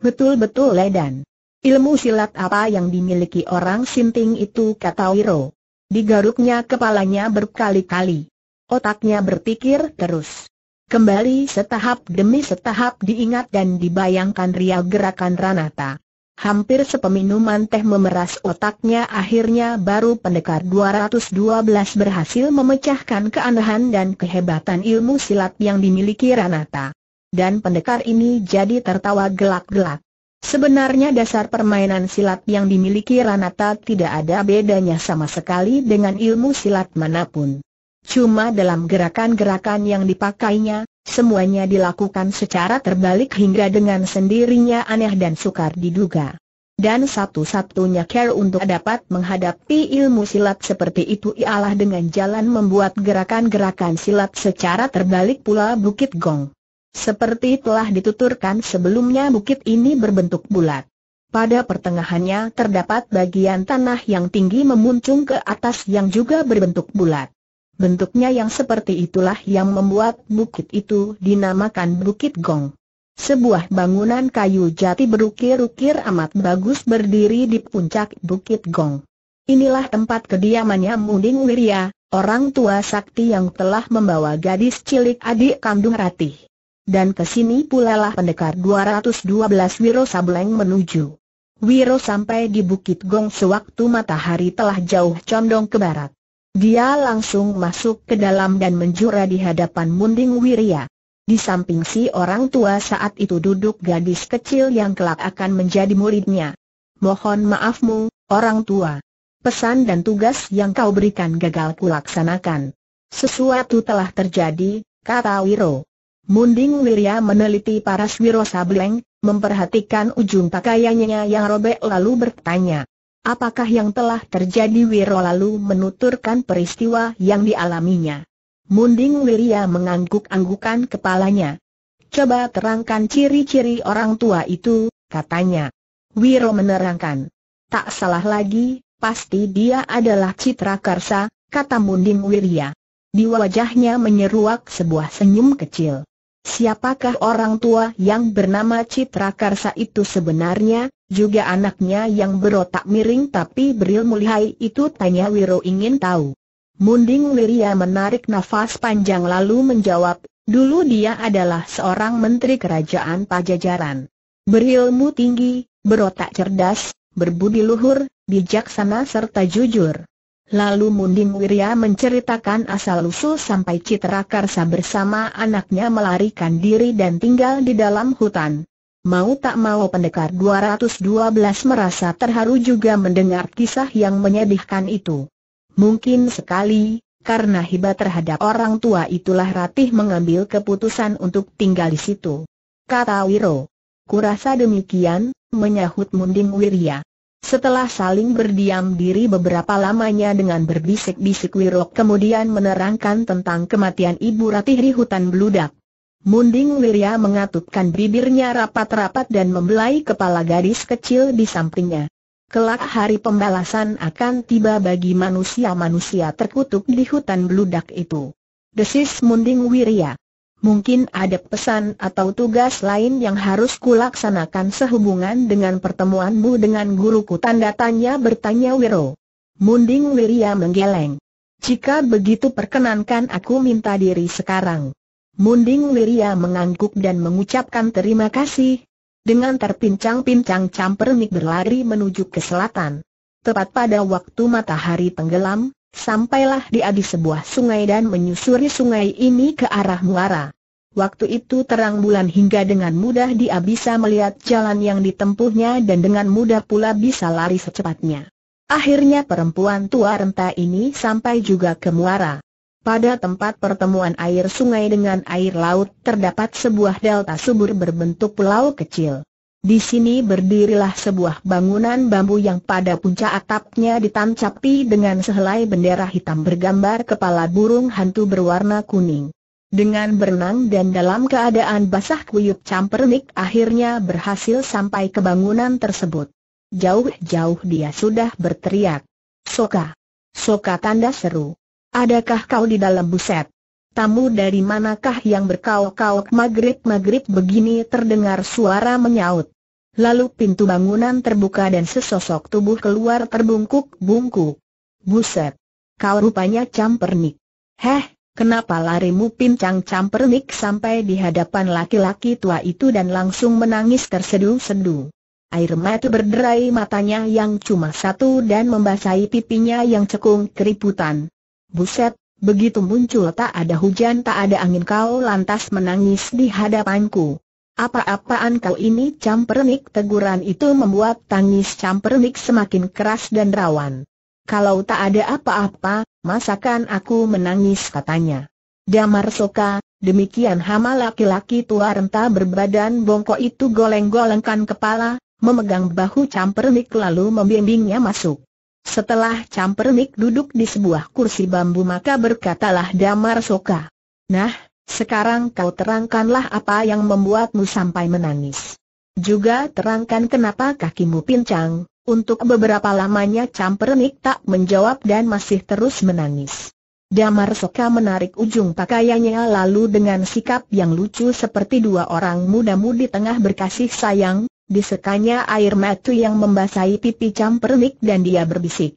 Betul-betul ledan. Ilmu silat apa yang dimiliki orang sinting itu kata Wiro. Digaruknya kepalanya berkali-kali. Otaknya berpikir terus. Kembali setahap demi setahap diingat dan dibayangkan riak gerakan Ranata hampir sepeminuman teh memeras otaknya akhirnya baru pendekar 212 berhasil memecahkan keanehan dan kehebatan ilmu silat yang dimiliki Ranata. Dan pendekar ini jadi tertawa gelak-gelak. Sebenarnya dasar permainan silat yang dimiliki Ranata tidak ada bedanya sama sekali dengan ilmu silat manapun. Cuma dalam gerakan-gerakan yang dipakainya, semuanya dilakukan secara terbalik hingga dengan sendirinya aneh dan sukar diduga. Dan satu-satunya care untuk dapat menghadapi ilmu silat seperti itu ialah dengan jalan membuat gerakan-gerakan silat secara terbalik pula Bukit Gong. Seperti telah dituturkan sebelumnya bukit ini berbentuk bulat. Pada pertengahannya terdapat bagian tanah yang tinggi memuncung ke atas yang juga berbentuk bulat. Bentuknya yang seperti itulah yang membuat bukit itu dinamakan Bukit Gong. Sebuah bangunan kayu jati berukir-ukir amat bagus berdiri di puncak Bukit Gong. Inilah tempat kediamannya Munding Wirya, orang tua sakti yang telah membawa gadis cilik adik kandung Ratih. Dan ke sini pula lah pendekar 212 Wiro Sableng menuju. Wiro sampai di Bukit Gong sewaktu matahari telah jauh condong ke barat. Dia langsung masuk ke dalam dan menjura di hadapan Munding Wiria. Di samping si orang tua saat itu duduk gadis kecil yang kelak akan menjadi muridnya. Mohon maafmu, orang tua. Pesan dan tugas yang kau berikan gagal kulaksanakan. Sesuatu telah terjadi, kata Wiro. Munding Wiria meneliti paras Wiro Sableng, memperhatikan ujung pakaiannya yang robek lalu bertanya. Apakah yang telah terjadi Wiro lalu menuturkan peristiwa yang dialaminya. Munding Wirya mengangguk-anggukan kepalanya. Coba terangkan ciri-ciri orang tua itu, katanya. Wiro menerangkan. Tak salah lagi, pasti dia adalah Citra Karsa, kata Munding Wirya. Di wajahnya menyeruak sebuah senyum kecil. Siapakah orang tua yang bernama Citra Karsa itu sebenarnya, juga anaknya yang berotak miring tapi berilmu lihai itu tanya Wiro ingin tahu. Munding Liria menarik nafas panjang lalu menjawab, dulu dia adalah seorang menteri kerajaan pajajaran. Berilmu tinggi, berotak cerdas, berbudi luhur, bijaksana serta jujur. Lalu Munding Wirya menceritakan asal-usul sampai Citra Karsa bersama anaknya melarikan diri dan tinggal di dalam hutan. Mau tak mau pendekar 212 merasa terharu juga mendengar kisah yang menyedihkan itu. Mungkin sekali, karena hibah terhadap orang tua itulah Ratih mengambil keputusan untuk tinggal di situ. Kata Wiro. Kurasa demikian, menyahut Munding Wirya. Setelah saling berdiam diri beberapa lamanya dengan berbisik-bisik Wirok kemudian menerangkan tentang kematian Ibu Ratih di hutan beludak. Munding Wirya mengatupkan bibirnya rapat-rapat dan membelai kepala gadis kecil di sampingnya. Kelak hari pembalasan akan tiba bagi manusia-manusia terkutuk di hutan bludak itu. Desis Munding Wirya. Mungkin ada pesan atau tugas lain yang harus kulaksanakan sehubungan dengan pertemuanmu dengan guruku tanda tanya bertanya Wiro. Munding Wirya menggeleng. Jika begitu perkenankan aku minta diri sekarang. Munding Wirya mengangguk dan mengucapkan terima kasih. Dengan terpincang-pincang Campernik berlari menuju ke selatan. Tepat pada waktu matahari tenggelam, Sampailah dia di sebuah sungai dan menyusuri sungai ini ke arah muara. Waktu itu terang bulan hingga dengan mudah dia bisa melihat jalan yang ditempuhnya dan dengan mudah pula bisa lari secepatnya. Akhirnya perempuan tua renta ini sampai juga ke muara. Pada tempat pertemuan air sungai dengan air laut terdapat sebuah delta subur berbentuk pulau kecil. Di sini berdirilah sebuah bangunan bambu yang pada puncak atapnya ditancapi dengan sehelai bendera hitam bergambar kepala burung hantu berwarna kuning. Dengan berenang dan dalam keadaan basah kuyup campernik akhirnya berhasil sampai ke bangunan tersebut. Jauh-jauh dia sudah berteriak. Soka! Soka tanda seru. Adakah kau di dalam buset? Tamu dari manakah yang berkau-kau maghrib-maghrib begini terdengar suara menyaut. Lalu pintu bangunan terbuka dan sesosok tubuh keluar terbungkuk-bungkuk. Buset! Kau rupanya campernik. Heh, kenapa larimu pincang campernik sampai di hadapan laki-laki tua itu dan langsung menangis terseduh-seduh. Air mata berderai matanya yang cuma satu dan membasahi pipinya yang cekung keriputan. Buset, Begitu muncul tak ada hujan tak ada angin kau lantas menangis di hadapanku. Apa-apaan kau ini campernik teguran itu membuat tangis campernik semakin keras dan rawan. Kalau tak ada apa-apa, masakan aku menangis katanya. Damar Soka, demikian hama laki-laki tua renta berbadan bongkok itu goleng-golengkan kepala, memegang bahu campernik lalu membimbingnya masuk. Setelah Campernik duduk di sebuah kursi bambu maka berkatalah Damar Soka. Nah, sekarang kau terangkanlah apa yang membuatmu sampai menangis. Juga terangkan kenapa kakimu pincang, untuk beberapa lamanya Campernik tak menjawab dan masih terus menangis. Damar Soka menarik ujung pakaiannya lalu dengan sikap yang lucu seperti dua orang muda-mudi tengah berkasih sayang, disekanya air mata yang membasahi pipi Campernik dan dia berbisik.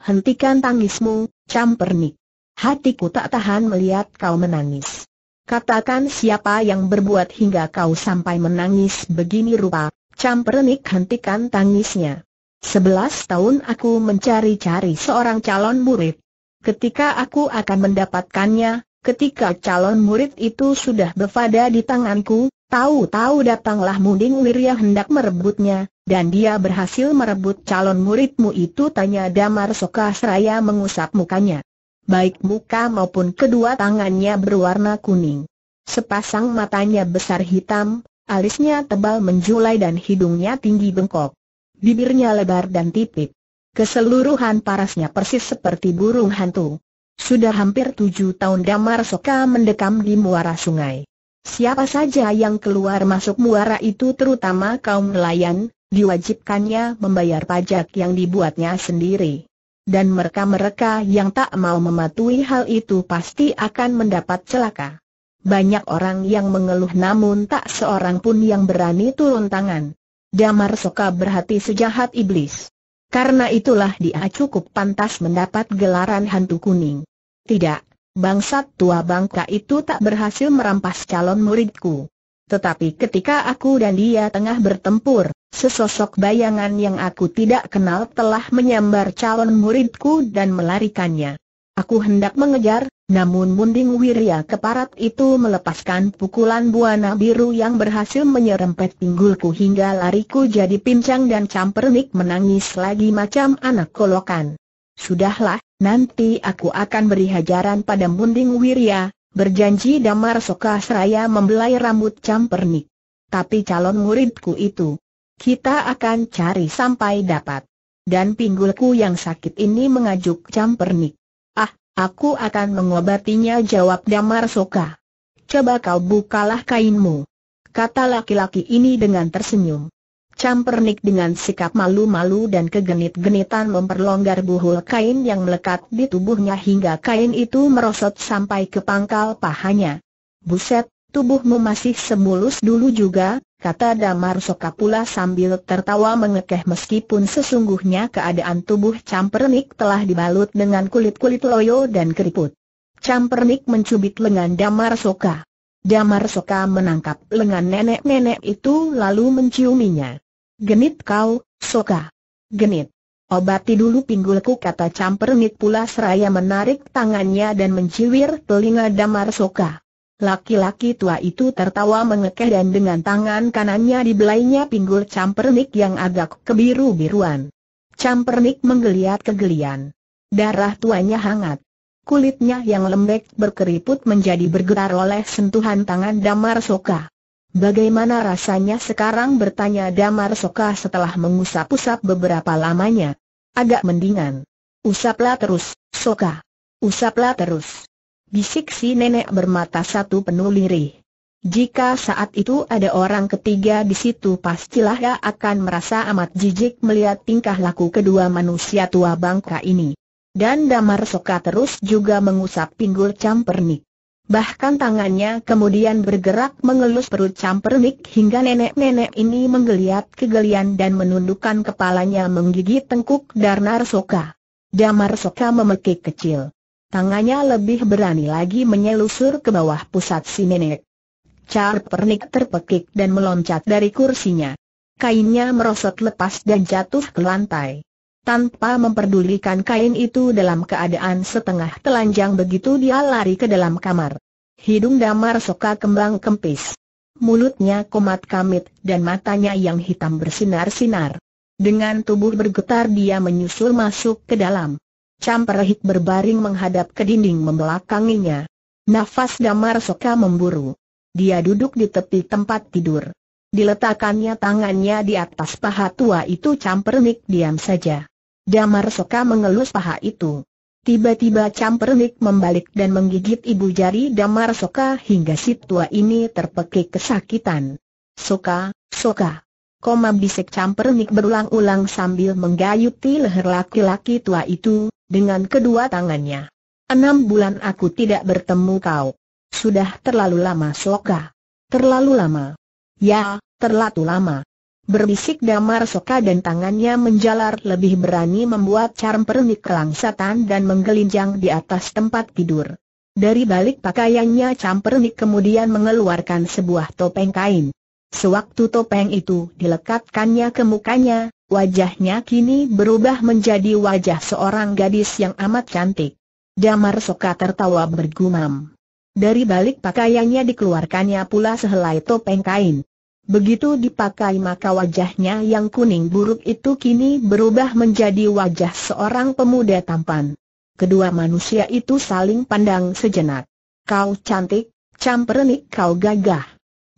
Hentikan tangismu, Campernik. Hatiku tak tahan melihat kau menangis. Katakan siapa yang berbuat hingga kau sampai menangis begini rupa, Campernik hentikan tangisnya. Sebelas tahun aku mencari-cari seorang calon murid. Ketika aku akan mendapatkannya, ketika calon murid itu sudah berfada di tanganku, Tahu-tahu datanglah Munding Wirya hendak merebutnya, dan dia berhasil merebut calon muridmu itu tanya Damar Soka seraya mengusap mukanya. Baik muka maupun kedua tangannya berwarna kuning. Sepasang matanya besar hitam, alisnya tebal menjulai dan hidungnya tinggi bengkok. Bibirnya lebar dan tipis. Keseluruhan parasnya persis seperti burung hantu. Sudah hampir tujuh tahun Damar Soka mendekam di muara sungai. Siapa saja yang keluar masuk muara itu terutama kaum nelayan, diwajibkannya membayar pajak yang dibuatnya sendiri. Dan mereka-mereka yang tak mau mematuhi hal itu pasti akan mendapat celaka. Banyak orang yang mengeluh namun tak seorang pun yang berani turun tangan. Damar Soka berhati sejahat iblis. Karena itulah dia cukup pantas mendapat gelaran hantu kuning. Tidak, Bangsat tua bangka itu tak berhasil merampas calon muridku. Tetapi ketika aku dan dia tengah bertempur, sesosok bayangan yang aku tidak kenal telah menyambar calon muridku dan melarikannya. Aku hendak mengejar, namun Munding Wirya keparat itu melepaskan pukulan buana biru yang berhasil menyerempet pinggulku hingga lariku jadi pincang dan Campernik menangis lagi macam anak kolokan. Sudahlah, Nanti aku akan beri hajaran pada Munding Wirya, berjanji Damar Soka Seraya membelai rambut Campernik. Tapi calon muridku itu, kita akan cari sampai dapat. Dan pinggulku yang sakit ini mengajuk Campernik. Ah, aku akan mengobatinya jawab Damar Soka. Coba kau bukalah kainmu. Kata laki-laki ini dengan tersenyum campernik dengan sikap malu-malu dan kegenit-genitan memperlonggar buhul kain yang melekat di tubuhnya hingga kain itu merosot sampai ke pangkal pahanya. Buset, tubuhmu masih semulus dulu juga, kata Damar Sokapula sambil tertawa mengekeh meskipun sesungguhnya keadaan tubuh campernik telah dibalut dengan kulit-kulit loyo dan keriput. Campernik mencubit lengan Damar Soka. Damar Soka menangkap lengan nenek-nenek itu lalu menciuminya. Genit kau, Soka. Genit. Obati dulu pinggulku kata campernit pula seraya menarik tangannya dan menciwir telinga damar Soka. Laki-laki tua itu tertawa mengekeh dan dengan tangan kanannya dibelainya pinggul campernik yang agak kebiru-biruan. Campernik menggeliat kegelian. Darah tuanya hangat. Kulitnya yang lembek berkeriput menjadi bergetar oleh sentuhan tangan damar Soka. Bagaimana rasanya sekarang bertanya Damar Soka setelah mengusap-usap beberapa lamanya. Agak mendingan. Usaplah terus, Soka. Usaplah terus. Bisik si nenek bermata satu penuh lirih. Jika saat itu ada orang ketiga di situ pastilah ia akan merasa amat jijik melihat tingkah laku kedua manusia tua bangka ini. Dan Damar Soka terus juga mengusap pinggul campernik. Bahkan tangannya kemudian bergerak mengelus perut campernik hingga nenek-nenek ini menggeliat kegelian dan menundukkan kepalanya menggigit tengkuk Darnar Soka. Damar Soka memekik kecil. Tangannya lebih berani lagi menyelusur ke bawah pusat si nenek. Campernik terpekik dan meloncat dari kursinya. Kainnya merosot lepas dan jatuh ke lantai. Tanpa memperdulikan kain itu dalam keadaan setengah telanjang begitu dia lari ke dalam kamar. Hidung damar soka kembang kempis. Mulutnya komat kamit dan matanya yang hitam bersinar-sinar. Dengan tubuh bergetar dia menyusul masuk ke dalam. Camperhik berbaring menghadap ke dinding membelakanginya. Nafas damar soka memburu. Dia duduk di tepi tempat tidur. Diletakkannya tangannya di atas paha tua itu campernik diam saja. Damar Soka mengelus paha itu. Tiba-tiba campernik membalik dan menggigit ibu jari Damar Soka hingga si tua ini terpekik kesakitan. Soka, Soka. Koma bisik campernik berulang-ulang sambil menggayuti leher laki-laki tua itu, dengan kedua tangannya. Enam bulan aku tidak bertemu kau. Sudah terlalu lama Soka. Terlalu lama. Ya, terlalu lama. Berbisik damar soka dan tangannya menjalar lebih berani membuat charm pernik kelangsatan dan menggelinjang di atas tempat tidur. Dari balik pakaiannya Campernik kemudian mengeluarkan sebuah topeng kain. Sewaktu topeng itu dilekatkannya ke mukanya, wajahnya kini berubah menjadi wajah seorang gadis yang amat cantik. Damar Soka tertawa bergumam. Dari balik pakaiannya dikeluarkannya pula sehelai topeng kain. Begitu dipakai maka wajahnya yang kuning buruk itu kini berubah menjadi wajah seorang pemuda tampan. Kedua manusia itu saling pandang sejenak. Kau cantik, campernik kau gagah.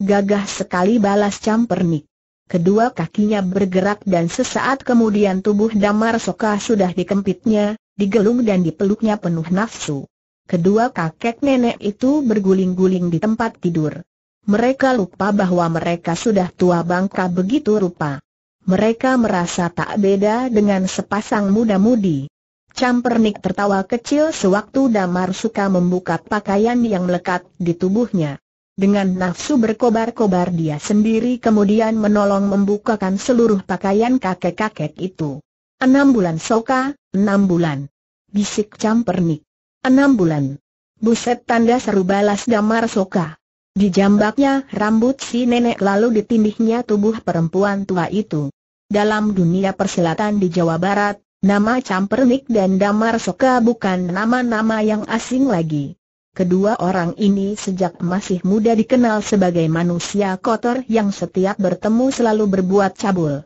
Gagah sekali balas campernik. Kedua kakinya bergerak dan sesaat kemudian tubuh Damar Soka sudah dikempitnya, digelung dan dipeluknya penuh nafsu. Kedua kakek nenek itu berguling-guling di tempat tidur. Mereka lupa bahwa mereka sudah tua bangka begitu rupa. Mereka merasa tak beda dengan sepasang muda-mudi. Campernik tertawa kecil sewaktu Damar suka membuka pakaian yang melekat di tubuhnya. Dengan nafsu berkobar-kobar dia sendiri kemudian menolong membukakan seluruh pakaian kakek-kakek itu. Enam bulan soka, enam bulan. Bisik campernik. Enam bulan. Buset tanda seru balas Damar soka. Di Dijambaknya rambut si nenek lalu ditindihnya tubuh perempuan tua itu. Dalam dunia persilatan di Jawa Barat, nama Campernik dan Damar Soka bukan nama-nama yang asing lagi. Kedua orang ini sejak masih muda dikenal sebagai manusia kotor yang setiap bertemu selalu berbuat cabul.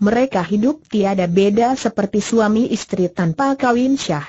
Mereka hidup tiada beda seperti suami istri tanpa kawin syah.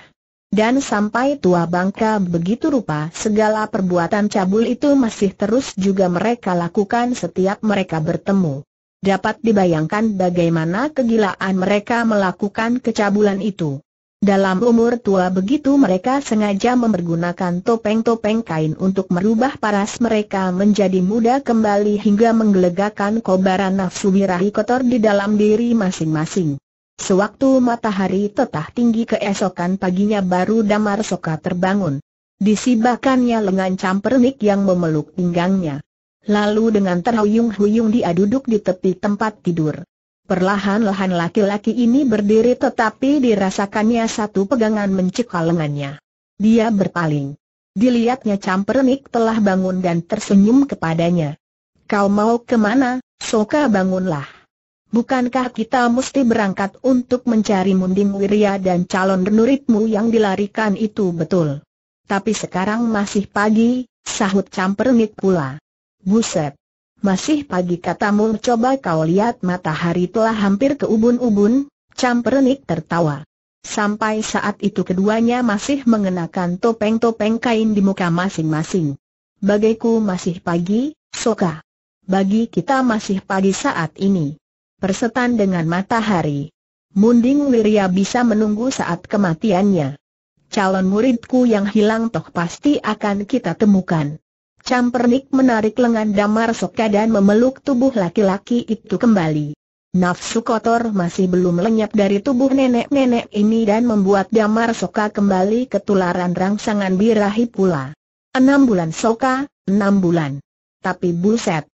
Dan sampai tua bangka begitu rupa segala perbuatan cabul itu masih terus juga mereka lakukan setiap mereka bertemu. Dapat dibayangkan bagaimana kegilaan mereka melakukan kecabulan itu. Dalam umur tua begitu mereka sengaja mempergunakan topeng-topeng kain untuk merubah paras mereka menjadi muda kembali hingga menggelegakkan kobaran nafsu birahi kotor di dalam diri masing-masing. Sewaktu matahari tetah tinggi keesokan paginya baru Damar Soka terbangun. Disibakannya lengan campernik yang memeluk pinggangnya. Lalu dengan terhuyung-huyung dia duduk di tepi tempat tidur. Perlahan-lahan laki-laki ini berdiri tetapi dirasakannya satu pegangan mencekal lengannya. Dia berpaling. Dilihatnya campernik telah bangun dan tersenyum kepadanya. Kau mau kemana, Soka bangunlah. Bukankah kita mesti berangkat untuk mencari Munding Wiria dan calon denuritmu yang dilarikan itu betul? Tapi sekarang masih pagi, sahut campernik pula. Buset. Masih pagi katamu coba kau lihat matahari telah hampir ke ubun-ubun, campernik tertawa. Sampai saat itu keduanya masih mengenakan topeng-topeng kain di muka masing-masing. Bagiku masih pagi, Soka. Bagi kita masih pagi saat ini persetan dengan matahari. Munding Wirya bisa menunggu saat kematiannya. Calon muridku yang hilang toh pasti akan kita temukan. Campernik menarik lengan Damar Soka dan memeluk tubuh laki-laki itu kembali. Nafsu kotor masih belum lenyap dari tubuh nenek-nenek ini dan membuat Damar Soka kembali ketularan rangsangan birahi pula. Enam bulan Soka, enam bulan. Tapi buset,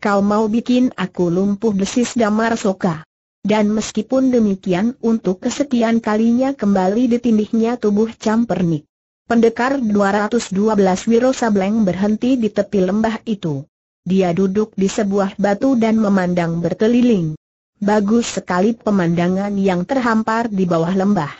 kau mau bikin aku lumpuh desis damar soka. Dan meskipun demikian untuk kesekian kalinya kembali ditindihnya tubuh campernik. Pendekar 212 Wiro Sableng berhenti di tepi lembah itu. Dia duduk di sebuah batu dan memandang berkeliling. Bagus sekali pemandangan yang terhampar di bawah lembah.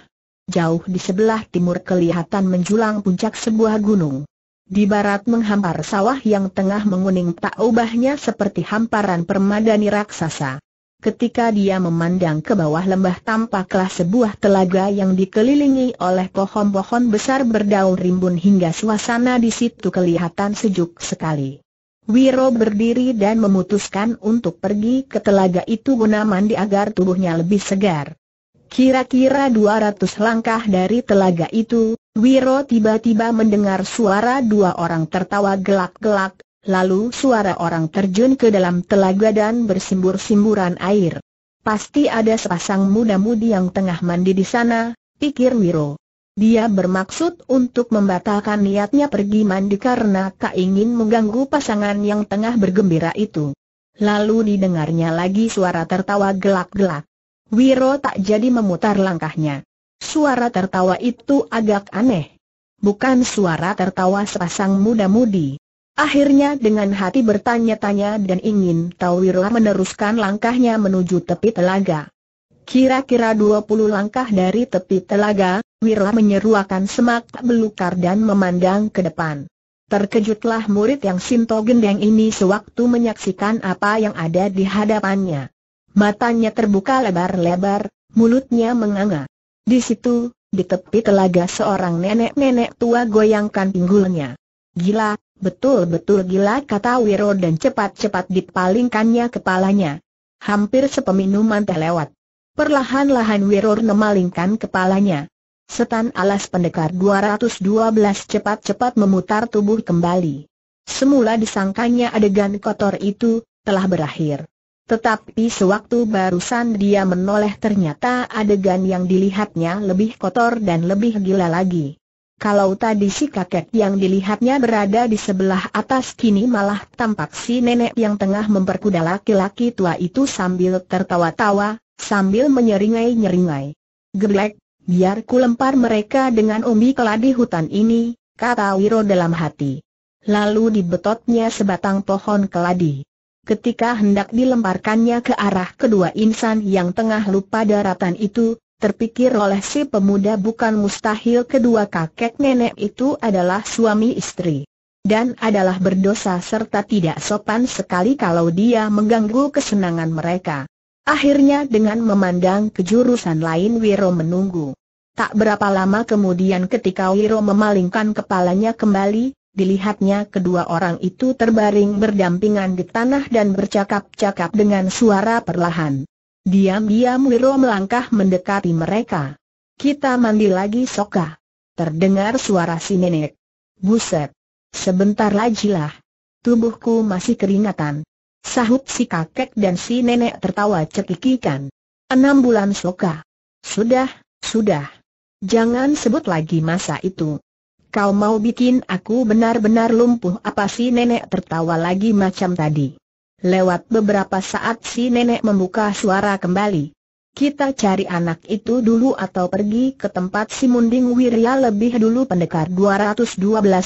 Jauh di sebelah timur kelihatan menjulang puncak sebuah gunung. Di barat menghampar sawah yang tengah menguning tak ubahnya seperti hamparan permadani raksasa. Ketika dia memandang ke bawah lembah tampaklah sebuah telaga yang dikelilingi oleh pohon-pohon besar berdaun rimbun hingga suasana di situ kelihatan sejuk sekali. Wiro berdiri dan memutuskan untuk pergi ke telaga itu guna mandi agar tubuhnya lebih segar. Kira-kira 200 langkah dari telaga itu, Wiro tiba-tiba mendengar suara dua orang tertawa gelak-gelak, lalu suara orang terjun ke dalam telaga dan bersimbur-simburan air. Pasti ada sepasang muda-mudi yang tengah mandi di sana, pikir Wiro. Dia bermaksud untuk membatalkan niatnya pergi mandi karena tak ingin mengganggu pasangan yang tengah bergembira itu. Lalu didengarnya lagi suara tertawa gelak-gelak. Wiro tak jadi memutar langkahnya. Suara tertawa itu agak aneh. Bukan suara tertawa sepasang muda-mudi. Akhirnya dengan hati bertanya-tanya dan ingin tahu Wira meneruskan langkahnya menuju tepi telaga. Kira-kira 20 langkah dari tepi telaga, Wira menyeruakan semak belukar dan memandang ke depan. Terkejutlah murid yang Sinto Gendeng ini sewaktu menyaksikan apa yang ada di hadapannya. Matanya terbuka lebar-lebar, mulutnya menganga. Di situ, di tepi telaga seorang nenek-nenek tua goyangkan pinggulnya. Gila, betul-betul gila kata Wiro dan cepat-cepat dipalingkannya kepalanya. Hampir sepeminuman teh lewat. Perlahan-lahan Wiro memalingkan kepalanya. Setan alas pendekar 212 cepat-cepat memutar tubuh kembali. Semula disangkanya adegan kotor itu, telah berakhir. Tetapi sewaktu barusan dia menoleh ternyata adegan yang dilihatnya lebih kotor dan lebih gila lagi. Kalau tadi si kakek yang dilihatnya berada di sebelah atas kini malah tampak si nenek yang tengah memperkuda laki-laki tua itu sambil tertawa-tawa, sambil menyeringai-nyeringai. Geblek, biar ku lempar mereka dengan umbi keladi hutan ini, kata Wiro dalam hati. Lalu dibetotnya sebatang pohon keladi ketika hendak dilemparkannya ke arah kedua insan yang tengah lupa daratan itu, terpikir oleh si pemuda bukan mustahil kedua kakek nenek itu adalah suami istri. Dan adalah berdosa serta tidak sopan sekali kalau dia mengganggu kesenangan mereka. Akhirnya dengan memandang ke jurusan lain Wiro menunggu. Tak berapa lama kemudian ketika Wiro memalingkan kepalanya kembali, dilihatnya kedua orang itu terbaring berdampingan di tanah dan bercakap-cakap dengan suara perlahan. Diam-diam Wiro melangkah mendekati mereka. Kita mandi lagi soka. Terdengar suara si nenek. Buset. Sebentar lagi lah. Tubuhku masih keringatan. Sahut si kakek dan si nenek tertawa cekikikan. Enam bulan soka. Sudah, sudah. Jangan sebut lagi masa itu kau mau bikin aku benar-benar lumpuh apa si nenek tertawa lagi macam tadi. Lewat beberapa saat si nenek membuka suara kembali. Kita cari anak itu dulu atau pergi ke tempat si Munding Wirya lebih dulu pendekar 212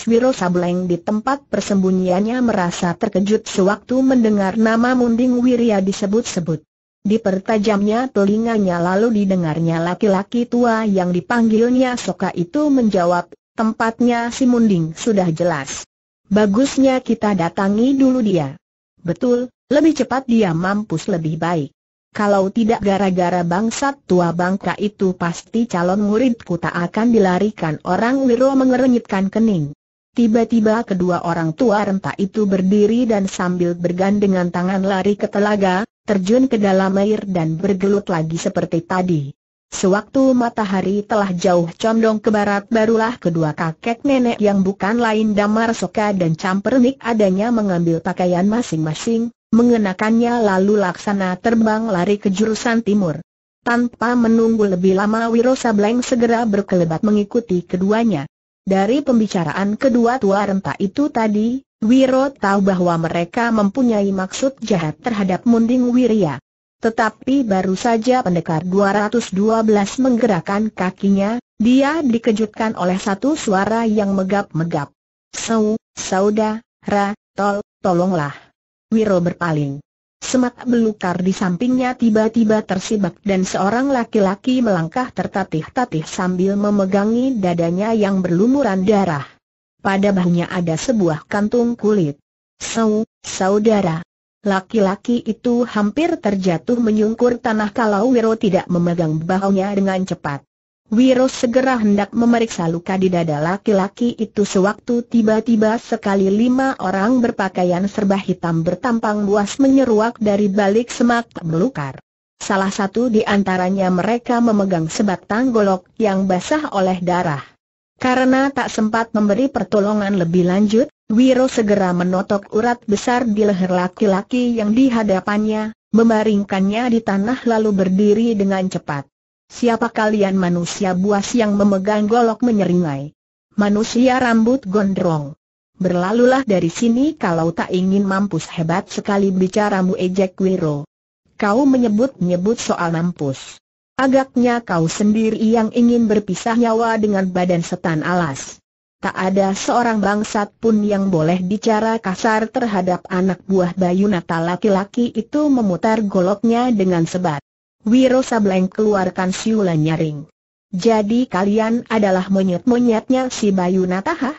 Wiro Sableng di tempat persembunyiannya merasa terkejut sewaktu mendengar nama Munding Wirya disebut-sebut. Dipertajamnya telinganya lalu didengarnya laki-laki tua yang dipanggilnya Soka itu menjawab, Tempatnya si Munding sudah jelas. Bagusnya kita datangi dulu dia. Betul, lebih cepat dia mampus lebih baik. Kalau tidak gara-gara bangsat tua bangka itu pasti calon muridku tak akan dilarikan orang Wiro mengerenyitkan kening. Tiba-tiba kedua orang tua renta itu berdiri dan sambil bergandengan tangan lari ke telaga, terjun ke dalam air dan bergelut lagi seperti tadi. Sewaktu matahari telah jauh condong ke barat barulah kedua kakek nenek yang bukan lain Damar Soka dan Campernik adanya mengambil pakaian masing-masing, mengenakannya lalu laksana terbang lari ke jurusan timur. Tanpa menunggu lebih lama Wiro Sableng segera berkelebat mengikuti keduanya. Dari pembicaraan kedua tua renta itu tadi, Wiro tahu bahwa mereka mempunyai maksud jahat terhadap Munding Wiria. Tetapi baru saja pendekar 212 menggerakkan kakinya, dia dikejutkan oleh satu suara yang megap-megap. Sau, sauda, ra, tol, tolonglah. Wiro berpaling. Semak belukar di sampingnya tiba-tiba tersibak dan seorang laki-laki melangkah tertatih-tatih sambil memegangi dadanya yang berlumuran darah. Pada bahunya ada sebuah kantung kulit. Sau, saudara, Laki-laki itu hampir terjatuh menyungkur tanah kalau Wiro tidak memegang bahunya dengan cepat. Wiro segera hendak memeriksa luka di dada laki-laki itu sewaktu tiba-tiba sekali lima orang berpakaian serba hitam bertampang buas menyeruak dari balik semak melukar. Salah satu di antaranya mereka memegang sebatang golok yang basah oleh darah. Karena tak sempat memberi pertolongan lebih lanjut, Wiro segera menotok urat besar di leher laki-laki yang dihadapannya, membaringkannya di tanah lalu berdiri dengan cepat. Siapa kalian manusia buas yang memegang golok menyeringai? Manusia rambut gondrong. Berlalulah dari sini kalau tak ingin mampus hebat sekali bicaramu ejek Wiro. Kau menyebut-nyebut soal mampus. Agaknya kau sendiri yang ingin berpisah nyawa dengan badan setan alas tak ada seorang bangsat pun yang boleh bicara kasar terhadap anak buah Bayu Nata laki-laki itu memutar goloknya dengan sebat. Wiro Sableng keluarkan siulan nyaring. Jadi kalian adalah monyet-monyetnya si Bayu Nata hah?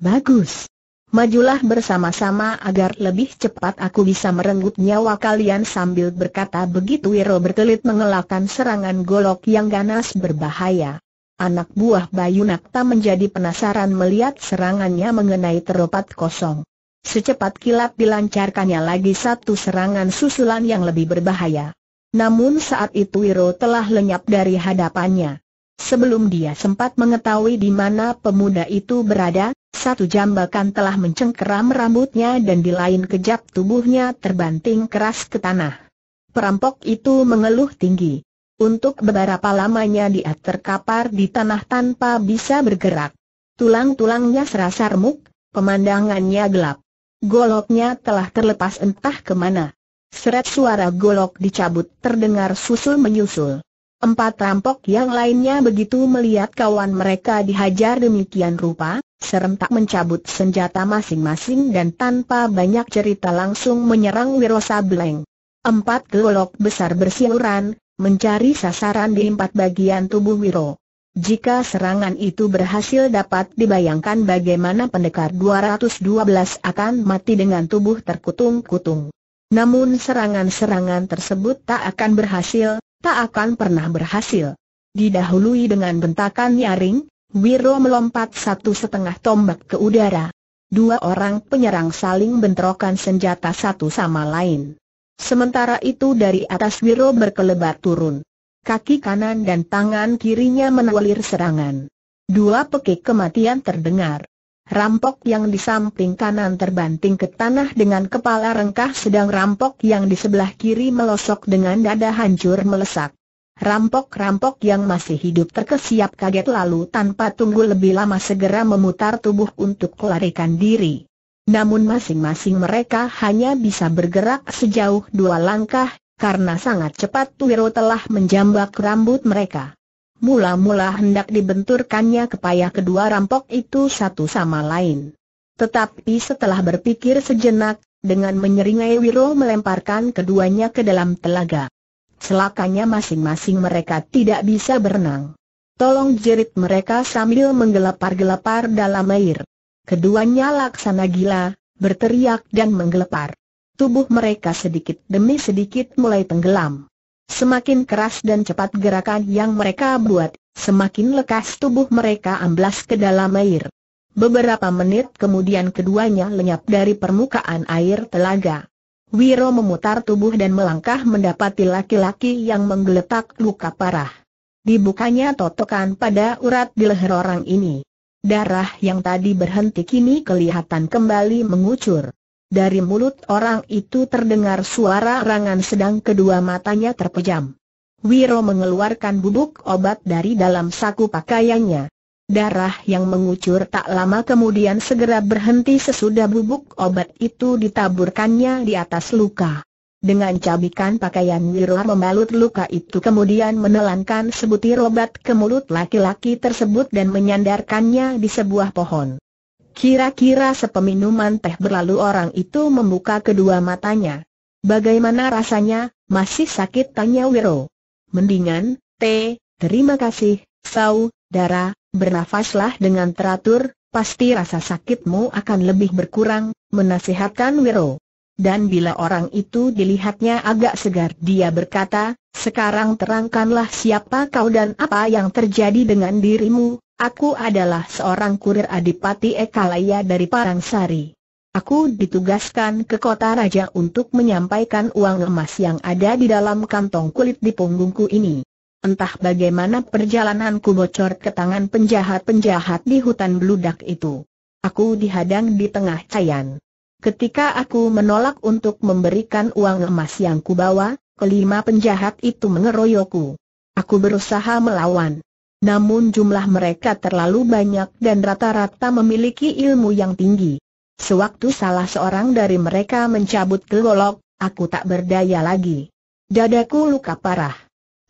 Bagus. Majulah bersama-sama agar lebih cepat aku bisa merenggut nyawa kalian sambil berkata begitu Wiro berkelit mengelakkan serangan golok yang ganas berbahaya. Anak buah Bayu Nakta menjadi penasaran melihat serangannya mengenai teropat kosong. Secepat kilat dilancarkannya lagi satu serangan susulan yang lebih berbahaya. Namun saat itu Wiro telah lenyap dari hadapannya. Sebelum dia sempat mengetahui di mana pemuda itu berada, satu jambakan telah mencengkeram rambutnya dan di lain kejap tubuhnya terbanting keras ke tanah. Perampok itu mengeluh tinggi. Untuk beberapa lamanya dia terkapar di tanah tanpa bisa bergerak. Tulang-tulangnya serasa remuk, pemandangannya gelap. Goloknya telah terlepas entah kemana. Seret suara golok dicabut terdengar susul-menyusul. Empat rampok yang lainnya begitu melihat kawan mereka dihajar demikian rupa, serentak mencabut senjata masing-masing dan tanpa banyak cerita langsung menyerang Wiro Sableng. Empat golok besar bersiuran, mencari sasaran di empat bagian tubuh Wiro. Jika serangan itu berhasil dapat dibayangkan bagaimana pendekar 212 akan mati dengan tubuh terkutung-kutung. Namun serangan-serangan tersebut tak akan berhasil, tak akan pernah berhasil. Didahului dengan bentakan nyaring, Wiro melompat satu setengah tombak ke udara. Dua orang penyerang saling bentrokan senjata satu sama lain. Sementara itu dari atas Wiro berkelebat turun. Kaki kanan dan tangan kirinya menelir serangan. Dua pekik kematian terdengar. Rampok yang di samping kanan terbanting ke tanah dengan kepala rengkah sedang rampok yang di sebelah kiri melosok dengan dada hancur melesak. Rampok-rampok yang masih hidup terkesiap kaget lalu tanpa tunggu lebih lama segera memutar tubuh untuk kelarikan diri. Namun masing-masing mereka hanya bisa bergerak sejauh dua langkah, karena sangat cepat Wiro telah menjambak rambut mereka. Mula-mula hendak dibenturkannya kepala kedua rampok itu satu sama lain. Tetapi setelah berpikir sejenak, dengan menyeringai Wiro melemparkan keduanya ke dalam telaga. Celakanya masing-masing mereka tidak bisa berenang. Tolong jerit mereka sambil menggelapar-gelapar dalam air. Keduanya laksana gila, berteriak dan menggelepar. Tubuh mereka sedikit demi sedikit mulai tenggelam. Semakin keras dan cepat gerakan yang mereka buat, semakin lekas tubuh mereka amblas ke dalam air. Beberapa menit kemudian keduanya lenyap dari permukaan air telaga. Wiro memutar tubuh dan melangkah mendapati laki-laki yang menggeletak luka parah. Dibukanya totokan pada urat di leher orang ini. Darah yang tadi berhenti kini kelihatan kembali mengucur. Dari mulut orang itu terdengar suara rangan sedang kedua matanya terpejam. Wiro mengeluarkan bubuk obat dari dalam saku pakaiannya. Darah yang mengucur tak lama kemudian segera berhenti sesudah bubuk obat itu ditaburkannya di atas luka. Dengan cabikan pakaian Wiro membalut luka itu kemudian menelankan sebutir obat ke mulut laki-laki tersebut dan menyandarkannya di sebuah pohon. Kira-kira sepeminuman teh berlalu orang itu membuka kedua matanya. Bagaimana rasanya, masih sakit tanya Wiro. Mendingan, teh. terima kasih, darah. bernafaslah dengan teratur, pasti rasa sakitmu akan lebih berkurang, menasihatkan Wiro dan bila orang itu dilihatnya agak segar dia berkata, sekarang terangkanlah siapa kau dan apa yang terjadi dengan dirimu, aku adalah seorang kurir Adipati Ekalaya dari Parangsari. Aku ditugaskan ke kota raja untuk menyampaikan uang emas yang ada di dalam kantong kulit di punggungku ini. Entah bagaimana perjalananku bocor ke tangan penjahat-penjahat di hutan beludak itu. Aku dihadang di tengah cayan. Ketika aku menolak untuk memberikan uang emas yang kubawa, kelima penjahat itu mengeroyokku. Aku berusaha melawan. Namun jumlah mereka terlalu banyak dan rata-rata memiliki ilmu yang tinggi. Sewaktu salah seorang dari mereka mencabut golok, aku tak berdaya lagi. Dadaku luka parah.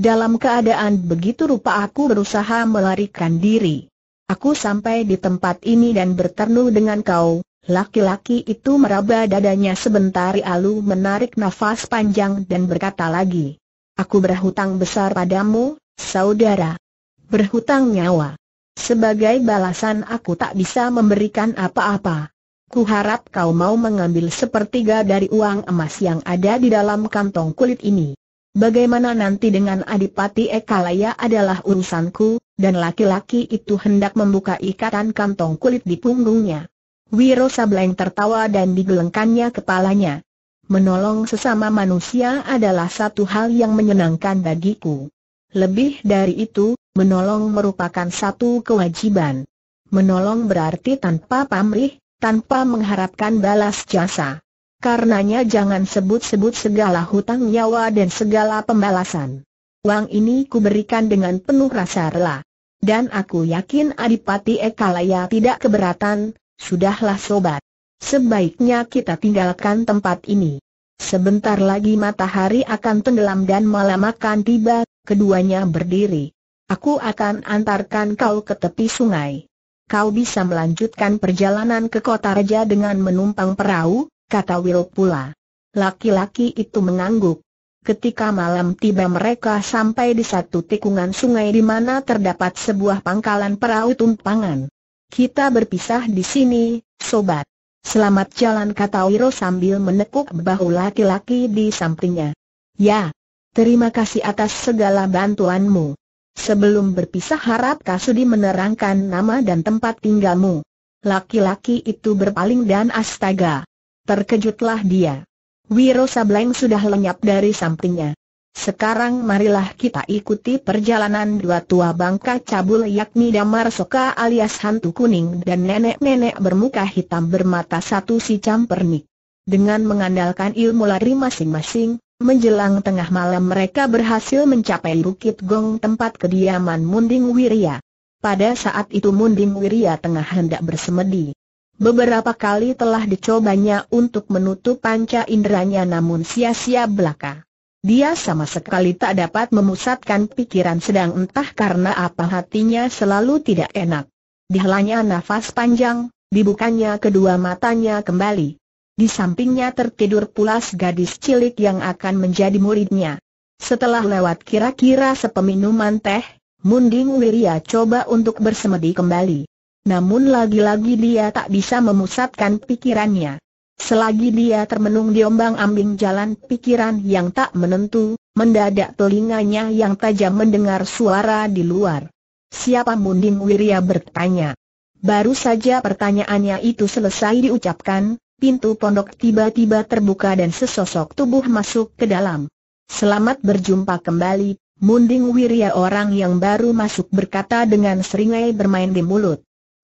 Dalam keadaan begitu rupa aku berusaha melarikan diri. Aku sampai di tempat ini dan bertemu dengan kau, Laki-laki itu meraba dadanya sebentar lalu menarik nafas panjang dan berkata lagi. Aku berhutang besar padamu, saudara. Berhutang nyawa. Sebagai balasan aku tak bisa memberikan apa-apa. Kuharap kau mau mengambil sepertiga dari uang emas yang ada di dalam kantong kulit ini. Bagaimana nanti dengan Adipati Ekalaya adalah urusanku, dan laki-laki itu hendak membuka ikatan kantong kulit di punggungnya. Wiro Sableng tertawa dan digelengkannya kepalanya. Menolong sesama manusia adalah satu hal yang menyenangkan bagiku. Lebih dari itu, menolong merupakan satu kewajiban. Menolong berarti tanpa pamrih, tanpa mengharapkan balas jasa. Karenanya jangan sebut-sebut segala hutang nyawa dan segala pembalasan. Uang ini kuberikan dengan penuh rasa rela. Dan aku yakin Adipati Ekalaya tidak keberatan, Sudahlah sobat. Sebaiknya kita tinggalkan tempat ini. Sebentar lagi matahari akan tenggelam dan malam akan tiba, keduanya berdiri. Aku akan antarkan kau ke tepi sungai. Kau bisa melanjutkan perjalanan ke kota raja dengan menumpang perahu, kata Will pula. Laki-laki itu mengangguk. Ketika malam tiba mereka sampai di satu tikungan sungai di mana terdapat sebuah pangkalan perahu tumpangan. Kita berpisah di sini, sobat. Selamat jalan kata Wiro sambil menekuk bahu laki-laki di sampingnya. Ya, terima kasih atas segala bantuanmu. Sebelum berpisah harap Kasudi menerangkan nama dan tempat tinggalmu. Laki-laki itu berpaling dan astaga. Terkejutlah dia. Wiro Sableng sudah lenyap dari sampingnya. Sekarang marilah kita ikuti perjalanan dua tua bangka cabul yakni Damar Soka alias Hantu Kuning dan nenek-nenek bermuka hitam bermata satu si campernik. Dengan mengandalkan ilmu lari masing-masing, menjelang tengah malam mereka berhasil mencapai Bukit Gong tempat kediaman Munding Wirya. Pada saat itu Munding Wirya tengah hendak bersemedi. Beberapa kali telah dicobanya untuk menutup panca inderanya namun sia-sia belaka. Dia sama sekali tak dapat memusatkan pikiran sedang entah karena apa hatinya selalu tidak enak. Dihalanya nafas panjang, dibukanya kedua matanya kembali. Di sampingnya tertidur pulas gadis cilik yang akan menjadi muridnya. Setelah lewat kira-kira sepeminuman teh, Munding Wirya coba untuk bersemedi kembali. Namun lagi-lagi dia tak bisa memusatkan pikirannya. Selagi dia termenung diombang-ambing jalan pikiran yang tak menentu, mendadak telinganya yang tajam mendengar suara di luar. Siapa Munding Wiria bertanya. Baru saja pertanyaannya itu selesai diucapkan, pintu pondok tiba-tiba terbuka dan sesosok tubuh masuk ke dalam. Selamat berjumpa kembali, Munding Wiria orang yang baru masuk berkata dengan seringai bermain di mulut.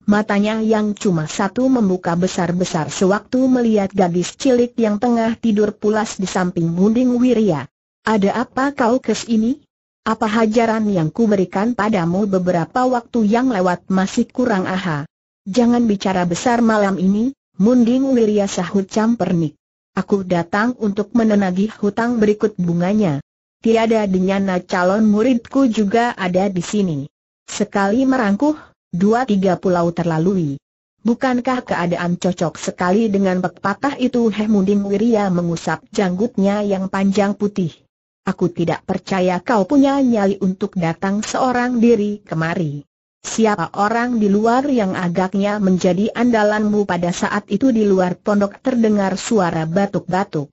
Matanya yang cuma satu membuka besar-besar sewaktu melihat gadis cilik yang tengah tidur pulas di samping Munding Wiria. Ada apa kau kes ini? Apa hajaran yang kuberikan padamu beberapa waktu yang lewat masih kurang aha? Jangan bicara besar malam ini, Munding Wiria sahut campernik. Aku datang untuk menenagih hutang berikut bunganya. Tiada denyana calon muridku juga ada di sini. Sekali merangkuh, dua tiga pulau terlalui. Bukankah keadaan cocok sekali dengan pepatah itu Heh, Hemunding Wiria mengusap janggutnya yang panjang putih. Aku tidak percaya kau punya nyali untuk datang seorang diri kemari. Siapa orang di luar yang agaknya menjadi andalanmu pada saat itu di luar pondok terdengar suara batuk-batuk.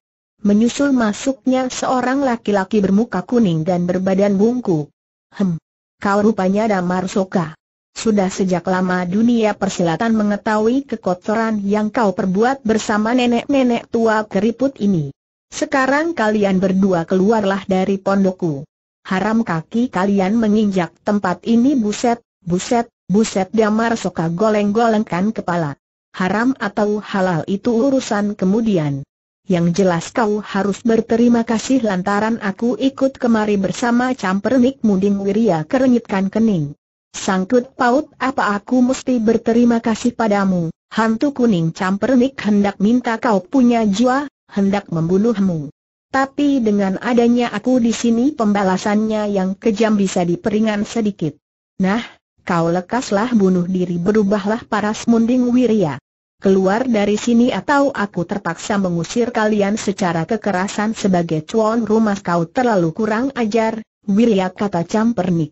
Menyusul masuknya seorang laki-laki bermuka kuning dan berbadan bungku. Hem, kau rupanya Damar Soka. Sudah sejak lama dunia persilatan mengetahui kekotoran yang kau perbuat bersama nenek-nenek tua keriput ini. Sekarang kalian berdua keluarlah dari pondokku. Haram kaki kalian menginjak tempat ini buset, buset, buset damar soka goleng-golengkan kepala. Haram atau halal itu urusan kemudian. Yang jelas kau harus berterima kasih lantaran aku ikut kemari bersama camper Muding wiria Kerenyitkan kening. Sangkut paut apa aku mesti berterima kasih padamu, hantu kuning campernik hendak minta kau punya jiwa, hendak membunuhmu. Tapi dengan adanya aku di sini pembalasannya yang kejam bisa diperingan sedikit. Nah, kau lekaslah bunuh diri berubahlah paras munding wiria. Keluar dari sini atau aku terpaksa mengusir kalian secara kekerasan sebagai cuan rumah kau terlalu kurang ajar, wiria kata campernik.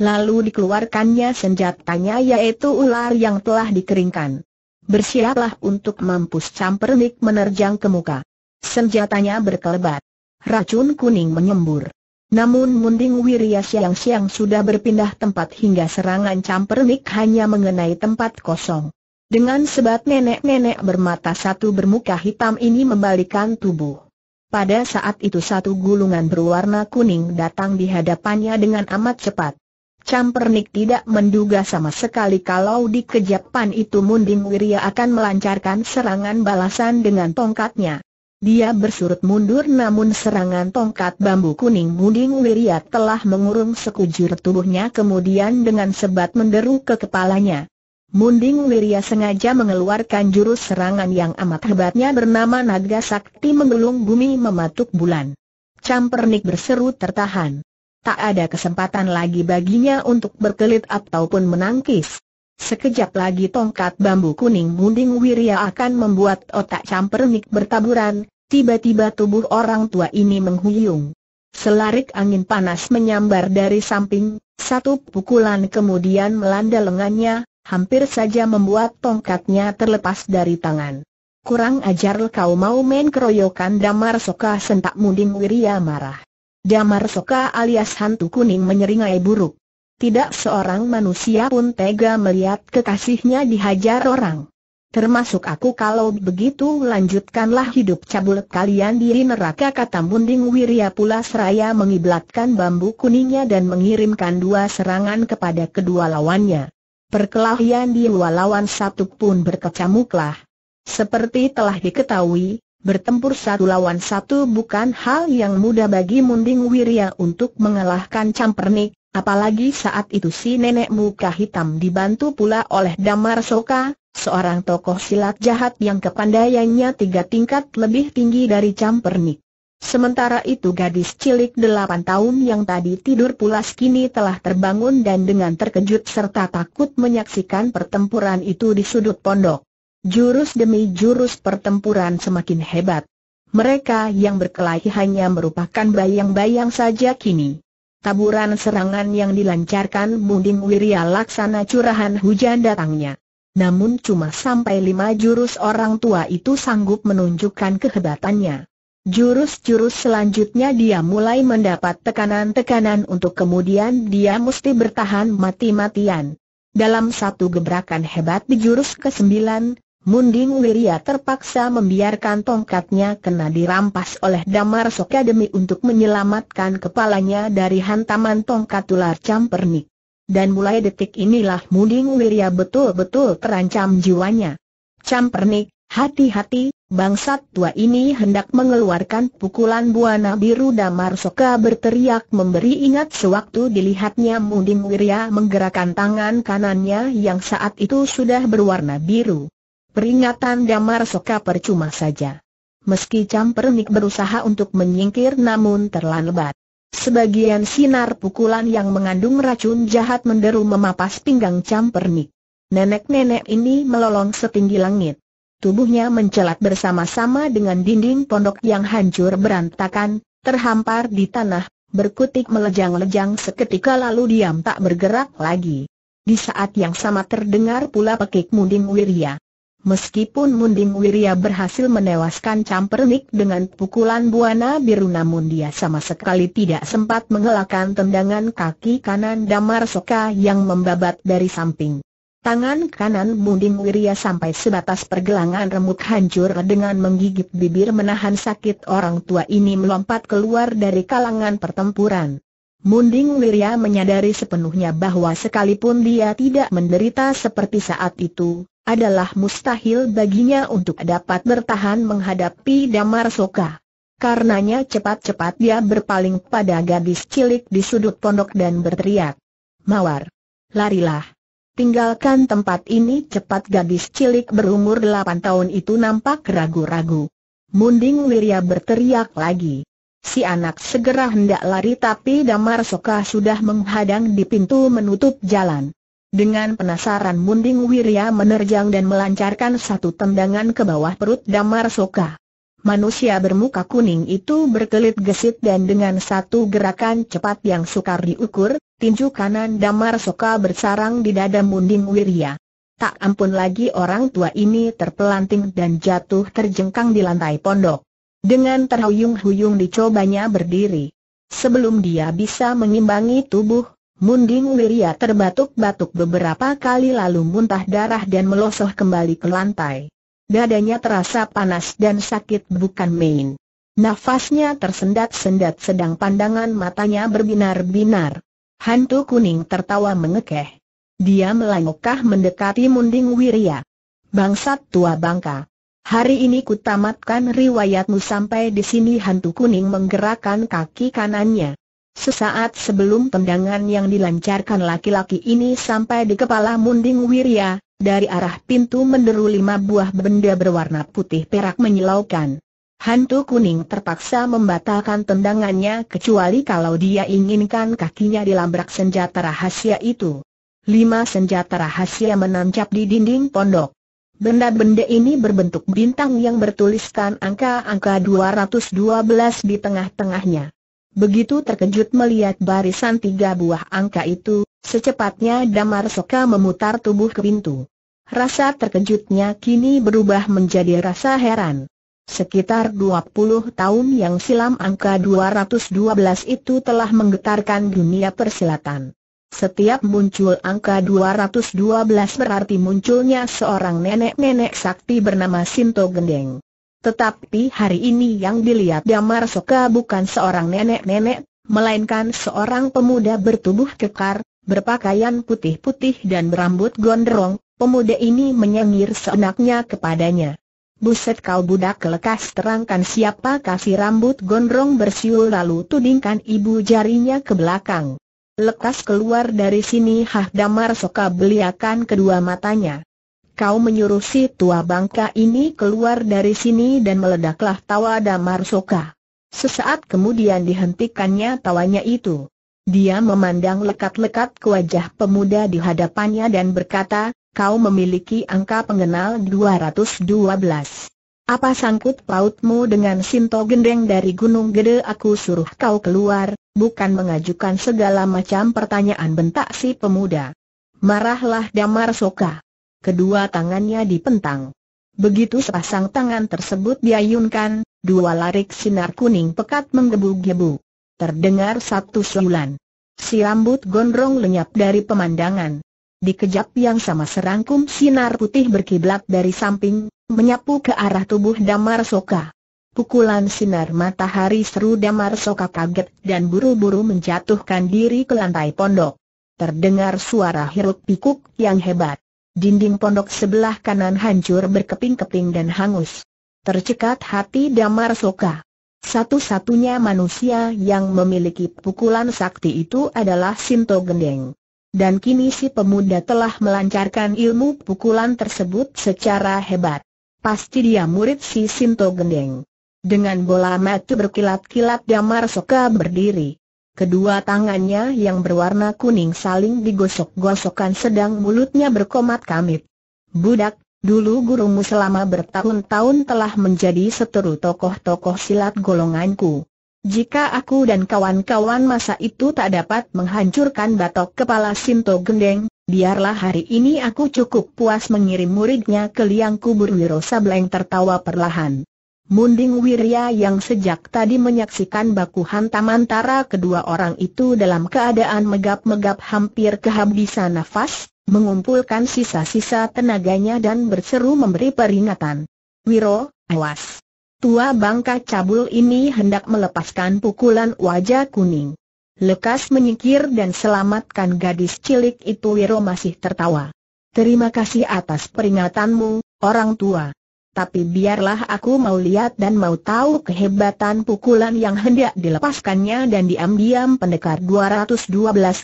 Lalu dikeluarkannya senjatanya yaitu ular yang telah dikeringkan. Bersiaplah untuk mampus campernik menerjang ke muka. Senjatanya berkelebat. Racun kuning menyembur. Namun Munding Wiria siang-siang sudah berpindah tempat hingga serangan campernik hanya mengenai tempat kosong. Dengan sebat nenek-nenek bermata satu bermuka hitam ini membalikan tubuh. Pada saat itu satu gulungan berwarna kuning datang di hadapannya dengan amat cepat. Campernik tidak menduga sama sekali kalau di kejapan itu Munding Wirya akan melancarkan serangan balasan dengan tongkatnya. Dia bersurut mundur namun serangan tongkat bambu kuning Munding Wirya telah mengurung sekujur tubuhnya kemudian dengan sebat menderu ke kepalanya. Munding Wirya sengaja mengeluarkan jurus serangan yang amat hebatnya bernama Naga Sakti Menggelung Bumi Mematuk Bulan. Campernik berseru tertahan tak ada kesempatan lagi baginya untuk berkelit ataupun menangkis. Sekejap lagi tongkat bambu kuning munding wiria akan membuat otak campernik bertaburan, tiba-tiba tubuh orang tua ini menghuyung. Selarik angin panas menyambar dari samping, satu pukulan kemudian melanda lengannya, hampir saja membuat tongkatnya terlepas dari tangan. Kurang ajar kau mau main keroyokan damar soka sentak munding wiria marah. Damar Soka alias hantu kuning menyeringai buruk. Tidak seorang manusia pun tega melihat kekasihnya dihajar orang. Termasuk aku kalau begitu lanjutkanlah hidup cabul kalian di neraka kata Bunding Wirya pula seraya mengiblatkan bambu kuningnya dan mengirimkan dua serangan kepada kedua lawannya. Perkelahian di luar lawan satu pun berkecamuklah. Seperti telah diketahui, Bertempur satu lawan satu bukan hal yang mudah bagi Munding Wirya untuk mengalahkan Campernik, apalagi saat itu si nenek muka hitam dibantu pula oleh Damar Soka, seorang tokoh silat jahat yang kepandaiannya tiga tingkat lebih tinggi dari Campernik. Sementara itu gadis cilik delapan tahun yang tadi tidur pulas kini telah terbangun dan dengan terkejut serta takut menyaksikan pertempuran itu di sudut pondok. Jurus demi jurus pertempuran semakin hebat. Mereka yang berkelahi hanya merupakan bayang-bayang saja kini. Taburan serangan yang dilancarkan Munding Wiria laksana curahan hujan datangnya. Namun cuma sampai lima jurus orang tua itu sanggup menunjukkan kehebatannya. Jurus-jurus selanjutnya dia mulai mendapat tekanan-tekanan untuk kemudian dia mesti bertahan mati-matian. Dalam satu gebrakan hebat di jurus ke-9, Munding Wiria terpaksa membiarkan tongkatnya kena dirampas oleh Damar Soka demi untuk menyelamatkan kepalanya dari hantaman tongkat ular campernik. Dan mulai detik inilah Munding Wiria betul-betul terancam jiwanya. Campernik, hati-hati, bangsat tua ini hendak mengeluarkan pukulan buana biru Damar Soka berteriak memberi ingat sewaktu dilihatnya Munding Wiria menggerakkan tangan kanannya yang saat itu sudah berwarna biru. Peringatan damar soka percuma saja. Meski Campernik berusaha untuk menyingkir namun terlalu lebat. Sebagian sinar pukulan yang mengandung racun jahat menderu memapas pinggang Campernik. Nenek-nenek ini melolong setinggi langit. Tubuhnya mencelat bersama-sama dengan dinding pondok yang hancur berantakan, terhampar di tanah, berkutik melejang-lejang seketika lalu diam tak bergerak lagi. Di saat yang sama terdengar pula pekik munding Wirya. Meskipun Munding Wirya berhasil menewaskan Campernik dengan pukulan buana biru namun dia sama sekali tidak sempat mengelakkan tendangan kaki kanan Damar Soka yang membabat dari samping. Tangan kanan Munding Wirya sampai sebatas pergelangan remuk hancur dengan menggigit bibir menahan sakit orang tua ini melompat keluar dari kalangan pertempuran. Munding Wiria menyadari sepenuhnya bahwa sekalipun dia tidak menderita seperti saat itu, adalah mustahil baginya untuk dapat bertahan menghadapi Damar Soka. Karenanya cepat-cepat dia berpaling pada gadis cilik di sudut pondok dan berteriak. Mawar! Larilah! Tinggalkan tempat ini cepat gadis cilik berumur 8 tahun itu nampak ragu-ragu. Munding Wiria berteriak lagi. Si anak segera hendak lari tapi Damar Soka sudah menghadang di pintu menutup jalan. Dengan penasaran Munding Wirya menerjang dan melancarkan satu tendangan ke bawah perut Damar Soka. Manusia bermuka kuning itu berkelit gesit dan dengan satu gerakan cepat yang sukar diukur, tinju kanan Damar Soka bersarang di dada Munding Wirya. Tak ampun lagi orang tua ini terpelanting dan jatuh terjengkang di lantai pondok. Dengan terhuyung-huyung dicobanya berdiri. Sebelum dia bisa mengimbangi tubuh, Munding Wiria terbatuk-batuk beberapa kali lalu muntah darah dan melosoh kembali ke lantai. Dadanya terasa panas dan sakit bukan main. Nafasnya tersendat-sendat sedang pandangan matanya berbinar-binar. Hantu kuning tertawa mengekeh. Dia melangkah mendekati Munding Wiria. Bangsat tua bangka. Hari ini kutamatkan riwayatmu sampai di sini hantu kuning menggerakkan kaki kanannya. Sesaat sebelum tendangan yang dilancarkan laki-laki ini sampai di kepala Munding Wirya, dari arah pintu menderu lima buah benda berwarna putih perak menyilaukan. Hantu kuning terpaksa membatalkan tendangannya kecuali kalau dia inginkan kakinya dilabrak senjata rahasia itu. Lima senjata rahasia menancap di dinding pondok. Benda-benda ini berbentuk bintang yang bertuliskan angka-angka 212 di tengah-tengahnya. Begitu terkejut melihat barisan tiga buah angka itu, secepatnya Damar Soka memutar tubuh ke pintu. Rasa terkejutnya kini berubah menjadi rasa heran. Sekitar 20 tahun yang silam angka 212 itu telah menggetarkan dunia persilatan. Setiap muncul angka 212 berarti munculnya seorang nenek-nenek sakti bernama Sinto Gendeng. Tetapi hari ini yang dilihat Damar Soka bukan seorang nenek-nenek, melainkan seorang pemuda bertubuh kekar, berpakaian putih-putih dan berambut gondrong, pemuda ini menyengir seenaknya kepadanya. Buset kau budak kelekas terangkan siapa kasih rambut gondrong bersiul lalu tudingkan ibu jarinya ke belakang lekas keluar dari sini Hah Damar Soka beliakan kedua matanya. Kau menyuruh si tua bangka ini keluar dari sini dan meledaklah tawa Damar Soka. Sesaat kemudian dihentikannya tawanya itu. Dia memandang lekat-lekat ke wajah pemuda di hadapannya dan berkata, kau memiliki angka pengenal 212. Apa sangkut pautmu dengan Sinto Gendeng dari Gunung Gede aku suruh kau keluar, bukan mengajukan segala macam pertanyaan bentak si pemuda. Marahlah Damar Soka. Kedua tangannya dipentang. Begitu sepasang tangan tersebut diayunkan, dua larik sinar kuning pekat menggebu-gebu. Terdengar satu sulan. Si rambut gondrong lenyap dari pemandangan. Di kejap yang sama serangkum sinar putih berkiblat dari samping, menyapu ke arah tubuh Damar Soka. Pukulan sinar matahari seru Damar Soka kaget dan buru-buru menjatuhkan diri ke lantai pondok. Terdengar suara hiruk pikuk yang hebat. Dinding pondok sebelah kanan hancur berkeping-keping dan hangus. Tercekat hati Damar Soka. Satu-satunya manusia yang memiliki pukulan sakti itu adalah Sinto Gendeng. Dan kini si pemuda telah melancarkan ilmu pukulan tersebut secara hebat. Pasti dia murid si Sinto Gendeng. Dengan bola mata berkilat-kilat Damar Soka berdiri. Kedua tangannya yang berwarna kuning saling digosok-gosokkan sedang mulutnya berkomat kamit. Budak, dulu gurumu selama bertahun-tahun telah menjadi seteru tokoh-tokoh silat golonganku. Jika aku dan kawan-kawan masa itu tak dapat menghancurkan batok kepala Sinto Gendeng, biarlah hari ini aku cukup puas mengirim muridnya ke liang kubur Wirosa Sableng tertawa perlahan. Munding Wirya yang sejak tadi menyaksikan baku hantam antara kedua orang itu dalam keadaan megap-megap hampir kehabisan nafas, mengumpulkan sisa-sisa tenaganya dan berseru memberi peringatan. Wiro, awas! Tua bangka cabul ini hendak melepaskan pukulan wajah kuning. Lekas menyingkir dan selamatkan gadis cilik itu Wiro masih tertawa. Terima kasih atas peringatanmu, orang tua tapi biarlah aku mau lihat dan mau tahu kehebatan pukulan yang hendak dilepaskannya dan diam-diam pendekar 212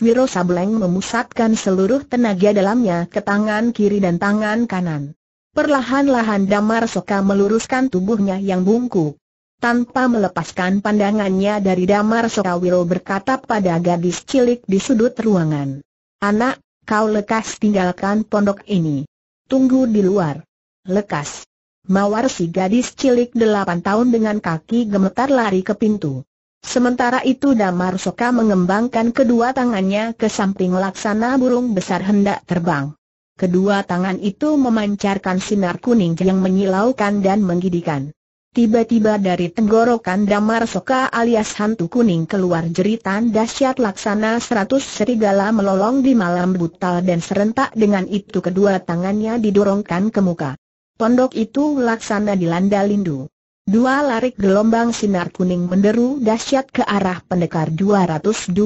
Wiro Sableng memusatkan seluruh tenaga dalamnya ke tangan kiri dan tangan kanan. Perlahan-lahan Damar Soka meluruskan tubuhnya yang bungkuk. Tanpa melepaskan pandangannya dari Damar Soka Wiro berkata pada gadis cilik di sudut ruangan. Anak, kau lekas tinggalkan pondok ini. Tunggu di luar. Lekas. Mawar si gadis cilik delapan tahun dengan kaki gemetar lari ke pintu. Sementara itu Damar Soka mengembangkan kedua tangannya ke samping laksana burung besar hendak terbang. Kedua tangan itu memancarkan sinar kuning yang menyilaukan dan menggidikan. Tiba-tiba dari tenggorokan Damar Soka alias hantu kuning keluar jeritan dahsyat laksana seratus serigala melolong di malam buta dan serentak dengan itu kedua tangannya didorongkan ke muka. Pondok itu laksana dilanda lindu. Dua larik gelombang sinar kuning menderu dahsyat ke arah pendekar 212.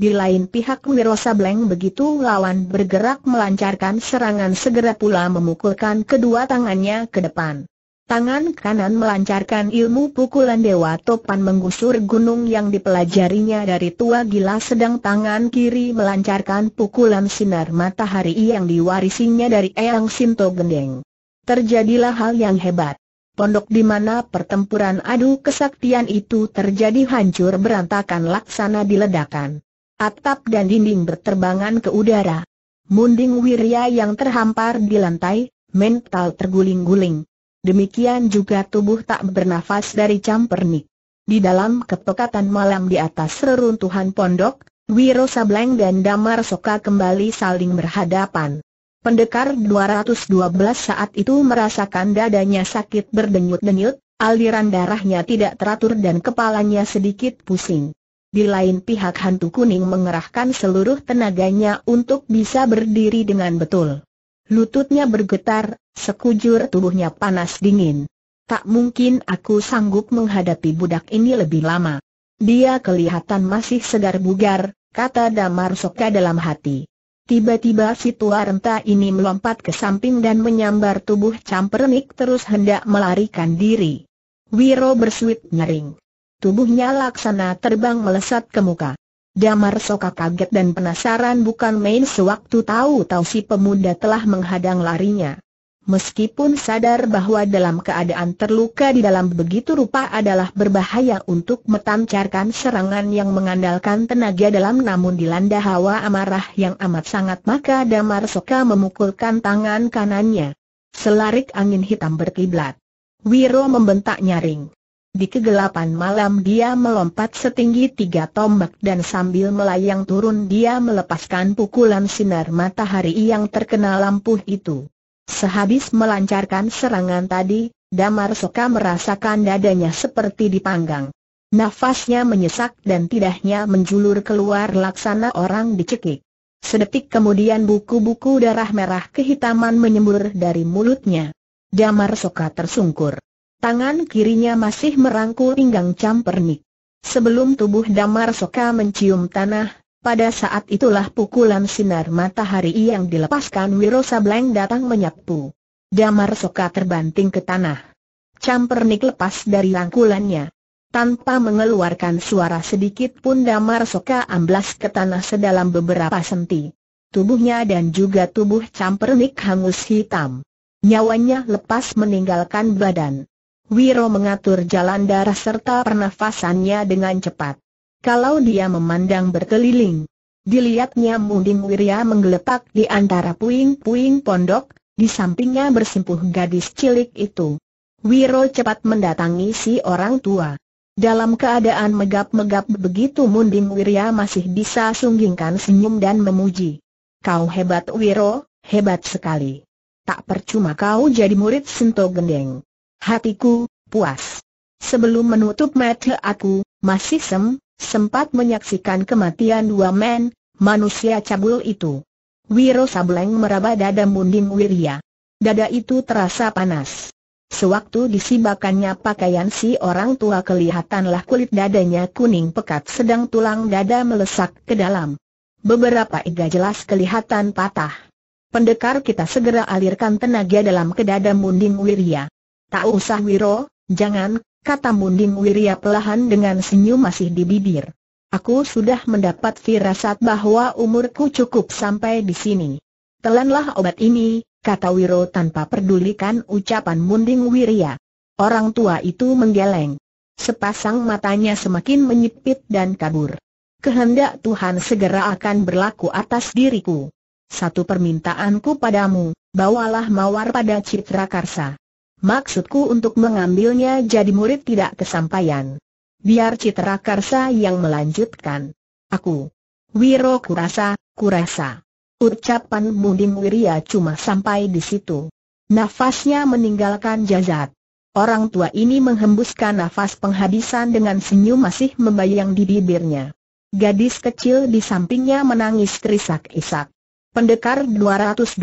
Di lain pihak Wirosa Bleng begitu lawan bergerak melancarkan serangan segera pula memukulkan kedua tangannya ke depan. Tangan kanan melancarkan ilmu pukulan Dewa Topan menggusur gunung yang dipelajarinya dari tua gila sedang tangan kiri melancarkan pukulan sinar matahari yang diwarisinya dari Eyang Sinto Gendeng. Terjadilah hal yang hebat. Pondok di mana pertempuran adu kesaktian itu terjadi hancur berantakan laksana diledakan. Atap dan dinding berterbangan ke udara. Munding Wirya yang terhampar di lantai, mental terguling-guling. Demikian juga tubuh tak bernafas dari campernik. Di dalam kepekatan malam di atas reruntuhan pondok, Wiro Sableng dan Damar Soka kembali saling berhadapan. Pendekar 212 saat itu merasakan dadanya sakit berdenyut-denyut, aliran darahnya tidak teratur dan kepalanya sedikit pusing. Di lain pihak hantu kuning mengerahkan seluruh tenaganya untuk bisa berdiri dengan betul. Lututnya bergetar, sekujur tubuhnya panas dingin. Tak mungkin aku sanggup menghadapi budak ini lebih lama. Dia kelihatan masih segar bugar, kata Damar Soka dalam hati. Tiba-tiba si tua renta ini melompat ke samping dan menyambar tubuh campernik terus hendak melarikan diri. Wiro bersuit nyering. Tubuhnya laksana terbang melesat ke muka. Damar Soka kaget dan penasaran bukan main sewaktu tahu-tahu si pemuda telah menghadang larinya meskipun sadar bahwa dalam keadaan terluka di dalam begitu rupa adalah berbahaya untuk metancarkan serangan yang mengandalkan tenaga dalam namun dilanda hawa amarah yang amat sangat maka Damar Soka memukulkan tangan kanannya. Selarik angin hitam berkiblat. Wiro membentak nyaring. Di kegelapan malam dia melompat setinggi tiga tombak dan sambil melayang turun dia melepaskan pukulan sinar matahari yang terkena lampu itu. Sehabis melancarkan serangan tadi, Damar Soka merasakan dadanya seperti dipanggang. Nafasnya menyesak dan tidaknya menjulur keluar laksana orang dicekik. Sedetik kemudian buku-buku darah merah kehitaman menyembur dari mulutnya. Damar Soka tersungkur. Tangan kirinya masih merangkul pinggang campernik. Sebelum tubuh Damar Soka mencium tanah, pada saat itulah pukulan sinar matahari yang dilepaskan Wiro Sableng datang menyapu. Damar Soka terbanting ke tanah. Campernik lepas dari rangkulannya. Tanpa mengeluarkan suara sedikit pun Damar Soka amblas ke tanah sedalam beberapa senti. Tubuhnya dan juga tubuh campernik hangus hitam. Nyawanya lepas meninggalkan badan. Wiro mengatur jalan darah serta pernafasannya dengan cepat kalau dia memandang berkeliling. Dilihatnya Munding Wirya menggeletak di antara puing-puing pondok, di sampingnya bersimpuh gadis cilik itu. Wiro cepat mendatangi si orang tua. Dalam keadaan megap-megap begitu Munding Wirya masih bisa sunggingkan senyum dan memuji. Kau hebat Wiro, hebat sekali. Tak percuma kau jadi murid Sento Gendeng. Hatiku, puas. Sebelum menutup mata aku, masih sem, sempat menyaksikan kematian dua men, manusia cabul itu. Wiro Sableng meraba dada munding Wiria. Dada itu terasa panas. Sewaktu disibakannya pakaian si orang tua kelihatanlah kulit dadanya kuning pekat sedang tulang dada melesak ke dalam. Beberapa iga jelas kelihatan patah. Pendekar kita segera alirkan tenaga dalam ke dada munding Wiria. Tak usah Wiro, jangan kata Munding Wirya pelahan dengan senyum masih di bibir. Aku sudah mendapat firasat bahwa umurku cukup sampai di sini. Telanlah obat ini, kata Wiro tanpa pedulikan ucapan Munding Wirya. Orang tua itu menggeleng. Sepasang matanya semakin menyipit dan kabur. Kehendak Tuhan segera akan berlaku atas diriku. Satu permintaanku padamu, bawalah mawar pada Citra Karsa. Maksudku untuk mengambilnya jadi murid tidak kesampaian. Biar Citra Karsa yang melanjutkan. Aku. Wiro kurasa, kurasa. Ucapan Munding Wiria cuma sampai di situ. Nafasnya meninggalkan jazat. Orang tua ini menghembuskan nafas penghabisan dengan senyum masih membayang di bibirnya. Gadis kecil di sampingnya menangis terisak-isak. Pendekar 212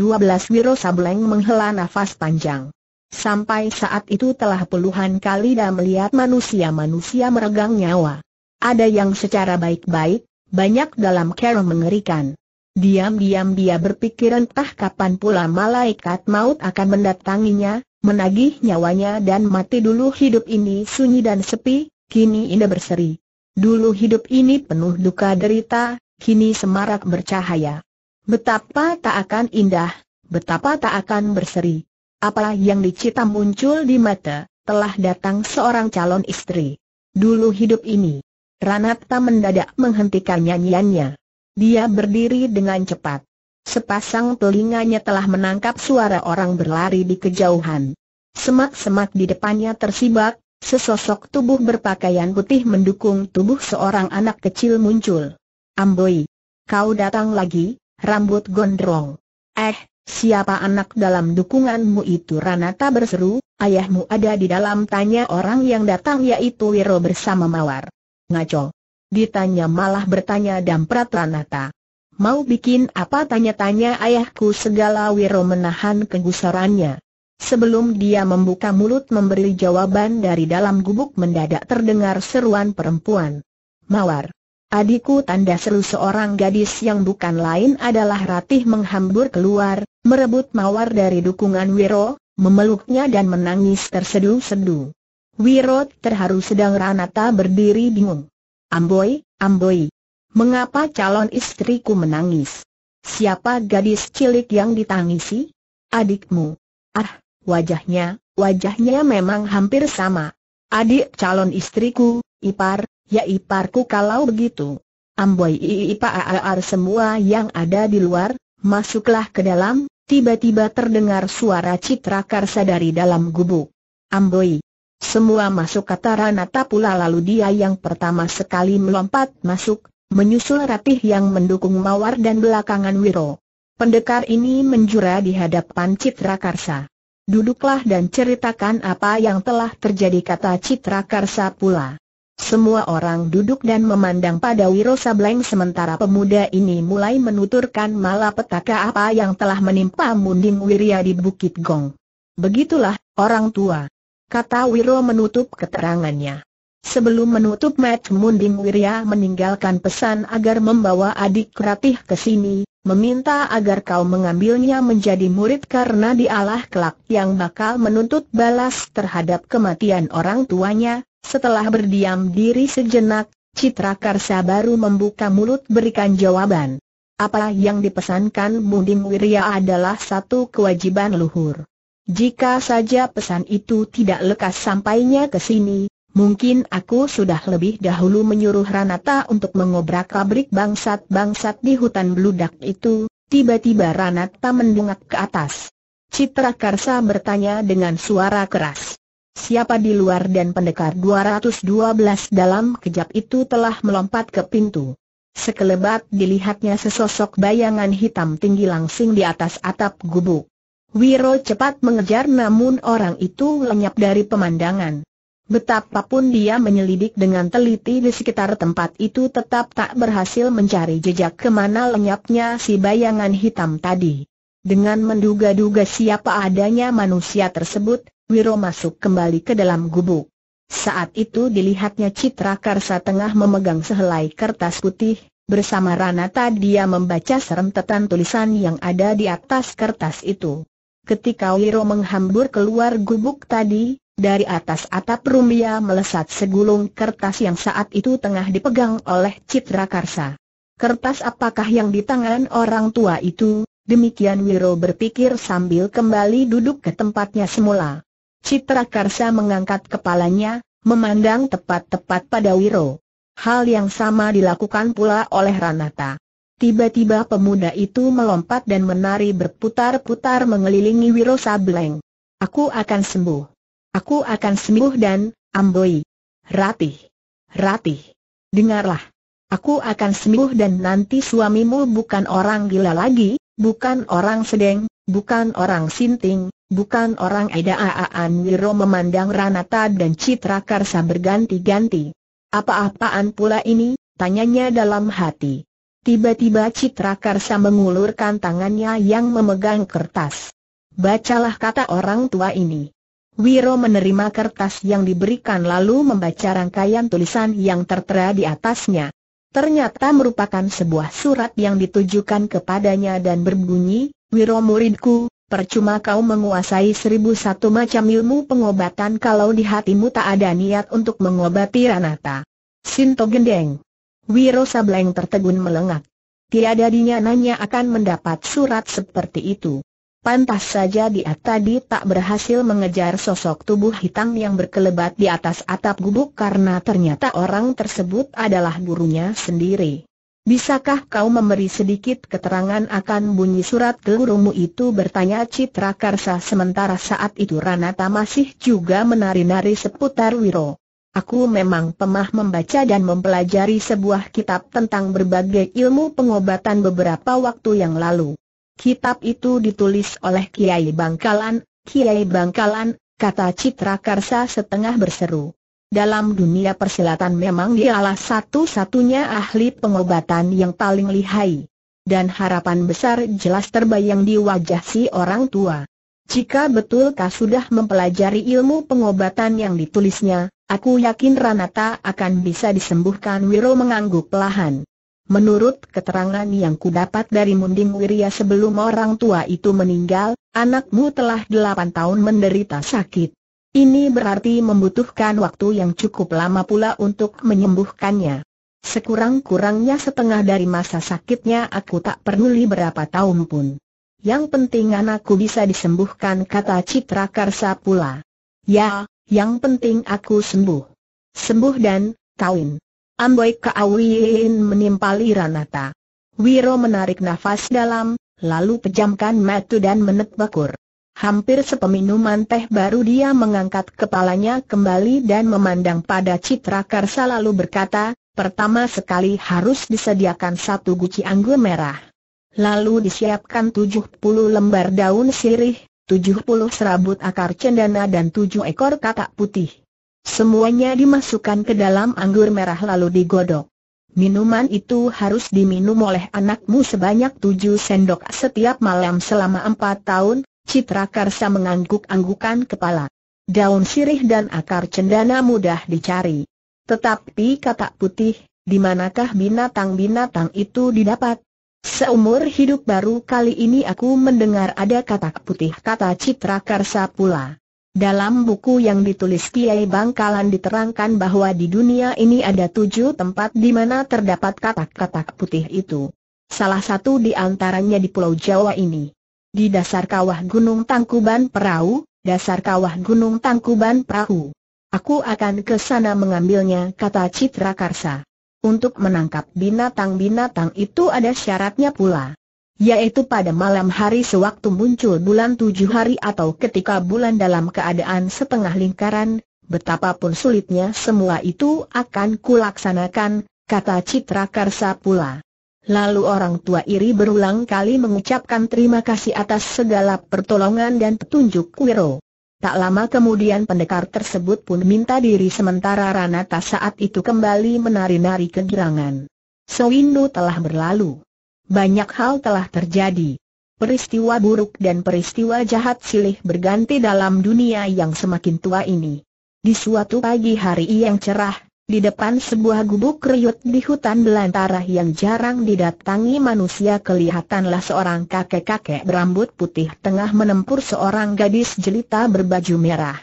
Wiro Sableng menghela nafas panjang. Sampai saat itu telah puluhan kali dah melihat manusia-manusia meregang nyawa. Ada yang secara baik-baik, banyak dalam cara mengerikan. Diam-diam dia berpikir entah kapan pula malaikat maut akan mendatanginya, menagih nyawanya dan mati dulu hidup ini sunyi dan sepi, kini indah berseri. Dulu hidup ini penuh duka derita, kini semarak bercahaya. Betapa tak akan indah, betapa tak akan berseri. Apa yang dicita muncul di mata, telah datang seorang calon istri. Dulu hidup ini. Ranata mendadak menghentikan nyanyiannya. Dia berdiri dengan cepat. Sepasang telinganya telah menangkap suara orang berlari di kejauhan. Semak-semak di depannya tersibak, sesosok tubuh berpakaian putih mendukung tubuh seorang anak kecil muncul. Amboi, kau datang lagi, rambut gondrong. Eh, Siapa anak dalam dukunganmu itu Ranata berseru, ayahmu ada di dalam tanya orang yang datang yaitu Wiro bersama Mawar. Ngaco. Ditanya malah bertanya damprat Ranata. Mau bikin apa tanya-tanya ayahku segala Wiro menahan kegusarannya. Sebelum dia membuka mulut memberi jawaban dari dalam gubuk mendadak terdengar seruan perempuan. Mawar. Adikku tanda seru seorang gadis yang bukan lain adalah Ratih menghambur keluar, merebut mawar dari dukungan Wiro, memeluknya dan menangis tersedu-sedu. Wiro terharu sedang Ranata berdiri bingung. Amboi, Amboi. Mengapa calon istriku menangis? Siapa gadis cilik yang ditangisi? Adikmu. Ah, wajahnya, wajahnya memang hampir sama. Adik calon istriku, Ipar, Ya iparku kalau begitu. Amboi iipa aar semua yang ada di luar, masuklah ke dalam, tiba-tiba terdengar suara citra karsa dari dalam gubuk. Amboi. Semua masuk kata Ranata pula lalu dia yang pertama sekali melompat masuk, menyusul Ratih yang mendukung Mawar dan belakangan Wiro. Pendekar ini menjura di hadapan Citra Karsa. Duduklah dan ceritakan apa yang telah terjadi kata Citra Karsa pula. Semua orang duduk dan memandang pada Wiro Sableng sementara pemuda ini mulai menuturkan malapetaka apa yang telah menimpa Munding Wirya di Bukit Gong. Begitulah, orang tua. Kata Wiro menutup keterangannya. Sebelum menutup match Munding Wirya meninggalkan pesan agar membawa adik Ratih ke sini, meminta agar kau mengambilnya menjadi murid karena dialah kelak yang bakal menuntut balas terhadap kematian orang tuanya, setelah berdiam diri sejenak, Citra Karsa baru membuka mulut berikan jawaban. Apa yang dipesankan Munding Wirya adalah satu kewajiban luhur. Jika saja pesan itu tidak lekas sampainya ke sini, mungkin aku sudah lebih dahulu menyuruh Ranata untuk mengobrak-abrik bangsat-bangsat di hutan beludak itu, tiba-tiba Ranata mendungak ke atas. Citra Karsa bertanya dengan suara keras siapa di luar dan pendekar 212 dalam kejap itu telah melompat ke pintu. Sekelebat dilihatnya sesosok bayangan hitam tinggi langsing di atas atap gubuk. Wiro cepat mengejar namun orang itu lenyap dari pemandangan. Betapapun dia menyelidik dengan teliti di sekitar tempat itu tetap tak berhasil mencari jejak kemana lenyapnya si bayangan hitam tadi. Dengan menduga-duga siapa adanya manusia tersebut, Wiro masuk kembali ke dalam gubuk. Saat itu dilihatnya Citra Karsa tengah memegang sehelai kertas putih, bersama Ranata dia membaca serentetan tulisan yang ada di atas kertas itu. Ketika Wiro menghambur keluar gubuk tadi, dari atas atap rumia melesat segulung kertas yang saat itu tengah dipegang oleh Citra Karsa. Kertas apakah yang di tangan orang tua itu? Demikian Wiro berpikir sambil kembali duduk ke tempatnya semula. Citra Karsa mengangkat kepalanya, memandang tepat-tepat pada Wiro. Hal yang sama dilakukan pula oleh Ranata. Tiba-tiba pemuda itu melompat dan menari berputar-putar mengelilingi Wiro Sableng. Aku akan sembuh. Aku akan sembuh dan, Amboi. Ratih. Ratih. Dengarlah. Aku akan sembuh dan nanti suamimu bukan orang gila lagi, bukan orang sedeng, bukan orang sinting, Bukan orang Aaan Wiro memandang Ranata dan Citra Karsa berganti-ganti. Apa-apaan pula ini? Tanyanya dalam hati. Tiba-tiba Citra Karsa mengulurkan tangannya yang memegang kertas. Bacalah kata orang tua ini. Wiro menerima kertas yang diberikan lalu membaca rangkaian tulisan yang tertera di atasnya. Ternyata merupakan sebuah surat yang ditujukan kepadanya dan berbunyi, Wiro muridku, Percuma kau menguasai seribu satu macam ilmu pengobatan kalau di hatimu tak ada niat untuk mengobati Ranata. Sinto gendeng. Wiro Sableng tertegun melengak. Tiada dinyananya akan mendapat surat seperti itu. Pantas saja dia tadi tak berhasil mengejar sosok tubuh hitam yang berkelebat di atas atap gubuk karena ternyata orang tersebut adalah gurunya sendiri. Bisakah kau memberi sedikit keterangan akan bunyi surat gurumu itu bertanya Citra Karsa sementara saat itu Ranata masih juga menari-nari seputar Wiro. Aku memang pemah membaca dan mempelajari sebuah kitab tentang berbagai ilmu pengobatan beberapa waktu yang lalu. Kitab itu ditulis oleh Kiai Bangkalan, Kiai Bangkalan, kata Citra Karsa setengah berseru. Dalam dunia persilatan memang dialah satu-satunya ahli pengobatan yang paling lihai. Dan harapan besar jelas terbayang di wajah si orang tua. Jika betulkah sudah mempelajari ilmu pengobatan yang ditulisnya, aku yakin Ranata akan bisa disembuhkan Wiro mengangguk pelahan. Menurut keterangan yang kudapat dari Munding Wiria sebelum orang tua itu meninggal, anakmu telah delapan tahun menderita sakit. Ini berarti membutuhkan waktu yang cukup lama pula untuk menyembuhkannya. Sekurang-kurangnya setengah dari masa sakitnya aku tak peduli berapa tahun pun. Yang penting anakku bisa disembuhkan kata Citra Karsa pula. Ya, yang penting aku sembuh. Sembuh dan, kawin. Amboi Kawin menimpali Ranata. Wiro menarik nafas dalam, lalu pejamkan mata dan menetbakur. Hampir sepeminuman teh baru dia mengangkat kepalanya kembali dan memandang pada Citra Karsa lalu berkata, pertama sekali harus disediakan satu guci anggur merah. Lalu disiapkan tujuh puluh lembar daun sirih, tujuh puluh serabut akar cendana dan tujuh ekor katak putih. Semuanya dimasukkan ke dalam anggur merah lalu digodok. Minuman itu harus diminum oleh anakmu sebanyak tujuh sendok setiap malam selama empat tahun, Citra Karsa mengangguk-anggukan kepala. Daun sirih dan akar cendana mudah dicari. Tetapi katak putih, di manakah binatang-binatang itu didapat? Seumur hidup baru kali ini aku mendengar ada katak putih kata Citra Karsa pula. Dalam buku yang ditulis Kiai Bangkalan diterangkan bahwa di dunia ini ada tujuh tempat di mana terdapat katak-katak putih itu. Salah satu di antaranya di Pulau Jawa ini di dasar kawah Gunung Tangkuban Perahu, dasar kawah Gunung Tangkuban Perahu. Aku akan ke sana mengambilnya, kata Citra Karsa. Untuk menangkap binatang-binatang itu ada syaratnya pula. Yaitu pada malam hari sewaktu muncul bulan tujuh hari atau ketika bulan dalam keadaan setengah lingkaran, betapapun sulitnya semua itu akan kulaksanakan, kata Citra Karsa pula. Lalu orang tua iri berulang kali mengucapkan terima kasih atas segala pertolongan dan petunjuk Wiro. Tak lama kemudian pendekar tersebut pun minta diri sementara Ranata saat itu kembali menari-nari kegirangan. Sewindu telah berlalu. Banyak hal telah terjadi. Peristiwa buruk dan peristiwa jahat silih berganti dalam dunia yang semakin tua ini. Di suatu pagi hari yang cerah, di depan sebuah gubuk riut di hutan belantara yang jarang didatangi manusia kelihatanlah seorang kakek-kakek berambut putih tengah menempur seorang gadis jelita berbaju merah.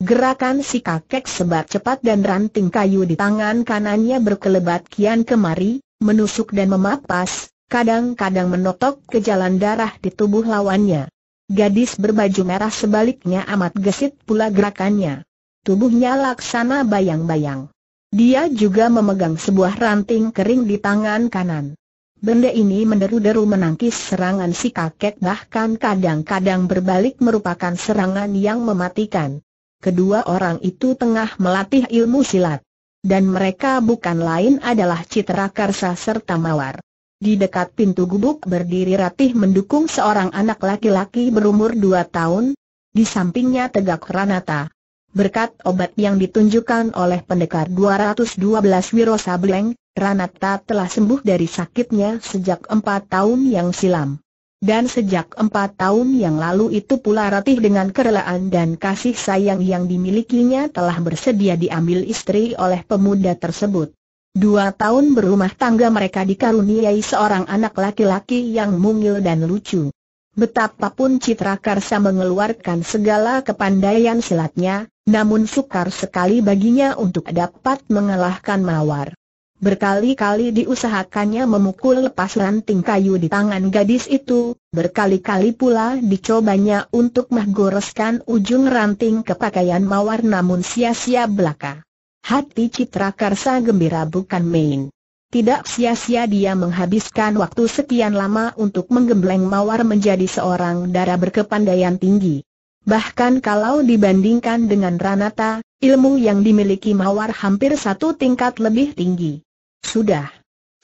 Gerakan si kakek sebat cepat dan ranting kayu di tangan kanannya berkelebat kian kemari, menusuk dan memapas, kadang-kadang menotok ke jalan darah di tubuh lawannya. Gadis berbaju merah sebaliknya amat gesit pula gerakannya. Tubuhnya laksana bayang-bayang. Dia juga memegang sebuah ranting kering di tangan kanan. Benda ini menderu-deru menangkis serangan si kakek bahkan kadang-kadang berbalik merupakan serangan yang mematikan. Kedua orang itu tengah melatih ilmu silat. Dan mereka bukan lain adalah Citra Karsa serta Mawar. Di dekat pintu gubuk berdiri Ratih mendukung seorang anak laki-laki berumur dua tahun. Di sampingnya tegak Ranata. Berkat obat yang ditunjukkan oleh pendekar 212 Wiro Sableng, Ranata telah sembuh dari sakitnya sejak empat tahun yang silam. Dan sejak empat tahun yang lalu itu pula Ratih dengan kerelaan dan kasih sayang yang dimilikinya telah bersedia diambil istri oleh pemuda tersebut. Dua tahun berumah tangga mereka dikaruniai seorang anak laki-laki yang mungil dan lucu. Betapapun Citra Karsa mengeluarkan segala kepandaian silatnya, namun sukar sekali baginya untuk dapat mengalahkan Mawar. Berkali-kali diusahakannya memukul lepas ranting kayu di tangan gadis itu, berkali-kali pula dicobanya untuk menggoreskan ujung ranting ke pakaian mawar namun sia-sia belaka. Hati Citra Karsa gembira bukan main. Tidak sia-sia dia menghabiskan waktu sekian lama untuk menggembleng mawar menjadi seorang darah berkepandaian tinggi. Bahkan kalau dibandingkan dengan Ranata, ilmu yang dimiliki Mawar hampir satu tingkat lebih tinggi. Sudah.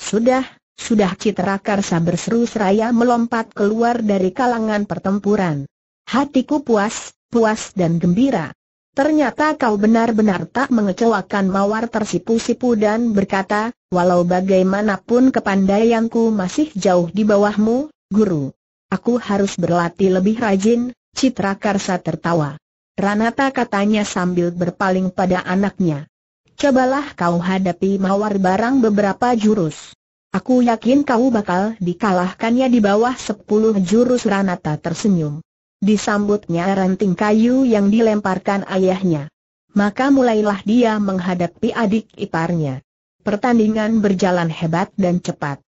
Sudah, sudah Citra Karsa berseru seraya melompat keluar dari kalangan pertempuran. Hatiku puas, puas dan gembira. Ternyata kau benar-benar tak mengecewakan Mawar tersipu-sipu dan berkata, walau bagaimanapun kepandaianku masih jauh di bawahmu, guru. Aku harus berlatih lebih rajin, Citra Karsa tertawa. Ranata katanya sambil berpaling pada anaknya. Cobalah kau hadapi mawar barang beberapa jurus. Aku yakin kau bakal dikalahkannya di bawah sepuluh jurus Ranata tersenyum. Disambutnya ranting kayu yang dilemparkan ayahnya. Maka mulailah dia menghadapi adik iparnya. Pertandingan berjalan hebat dan cepat.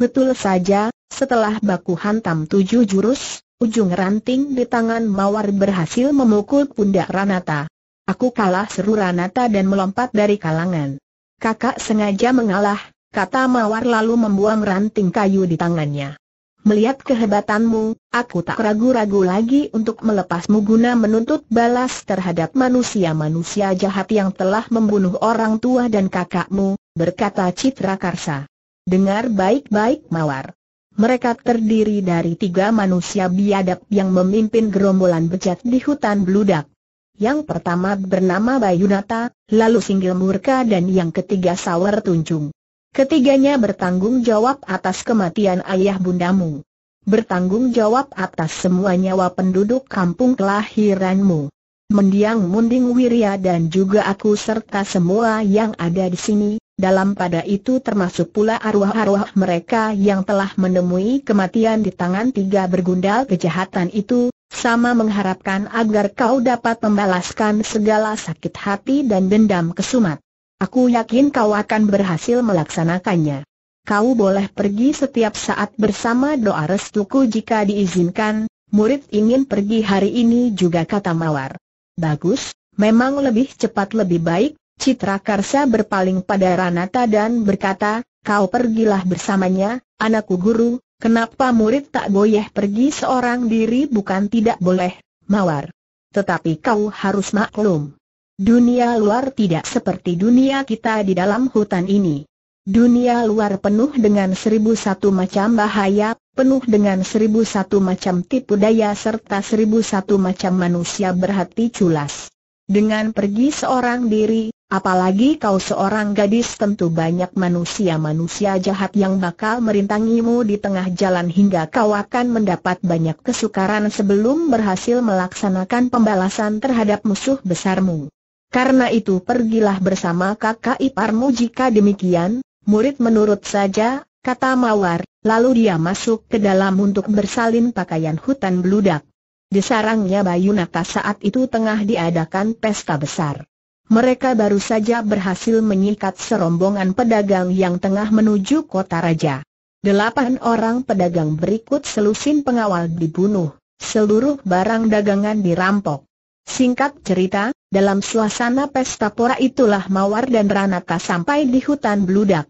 Betul saja, setelah baku hantam tujuh jurus, Ujung ranting di tangan Mawar berhasil memukul pundak Ranata. Aku kalah seru Ranata dan melompat dari kalangan. Kakak sengaja mengalah, kata Mawar lalu membuang ranting kayu di tangannya. Melihat kehebatanmu, aku tak ragu-ragu lagi untuk melepasmu guna menuntut balas terhadap manusia-manusia jahat yang telah membunuh orang tua dan kakakmu, berkata Citra Karsa. Dengar baik-baik Mawar. Mereka terdiri dari tiga manusia biadab yang memimpin gerombolan bejat di hutan beludak. Yang pertama bernama Bayunata, lalu Singgil Murka dan yang ketiga Sawer Tunjung. Ketiganya bertanggung jawab atas kematian ayah bundamu. Bertanggung jawab atas semua nyawa penduduk kampung kelahiranmu. Mendiang Munding Wirya dan juga aku serta semua yang ada di sini, dalam pada itu termasuk pula arwah-arwah mereka yang telah menemui kematian di tangan tiga bergundal kejahatan itu, sama mengharapkan agar kau dapat membalaskan segala sakit hati dan dendam kesumat. Aku yakin kau akan berhasil melaksanakannya. Kau boleh pergi setiap saat bersama doa restuku jika diizinkan, murid ingin pergi hari ini juga kata Mawar. Bagus, memang lebih cepat lebih baik, Citra Karsa berpaling pada Ranata dan berkata, kau pergilah bersamanya, anakku guru, kenapa murid tak boleh pergi seorang diri bukan tidak boleh, mawar. Tetapi kau harus maklum. Dunia luar tidak seperti dunia kita di dalam hutan ini. Dunia luar penuh dengan seribu satu macam bahaya, penuh dengan seribu satu macam tipu daya serta seribu satu macam manusia berhati culas. Dengan pergi seorang diri, apalagi kau seorang gadis tentu banyak manusia-manusia jahat yang bakal merintangimu di tengah jalan hingga kau akan mendapat banyak kesukaran sebelum berhasil melaksanakan pembalasan terhadap musuh besarmu. Karena itu pergilah bersama kakak iparmu jika demikian, murid menurut saja, kata Mawar, lalu dia masuk ke dalam untuk bersalin pakaian hutan beludak. Di sarangnya Bayu Nata saat itu tengah diadakan pesta besar. Mereka baru saja berhasil menyikat serombongan pedagang yang tengah menuju kota raja. Delapan orang pedagang berikut selusin pengawal dibunuh, seluruh barang dagangan dirampok. Singkat cerita, dalam suasana pesta pora itulah Mawar dan Ranata sampai di hutan Bludak.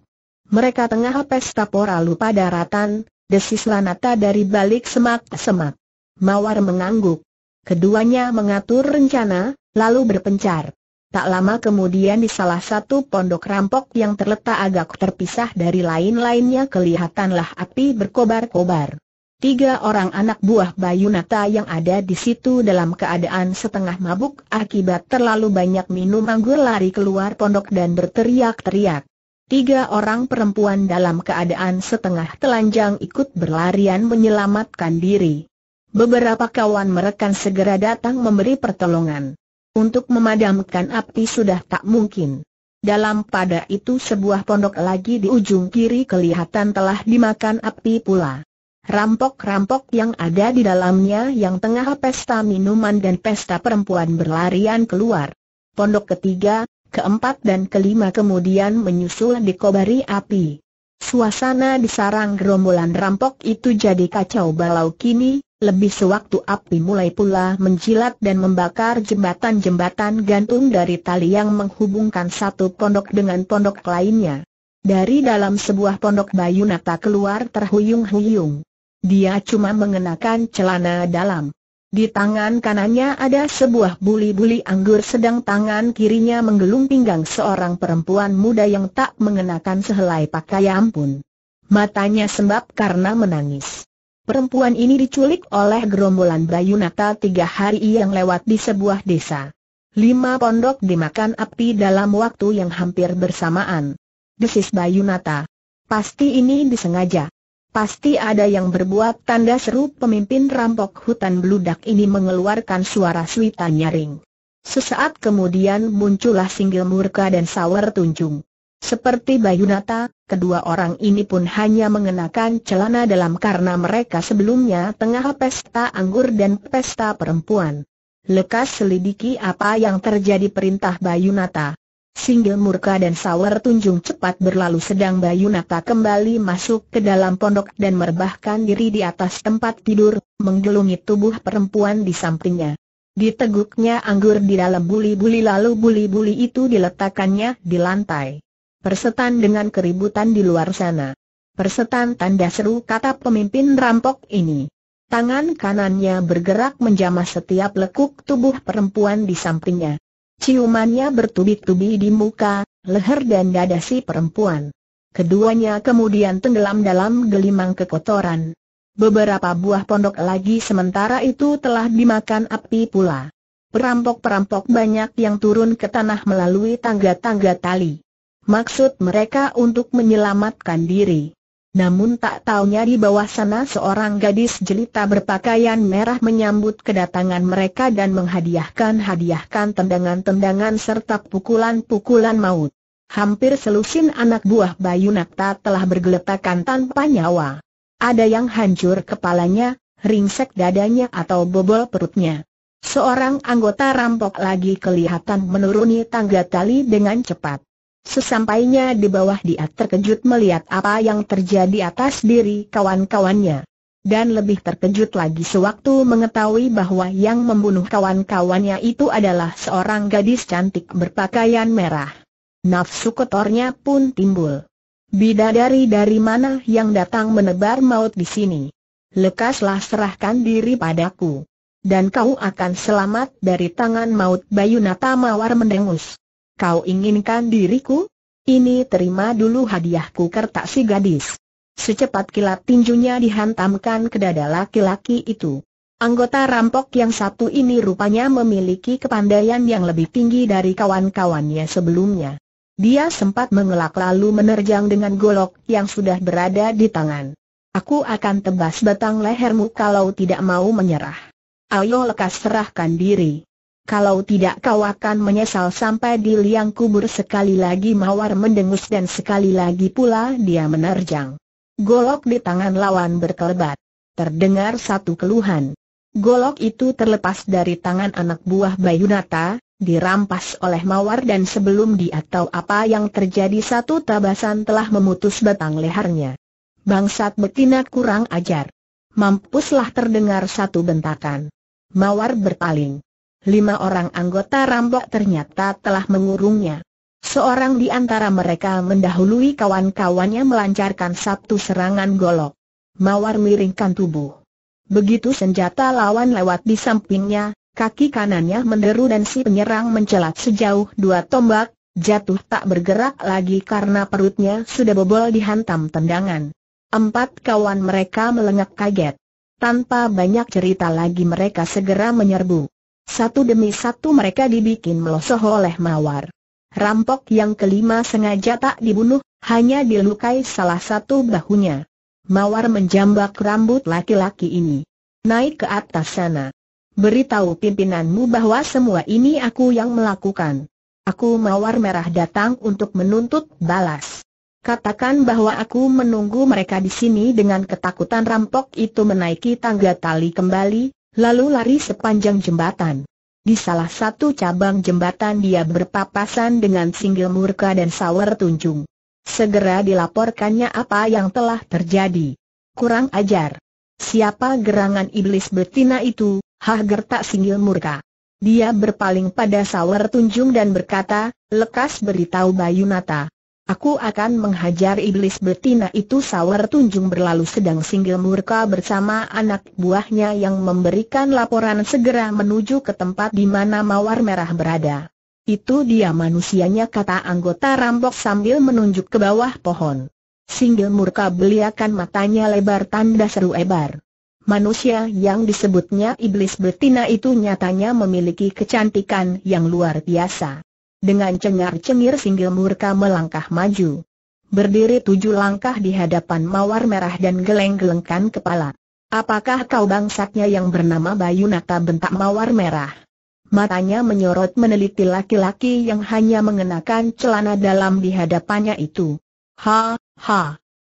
Mereka tengah pesta pora lupa daratan, desis Ranata dari balik semak-semak. Mawar mengangguk. Keduanya mengatur rencana, lalu berpencar. Tak lama kemudian di salah satu pondok rampok yang terletak agak terpisah dari lain-lainnya kelihatanlah api berkobar-kobar. Tiga orang anak buah Bayunata yang ada di situ dalam keadaan setengah mabuk akibat terlalu banyak minum anggur lari keluar pondok dan berteriak-teriak. Tiga orang perempuan dalam keadaan setengah telanjang ikut berlarian menyelamatkan diri. Beberapa kawan merekan segera datang memberi pertolongan. Untuk memadamkan api sudah tak mungkin. Dalam pada itu sebuah pondok lagi di ujung kiri kelihatan telah dimakan api pula. Rampok-rampok yang ada di dalamnya yang tengah pesta minuman dan pesta perempuan berlarian keluar. Pondok ketiga, keempat dan kelima kemudian menyusul dikobari api. Suasana di sarang gerombolan rampok itu jadi kacau balau kini, lebih sewaktu api mulai pula menjilat dan membakar jembatan-jembatan gantung dari tali yang menghubungkan satu pondok dengan pondok lainnya. Dari dalam sebuah pondok Bayu Nata keluar terhuyung-huyung. Dia cuma mengenakan celana dalam. Di tangan kanannya ada sebuah buli-buli anggur sedang tangan kirinya menggelung pinggang seorang perempuan muda yang tak mengenakan sehelai pakaian pun. Matanya sembab karena menangis. Perempuan ini diculik oleh gerombolan Bayunata tiga hari yang lewat di sebuah desa. Lima pondok dimakan api dalam waktu yang hampir bersamaan. Desis Bayunata. Pasti ini disengaja. Pasti ada yang berbuat tanda seru pemimpin rampok hutan beludak ini mengeluarkan suara suita nyaring. Sesaat kemudian muncullah singgil murka dan sawer tunjung. Seperti Bayunata, kedua orang ini pun hanya mengenakan celana dalam karena mereka sebelumnya tengah pesta anggur dan pesta perempuan. Lekas selidiki apa yang terjadi perintah Bayunata. Singgil murka dan sawer tunjung cepat berlalu sedang Bayunata kembali masuk ke dalam pondok dan merbahkan diri di atas tempat tidur, menggelungi tubuh perempuan di sampingnya. Diteguknya anggur di dalam buli-buli lalu buli-buli itu diletakkannya di lantai. Persetan dengan keributan di luar sana. Persetan tanda seru kata pemimpin rampok ini. Tangan kanannya bergerak menjamah setiap lekuk tubuh perempuan di sampingnya. Ciumannya bertubi-tubi di muka, leher dan dada si perempuan. Keduanya kemudian tenggelam dalam gelimang kekotoran. Beberapa buah pondok lagi sementara itu telah dimakan api pula. Perampok-perampok banyak yang turun ke tanah melalui tangga-tangga tali. Maksud mereka untuk menyelamatkan diri. Namun tak taunya di bawah sana seorang gadis jelita berpakaian merah menyambut kedatangan mereka dan menghadiahkan-hadiahkan tendangan-tendangan serta pukulan-pukulan maut. Hampir selusin anak buah Bayu Nakta telah bergeletakan tanpa nyawa. Ada yang hancur kepalanya, ringsek dadanya atau bobol perutnya. Seorang anggota rampok lagi kelihatan menuruni tangga tali dengan cepat. Sesampainya di bawah dia terkejut melihat apa yang terjadi atas diri kawan-kawannya. Dan lebih terkejut lagi sewaktu mengetahui bahwa yang membunuh kawan-kawannya itu adalah seorang gadis cantik berpakaian merah. Nafsu kotornya pun timbul. Bidadari dari mana yang datang menebar maut di sini? Lekaslah serahkan diri padaku. Dan kau akan selamat dari tangan maut Bayu Nata Mawar mendengus. Kau inginkan diriku? Ini terima dulu hadiahku kertas si gadis. Secepat kilat tinjunya dihantamkan ke dada laki-laki itu. Anggota rampok yang satu ini rupanya memiliki kepandaian yang lebih tinggi dari kawan-kawannya sebelumnya. Dia sempat mengelak lalu menerjang dengan golok yang sudah berada di tangan. Aku akan tebas batang lehermu kalau tidak mau menyerah. Ayo lekas serahkan diri. Kalau tidak kau akan menyesal sampai di liang kubur sekali lagi Mawar mendengus dan sekali lagi pula dia menerjang. Golok di tangan lawan berkelebat. Terdengar satu keluhan. Golok itu terlepas dari tangan anak buah Bayunata, dirampas oleh Mawar dan sebelum dia tahu apa yang terjadi satu tabasan telah memutus batang lehernya. Bangsat betina kurang ajar. Mampuslah terdengar satu bentakan. Mawar berpaling lima orang anggota rampok ternyata telah mengurungnya. Seorang di antara mereka mendahului kawan-kawannya melancarkan satu serangan golok. Mawar miringkan tubuh. Begitu senjata lawan lewat di sampingnya, kaki kanannya menderu dan si penyerang mencelat sejauh dua tombak, jatuh tak bergerak lagi karena perutnya sudah bobol dihantam tendangan. Empat kawan mereka melengak kaget. Tanpa banyak cerita lagi mereka segera menyerbu. Satu demi satu mereka dibikin melosoh oleh mawar. Rampok yang kelima sengaja tak dibunuh, hanya dilukai salah satu bahunya. Mawar menjambak rambut laki-laki ini. Naik ke atas sana. Beritahu pimpinanmu bahwa semua ini aku yang melakukan. Aku mawar merah datang untuk menuntut balas. Katakan bahwa aku menunggu mereka di sini dengan ketakutan rampok itu menaiki tangga tali kembali, lalu lari sepanjang jembatan. Di salah satu cabang jembatan dia berpapasan dengan Singgil Murka dan Sawer Tunjung. Segera dilaporkannya apa yang telah terjadi. Kurang ajar. Siapa gerangan iblis betina itu, hah gertak Singgil Murka. Dia berpaling pada Sawer Tunjung dan berkata, lekas beritahu Bayunata, Aku akan menghajar iblis betina itu Sawer Tunjung berlalu sedang singgil murka bersama anak buahnya yang memberikan laporan segera menuju ke tempat di mana mawar merah berada. Itu dia manusianya kata anggota rampok sambil menunjuk ke bawah pohon. Singgil murka beliakan matanya lebar tanda seru ebar. Manusia yang disebutnya iblis betina itu nyatanya memiliki kecantikan yang luar biasa. Dengan cengar-cengir singgil murka melangkah maju. Berdiri tujuh langkah di hadapan mawar merah dan geleng-gelengkan kepala. Apakah kau bangsatnya yang bernama Bayu Nata bentak mawar merah? Matanya menyorot meneliti laki-laki yang hanya mengenakan celana dalam di hadapannya itu. Ha, ha.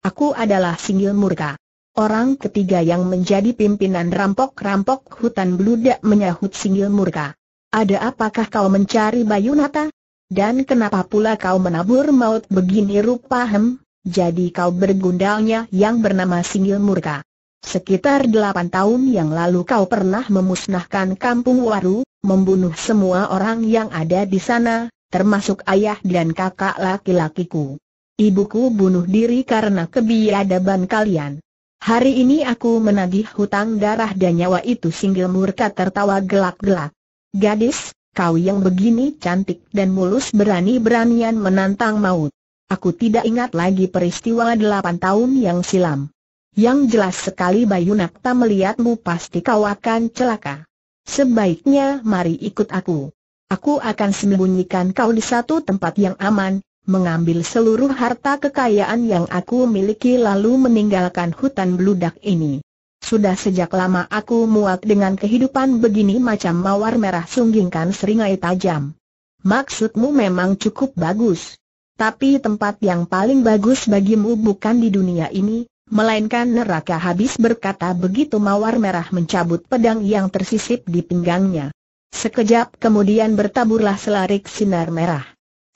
Aku adalah singgil murka. Orang ketiga yang menjadi pimpinan rampok-rampok hutan beludak menyahut singgil murka. Ada apakah kau mencari Bayu Bayunata? Dan kenapa pula kau menabur maut begini rupa hem? Jadi kau bergundalnya yang bernama Singil Murka. Sekitar delapan tahun yang lalu kau pernah memusnahkan kampung Waru, membunuh semua orang yang ada di sana, termasuk ayah dan kakak laki-lakiku. Ibuku bunuh diri karena kebiadaban kalian. Hari ini aku menagih hutang darah dan nyawa itu singgil murka tertawa gelak-gelak. Gadis, kau yang begini cantik dan mulus berani-beranian menantang maut. Aku tidak ingat lagi peristiwa delapan tahun yang silam. Yang jelas sekali Bayu Nakta melihatmu pasti kau akan celaka. Sebaiknya mari ikut aku. Aku akan sembunyikan kau di satu tempat yang aman, mengambil seluruh harta kekayaan yang aku miliki lalu meninggalkan hutan beludak ini. Sudah sejak lama aku muak dengan kehidupan begini macam mawar merah sunggingkan seringai tajam. Maksudmu memang cukup bagus. Tapi tempat yang paling bagus bagimu bukan di dunia ini, melainkan neraka habis berkata begitu mawar merah mencabut pedang yang tersisip di pinggangnya. Sekejap kemudian bertaburlah selarik sinar merah.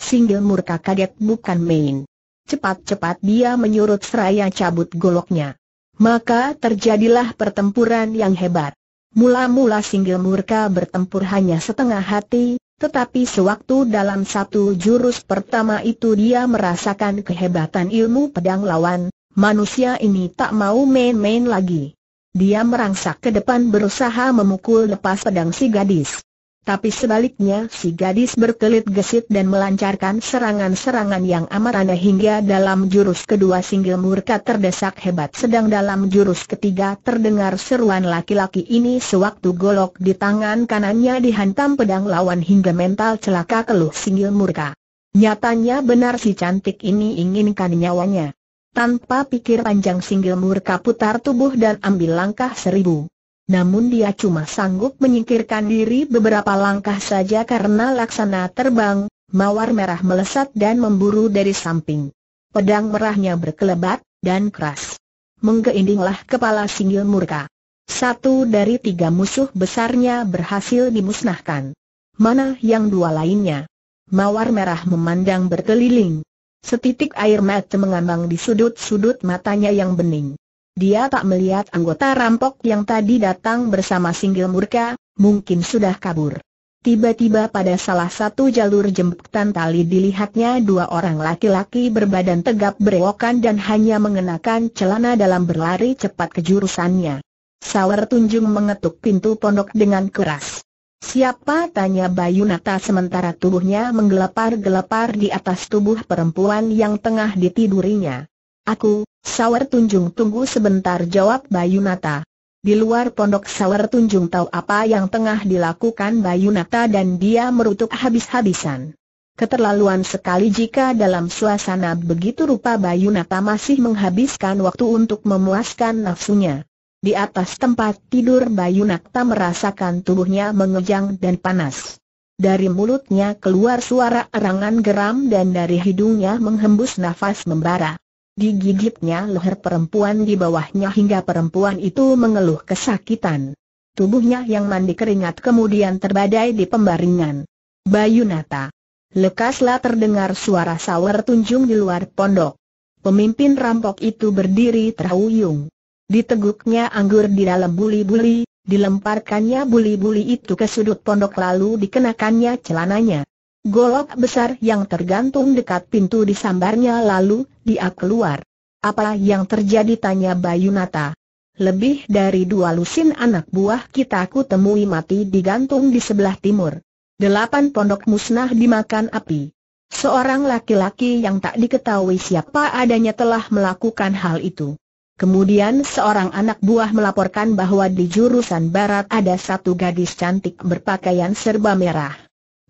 Singgil murka kaget bukan main. Cepat-cepat dia menyurut seraya cabut goloknya. Maka terjadilah pertempuran yang hebat. Mula-mula Singgil Murka bertempur hanya setengah hati, tetapi sewaktu dalam satu jurus pertama itu dia merasakan kehebatan ilmu pedang lawan, manusia ini tak mau main-main lagi. Dia merangsak ke depan berusaha memukul lepas pedang si gadis. Tapi sebaliknya si gadis berkelit gesit dan melancarkan serangan-serangan yang amat aneh hingga dalam jurus kedua singgil murka terdesak hebat sedang dalam jurus ketiga terdengar seruan laki-laki ini sewaktu golok di tangan kanannya dihantam pedang lawan hingga mental celaka keluh singgil murka. Nyatanya benar si cantik ini inginkan nyawanya. Tanpa pikir panjang singgil murka putar tubuh dan ambil langkah seribu. Namun dia cuma sanggup menyingkirkan diri beberapa langkah saja karena laksana terbang, mawar merah melesat dan memburu dari samping. Pedang merahnya berkelebat, dan keras. Menggeindinglah kepala Singil murka. Satu dari tiga musuh besarnya berhasil dimusnahkan. Mana yang dua lainnya? Mawar merah memandang berkeliling. Setitik air mata mengambang di sudut-sudut matanya yang bening. Dia tak melihat anggota rampok yang tadi datang bersama singgil murka, mungkin sudah kabur. Tiba-tiba pada salah satu jalur jemputan tali dilihatnya dua orang laki-laki berbadan tegap berewokan dan hanya mengenakan celana dalam berlari cepat ke jurusannya. Sawer Tunjung mengetuk pintu pondok dengan keras. Siapa tanya Bayu Nata sementara tubuhnya menggelepar-gelepar di atas tubuh perempuan yang tengah ditidurinya. Aku, Sawer Tunjung tunggu sebentar jawab Bayu Nata. Di luar pondok Sawer Tunjung tahu apa yang tengah dilakukan Bayu Nata dan dia merutuk habis-habisan. Keterlaluan sekali jika dalam suasana begitu rupa Bayu Nata masih menghabiskan waktu untuk memuaskan nafsunya. Di atas tempat tidur Bayu Nata merasakan tubuhnya mengejang dan panas. Dari mulutnya keluar suara erangan geram dan dari hidungnya menghembus nafas membara. Digigitnya leher perempuan di bawahnya hingga perempuan itu mengeluh kesakitan. Tubuhnya yang mandi keringat kemudian terbadai di pembaringan. Bayu Nata. Lekaslah terdengar suara sawer tunjung di luar pondok. Pemimpin rampok itu berdiri terhuyung. Diteguknya anggur di dalam buli-buli, dilemparkannya buli-buli itu ke sudut pondok lalu dikenakannya celananya. Golok besar yang tergantung dekat pintu disambarnya lalu, dia keluar. Apa yang terjadi tanya Bayu Nata. Lebih dari dua lusin anak buah kita ku temui mati digantung di sebelah timur. Delapan pondok musnah dimakan api. Seorang laki-laki yang tak diketahui siapa adanya telah melakukan hal itu. Kemudian seorang anak buah melaporkan bahwa di jurusan barat ada satu gadis cantik berpakaian serba merah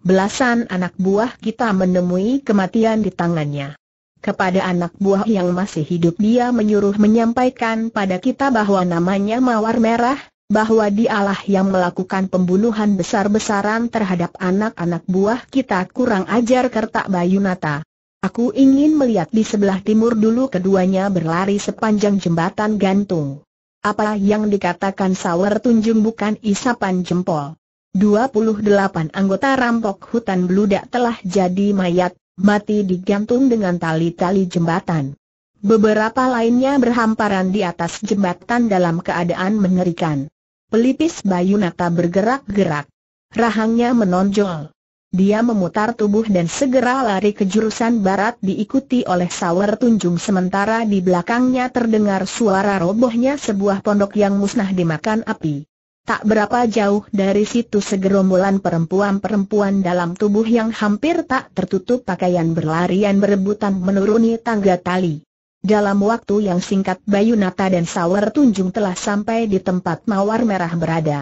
belasan anak buah kita menemui kematian di tangannya. Kepada anak buah yang masih hidup dia menyuruh menyampaikan pada kita bahwa namanya Mawar Merah, bahwa dialah yang melakukan pembunuhan besar-besaran terhadap anak-anak buah kita kurang ajar kertak Bayunata. Aku ingin melihat di sebelah timur dulu keduanya berlari sepanjang jembatan gantung. Apa yang dikatakan Sawer Tunjung bukan isapan jempol. 28 anggota rampok hutan beludak telah jadi mayat, mati digantung dengan tali-tali jembatan. Beberapa lainnya berhamparan di atas jembatan dalam keadaan mengerikan. Pelipis Bayunata bergerak-gerak. Rahangnya menonjol. Dia memutar tubuh dan segera lari ke jurusan barat diikuti oleh Sawer Tunjung sementara di belakangnya terdengar suara robohnya sebuah pondok yang musnah dimakan api. Tak berapa jauh dari situ segerombolan perempuan-perempuan dalam tubuh yang hampir tak tertutup pakaian berlarian berebutan menuruni tangga tali. Dalam waktu yang singkat Bayu Nata dan Sawer Tunjung telah sampai di tempat Mawar Merah berada.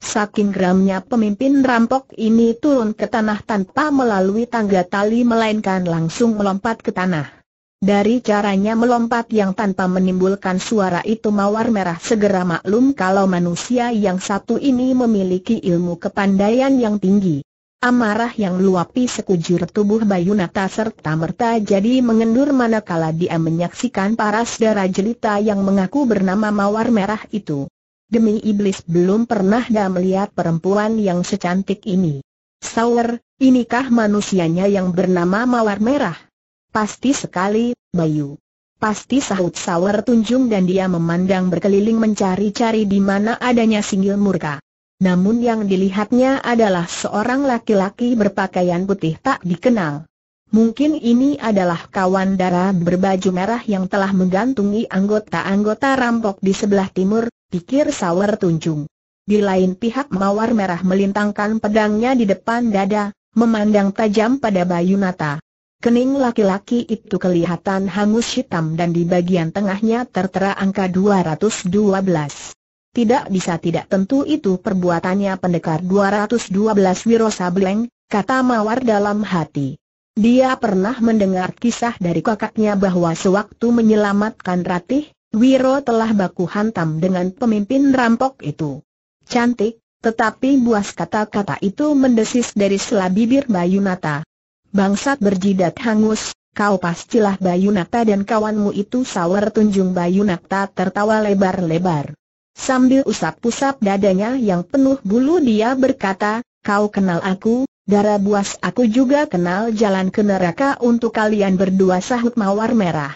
Saking geramnya pemimpin rampok ini turun ke tanah tanpa melalui tangga tali melainkan langsung melompat ke tanah. Dari caranya melompat yang tanpa menimbulkan suara itu mawar merah segera maklum kalau manusia yang satu ini memiliki ilmu kepandaian yang tinggi. Amarah yang luapi sekujur tubuh Bayunata serta merta jadi mengendur manakala dia menyaksikan para saudara jelita yang mengaku bernama mawar merah itu. Demi iblis belum pernah dia melihat perempuan yang secantik ini. Sawer, inikah manusianya yang bernama mawar merah? Pasti sekali, Bayu. Pasti sahut Sawer Tunjung dan dia memandang berkeliling mencari-cari di mana adanya Singil murka. Namun yang dilihatnya adalah seorang laki-laki berpakaian putih tak dikenal. Mungkin ini adalah kawan darah berbaju merah yang telah menggantungi anggota-anggota rampok di sebelah timur, pikir Sawer Tunjung. Di lain pihak Mawar Merah melintangkan pedangnya di depan dada, memandang tajam pada Bayu Nata. Kening laki-laki itu kelihatan hangus hitam dan di bagian tengahnya tertera angka 212. Tidak bisa tidak tentu itu perbuatannya pendekar 212 Wiro Sableng, kata Mawar dalam hati. Dia pernah mendengar kisah dari kakaknya bahwa sewaktu menyelamatkan Ratih, Wiro telah baku hantam dengan pemimpin rampok itu. Cantik, tetapi buas kata-kata itu mendesis dari sela bibir Bayunata. Bangsat berjidat hangus, kau pastilah Bayunakta dan kawanmu itu sawer tunjung Bayunakta tertawa lebar-lebar. Sambil usap-usap dadanya yang penuh bulu dia berkata, kau kenal aku, darah buas aku juga kenal jalan ke neraka untuk kalian berdua sahut mawar merah.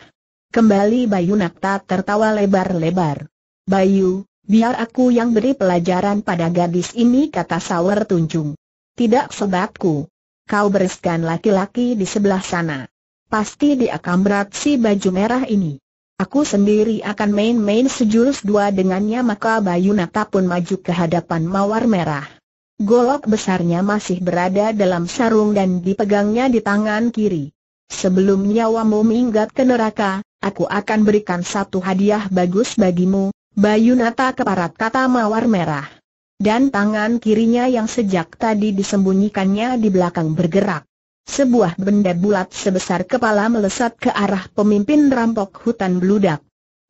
Kembali Bayunakta tertawa lebar-lebar. Bayu, biar aku yang beri pelajaran pada gadis ini kata sawer tunjung. Tidak sebabku kau bereskan laki-laki di sebelah sana. Pasti dia akan beraksi baju merah ini. Aku sendiri akan main-main sejurus dua dengannya maka Bayu Nata pun maju ke hadapan mawar merah. Golok besarnya masih berada dalam sarung dan dipegangnya di tangan kiri. Sebelum nyawamu minggat ke neraka, aku akan berikan satu hadiah bagus bagimu, Bayu Nata keparat kata mawar merah dan tangan kirinya yang sejak tadi disembunyikannya di belakang bergerak. Sebuah benda bulat sebesar kepala melesat ke arah pemimpin rampok hutan beludak.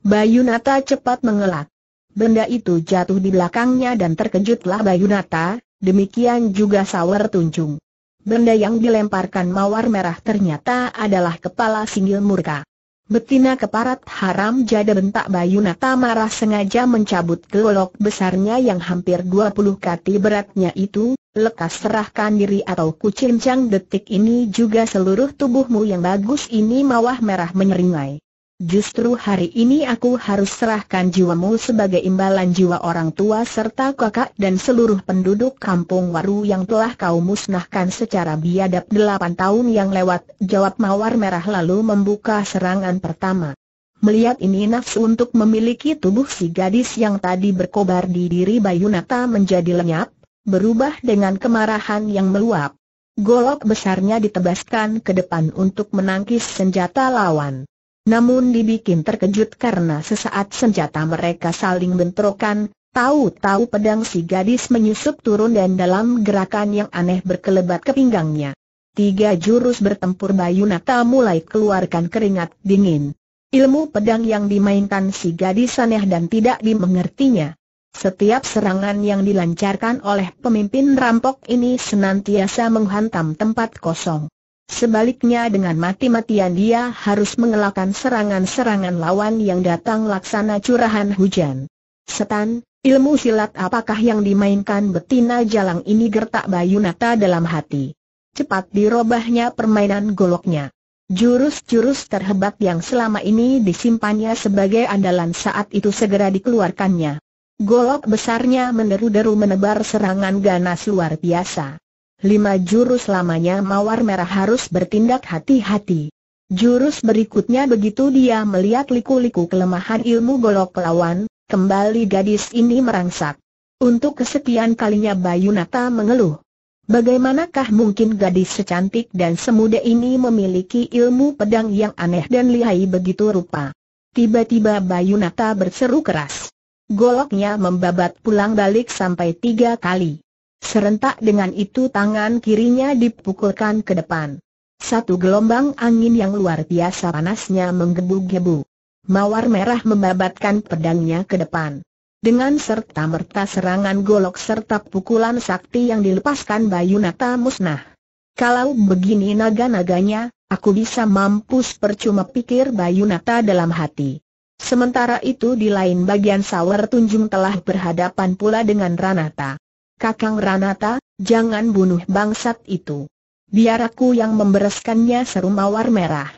Bayunata cepat mengelak. Benda itu jatuh di belakangnya dan terkejutlah Bayunata, demikian juga Sawer Tunjung. Benda yang dilemparkan mawar merah ternyata adalah kepala Singil murka. Betina keparat haram jada bentak bayu nata marah sengaja mencabut golok besarnya yang hampir 20 kati beratnya itu, lekas serahkan diri atau kucincang detik ini juga seluruh tubuhmu yang bagus ini mawah merah menyeringai. Justru hari ini aku harus serahkan jiwamu sebagai imbalan jiwa orang tua serta kakak dan seluruh penduduk kampung Waru yang telah kau musnahkan secara biadab delapan tahun yang lewat, jawab Mawar Merah lalu membuka serangan pertama. Melihat ini nafsu untuk memiliki tubuh si gadis yang tadi berkobar di diri Bayunata menjadi lenyap, berubah dengan kemarahan yang meluap. Golok besarnya ditebaskan ke depan untuk menangkis senjata lawan. Namun dibikin terkejut karena sesaat senjata mereka saling bentrokan, tahu-tahu pedang si gadis menyusup turun dan dalam gerakan yang aneh berkelebat ke pinggangnya. Tiga jurus bertempur Bayunata mulai keluarkan keringat dingin. Ilmu pedang yang dimainkan si gadis aneh dan tidak dimengertinya. Setiap serangan yang dilancarkan oleh pemimpin rampok ini senantiasa menghantam tempat kosong. Sebaliknya dengan mati-matian dia harus mengelakkan serangan-serangan lawan yang datang laksana curahan hujan. Setan, ilmu silat apakah yang dimainkan betina jalang ini gertak Bayunata dalam hati. Cepat dirobahnya permainan goloknya. Jurus-jurus terhebat yang selama ini disimpannya sebagai andalan saat itu segera dikeluarkannya. Golok besarnya meneru deru menebar serangan ganas luar biasa lima jurus lamanya Mawar Merah harus bertindak hati-hati. Jurus berikutnya begitu dia melihat liku-liku kelemahan ilmu golok lawan, kembali gadis ini merangsak. Untuk kesekian kalinya Bayu Nata mengeluh. Bagaimanakah mungkin gadis secantik dan semuda ini memiliki ilmu pedang yang aneh dan lihai begitu rupa? Tiba-tiba Bayu Nata berseru keras. Goloknya membabat pulang balik sampai tiga kali. Serentak dengan itu tangan kirinya dipukulkan ke depan. Satu gelombang angin yang luar biasa panasnya menggebu-gebu. Mawar merah membabatkan pedangnya ke depan. Dengan serta merta serangan golok serta pukulan sakti yang dilepaskan Bayunata musnah. Kalau begini naga-naganya, aku bisa mampus percuma pikir Bayunata dalam hati. Sementara itu di lain bagian Sawer Tunjung telah berhadapan pula dengan Ranata. Kakang Ranata, jangan bunuh bangsat itu. Biar aku yang membereskannya seru Mawar Merah.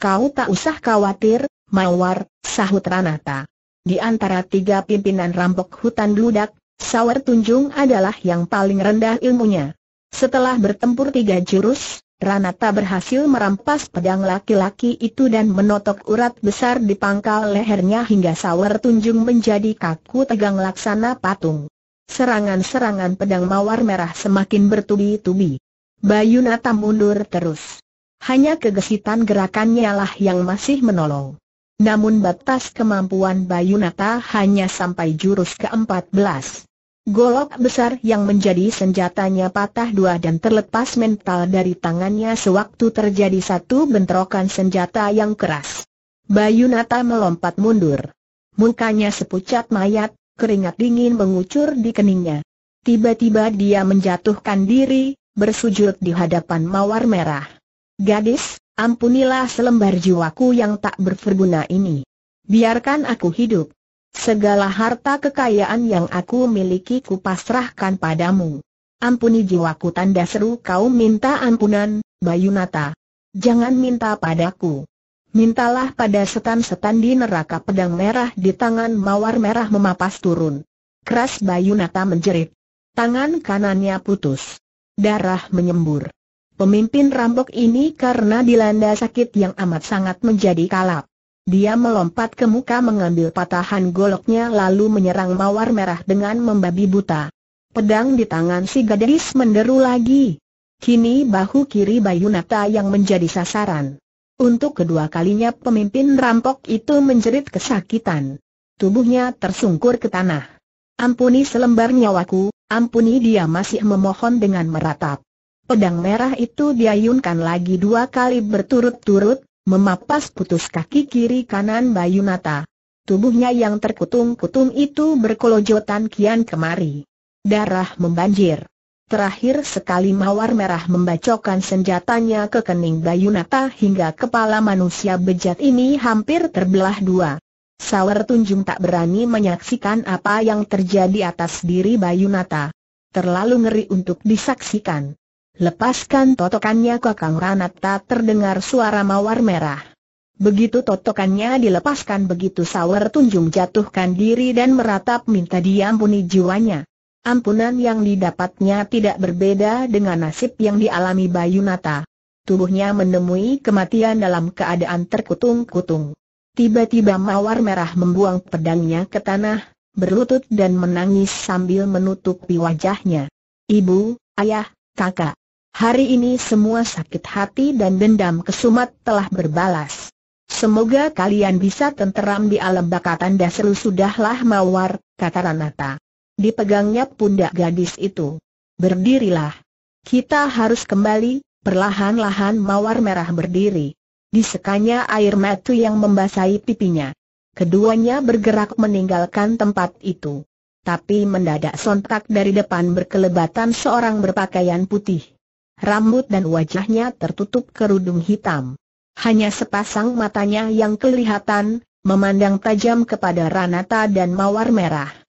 Kau tak usah khawatir, Mawar, sahut Ranata. Di antara tiga pimpinan rampok hutan Ludak, Sawer Tunjung adalah yang paling rendah ilmunya. Setelah bertempur tiga jurus, Ranata berhasil merampas pedang laki-laki itu dan menotok urat besar di pangkal lehernya hingga Sawer Tunjung menjadi kaku tegang laksana patung. Serangan-serangan pedang mawar merah semakin bertubi-tubi. Bayu Nata mundur terus. Hanya kegesitan gerakannya lah yang masih menolong. Namun batas kemampuan Bayu Nata hanya sampai jurus ke-14. Golok besar yang menjadi senjatanya patah dua dan terlepas mental dari tangannya sewaktu terjadi satu bentrokan senjata yang keras. Bayu Nata melompat mundur. Mukanya sepucat mayat, keringat dingin mengucur di keningnya. Tiba-tiba dia menjatuhkan diri, bersujud di hadapan mawar merah. Gadis, ampunilah selembar jiwaku yang tak berguna ini. Biarkan aku hidup. Segala harta kekayaan yang aku miliki kupasrahkan padamu. Ampuni jiwaku tanda seru kau minta ampunan, Bayunata. Jangan minta padaku. Mintalah pada setan-setan di neraka pedang merah di tangan mawar merah memapas turun. Keras Bayunata menjerit. Tangan kanannya putus. Darah menyembur. Pemimpin rambok ini karena dilanda sakit yang amat sangat menjadi kalap. Dia melompat ke muka mengambil patahan goloknya lalu menyerang mawar merah dengan membabi buta. Pedang di tangan si gadis menderu lagi. Kini bahu kiri Bayunata yang menjadi sasaran. Untuk kedua kalinya pemimpin rampok itu menjerit kesakitan. Tubuhnya tersungkur ke tanah. Ampuni selembar nyawaku, ampuni dia masih memohon dengan meratap. Pedang merah itu diayunkan lagi dua kali berturut-turut, memapas putus kaki kiri kanan Bayu Nata. Tubuhnya yang terkutung-kutung itu berkolojotan kian kemari. Darah membanjir. Terakhir sekali mawar merah membacokan senjatanya ke kening Bayunata hingga kepala manusia bejat ini hampir terbelah dua. Sawer Tunjung tak berani menyaksikan apa yang terjadi atas diri Bayunata. Terlalu ngeri untuk disaksikan. Lepaskan totokannya Kakang Ranata terdengar suara mawar merah. Begitu totokannya dilepaskan begitu Sawer Tunjung jatuhkan diri dan meratap minta diampuni jiwanya. Ampunan yang didapatnya tidak berbeda dengan nasib yang dialami Bayunata. Tubuhnya menemui kematian dalam keadaan terkutung-kutung. Tiba-tiba Mawar Merah membuang pedangnya ke tanah, berlutut dan menangis sambil menutupi wajahnya. Ibu, ayah, kakak. Hari ini semua sakit hati dan dendam kesumat telah berbalas. Semoga kalian bisa tenteram di alam bakatan dasar sudahlah Mawar, kata Ranata. Dipegangnya pundak gadis itu. Berdirilah. Kita harus kembali, perlahan-lahan mawar merah berdiri. Disekanya air mata yang membasahi pipinya. Keduanya bergerak meninggalkan tempat itu. Tapi mendadak sontak dari depan berkelebatan seorang berpakaian putih. Rambut dan wajahnya tertutup kerudung hitam. Hanya sepasang matanya yang kelihatan, memandang tajam kepada Ranata dan Mawar Merah.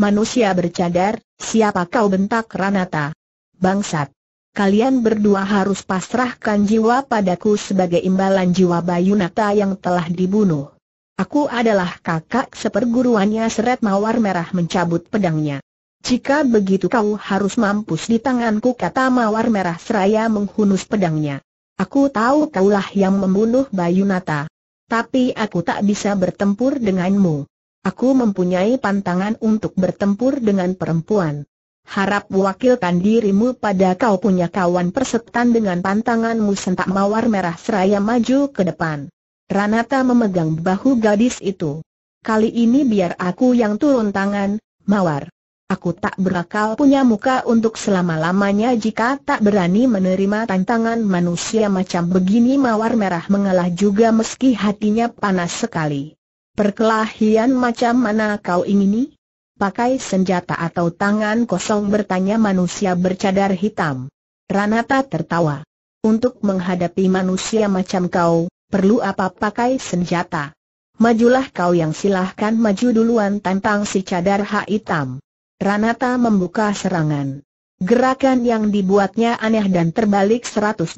Manusia bercadar, siapa kau bentak Ranata? Bangsat! Kalian berdua harus pasrahkan jiwa padaku sebagai imbalan jiwa Bayunata yang telah dibunuh. Aku adalah kakak seperguruannya seret mawar merah mencabut pedangnya. Jika begitu kau harus mampus di tanganku kata mawar merah seraya menghunus pedangnya. Aku tahu kaulah yang membunuh Bayunata. Tapi aku tak bisa bertempur denganmu. Aku mempunyai pantangan untuk bertempur dengan perempuan. Harap wakilkan dirimu pada kau punya kawan persetan dengan pantanganmu sentak mawar merah seraya maju ke depan. Ranata memegang bahu gadis itu. Kali ini biar aku yang turun tangan, mawar. Aku tak berakal punya muka untuk selama-lamanya jika tak berani menerima tantangan manusia macam begini mawar merah mengalah juga meski hatinya panas sekali. Perkelahian macam mana kau ingini? Pakai senjata atau tangan kosong bertanya manusia bercadar hitam. Ranata tertawa. Untuk menghadapi manusia macam kau, perlu apa pakai senjata? Majulah kau yang silahkan maju duluan tantang si cadar hak hitam. Ranata membuka serangan. Gerakan yang dibuatnya aneh dan terbalik 180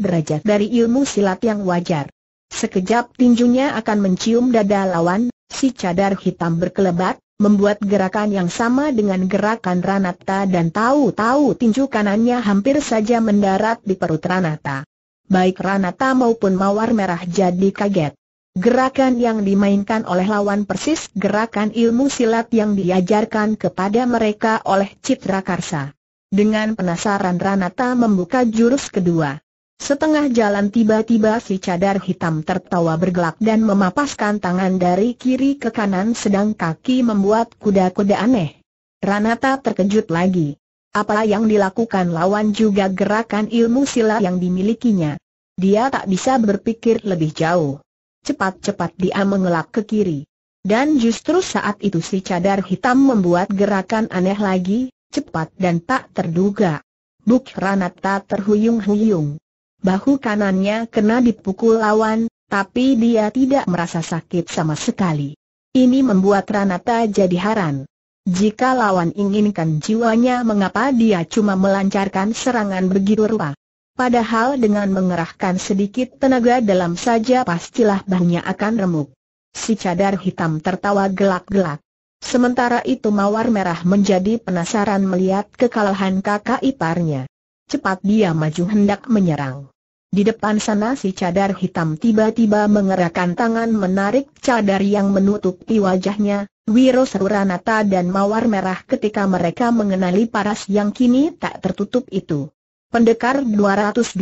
derajat dari ilmu silat yang wajar. Sekejap tinjunya akan mencium dada lawan, si cadar hitam berkelebat, membuat gerakan yang sama dengan gerakan Ranata dan tahu-tahu tinju kanannya hampir saja mendarat di perut Ranata. Baik Ranata maupun Mawar Merah jadi kaget. Gerakan yang dimainkan oleh lawan persis gerakan ilmu silat yang diajarkan kepada mereka oleh Citra Karsa. Dengan penasaran Ranata membuka jurus kedua. Setengah jalan tiba-tiba si cadar hitam tertawa bergelak dan memapaskan tangan dari kiri ke kanan sedang kaki membuat kuda-kuda aneh. Ranata terkejut lagi. Apa yang dilakukan lawan juga gerakan ilmu silat yang dimilikinya. Dia tak bisa berpikir lebih jauh. Cepat-cepat dia mengelak ke kiri. Dan justru saat itu si cadar hitam membuat gerakan aneh lagi, cepat dan tak terduga. Buk Ranata terhuyung-huyung bahu kanannya kena dipukul lawan, tapi dia tidak merasa sakit sama sekali. Ini membuat Ranata jadi heran. Jika lawan inginkan jiwanya mengapa dia cuma melancarkan serangan begitu rupa. Padahal dengan mengerahkan sedikit tenaga dalam saja pastilah bahunya akan remuk. Si cadar hitam tertawa gelak-gelak. Sementara itu Mawar Merah menjadi penasaran melihat kekalahan kakak iparnya. Cepat dia maju hendak menyerang. Di depan sana si cadar hitam tiba-tiba mengerahkan tangan menarik cadar yang menutupi wajahnya, Wiro Seruranata dan Mawar Merah ketika mereka mengenali paras yang kini tak tertutup itu. Pendekar 212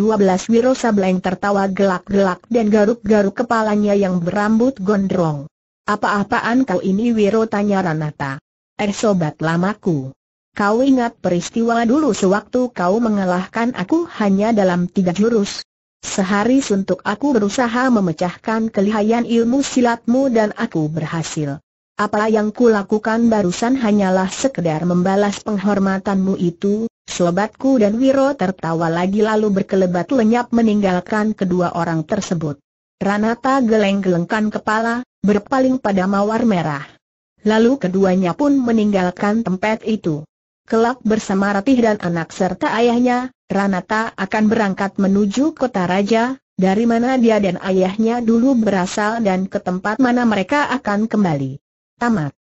Wiro Sableng tertawa gelak-gelak dan garuk-garuk kepalanya yang berambut gondrong. Apa-apaan kau ini Wiro tanya Ranata. Eh sobat lamaku. Kau ingat peristiwa dulu sewaktu kau mengalahkan aku hanya dalam tiga jurus. Sehari suntuk aku berusaha memecahkan kelihayan ilmu silatmu dan aku berhasil. Apa yang kulakukan barusan hanyalah sekedar membalas penghormatanmu itu, sobatku dan Wiro tertawa lagi lalu berkelebat lenyap meninggalkan kedua orang tersebut. Ranata geleng-gelengkan kepala, berpaling pada mawar merah. Lalu keduanya pun meninggalkan tempat itu. Kelak bersama Ratih dan anak serta ayahnya, Ranata akan berangkat menuju kota raja, dari mana dia dan ayahnya dulu berasal dan ke tempat mana mereka akan kembali. Tamat.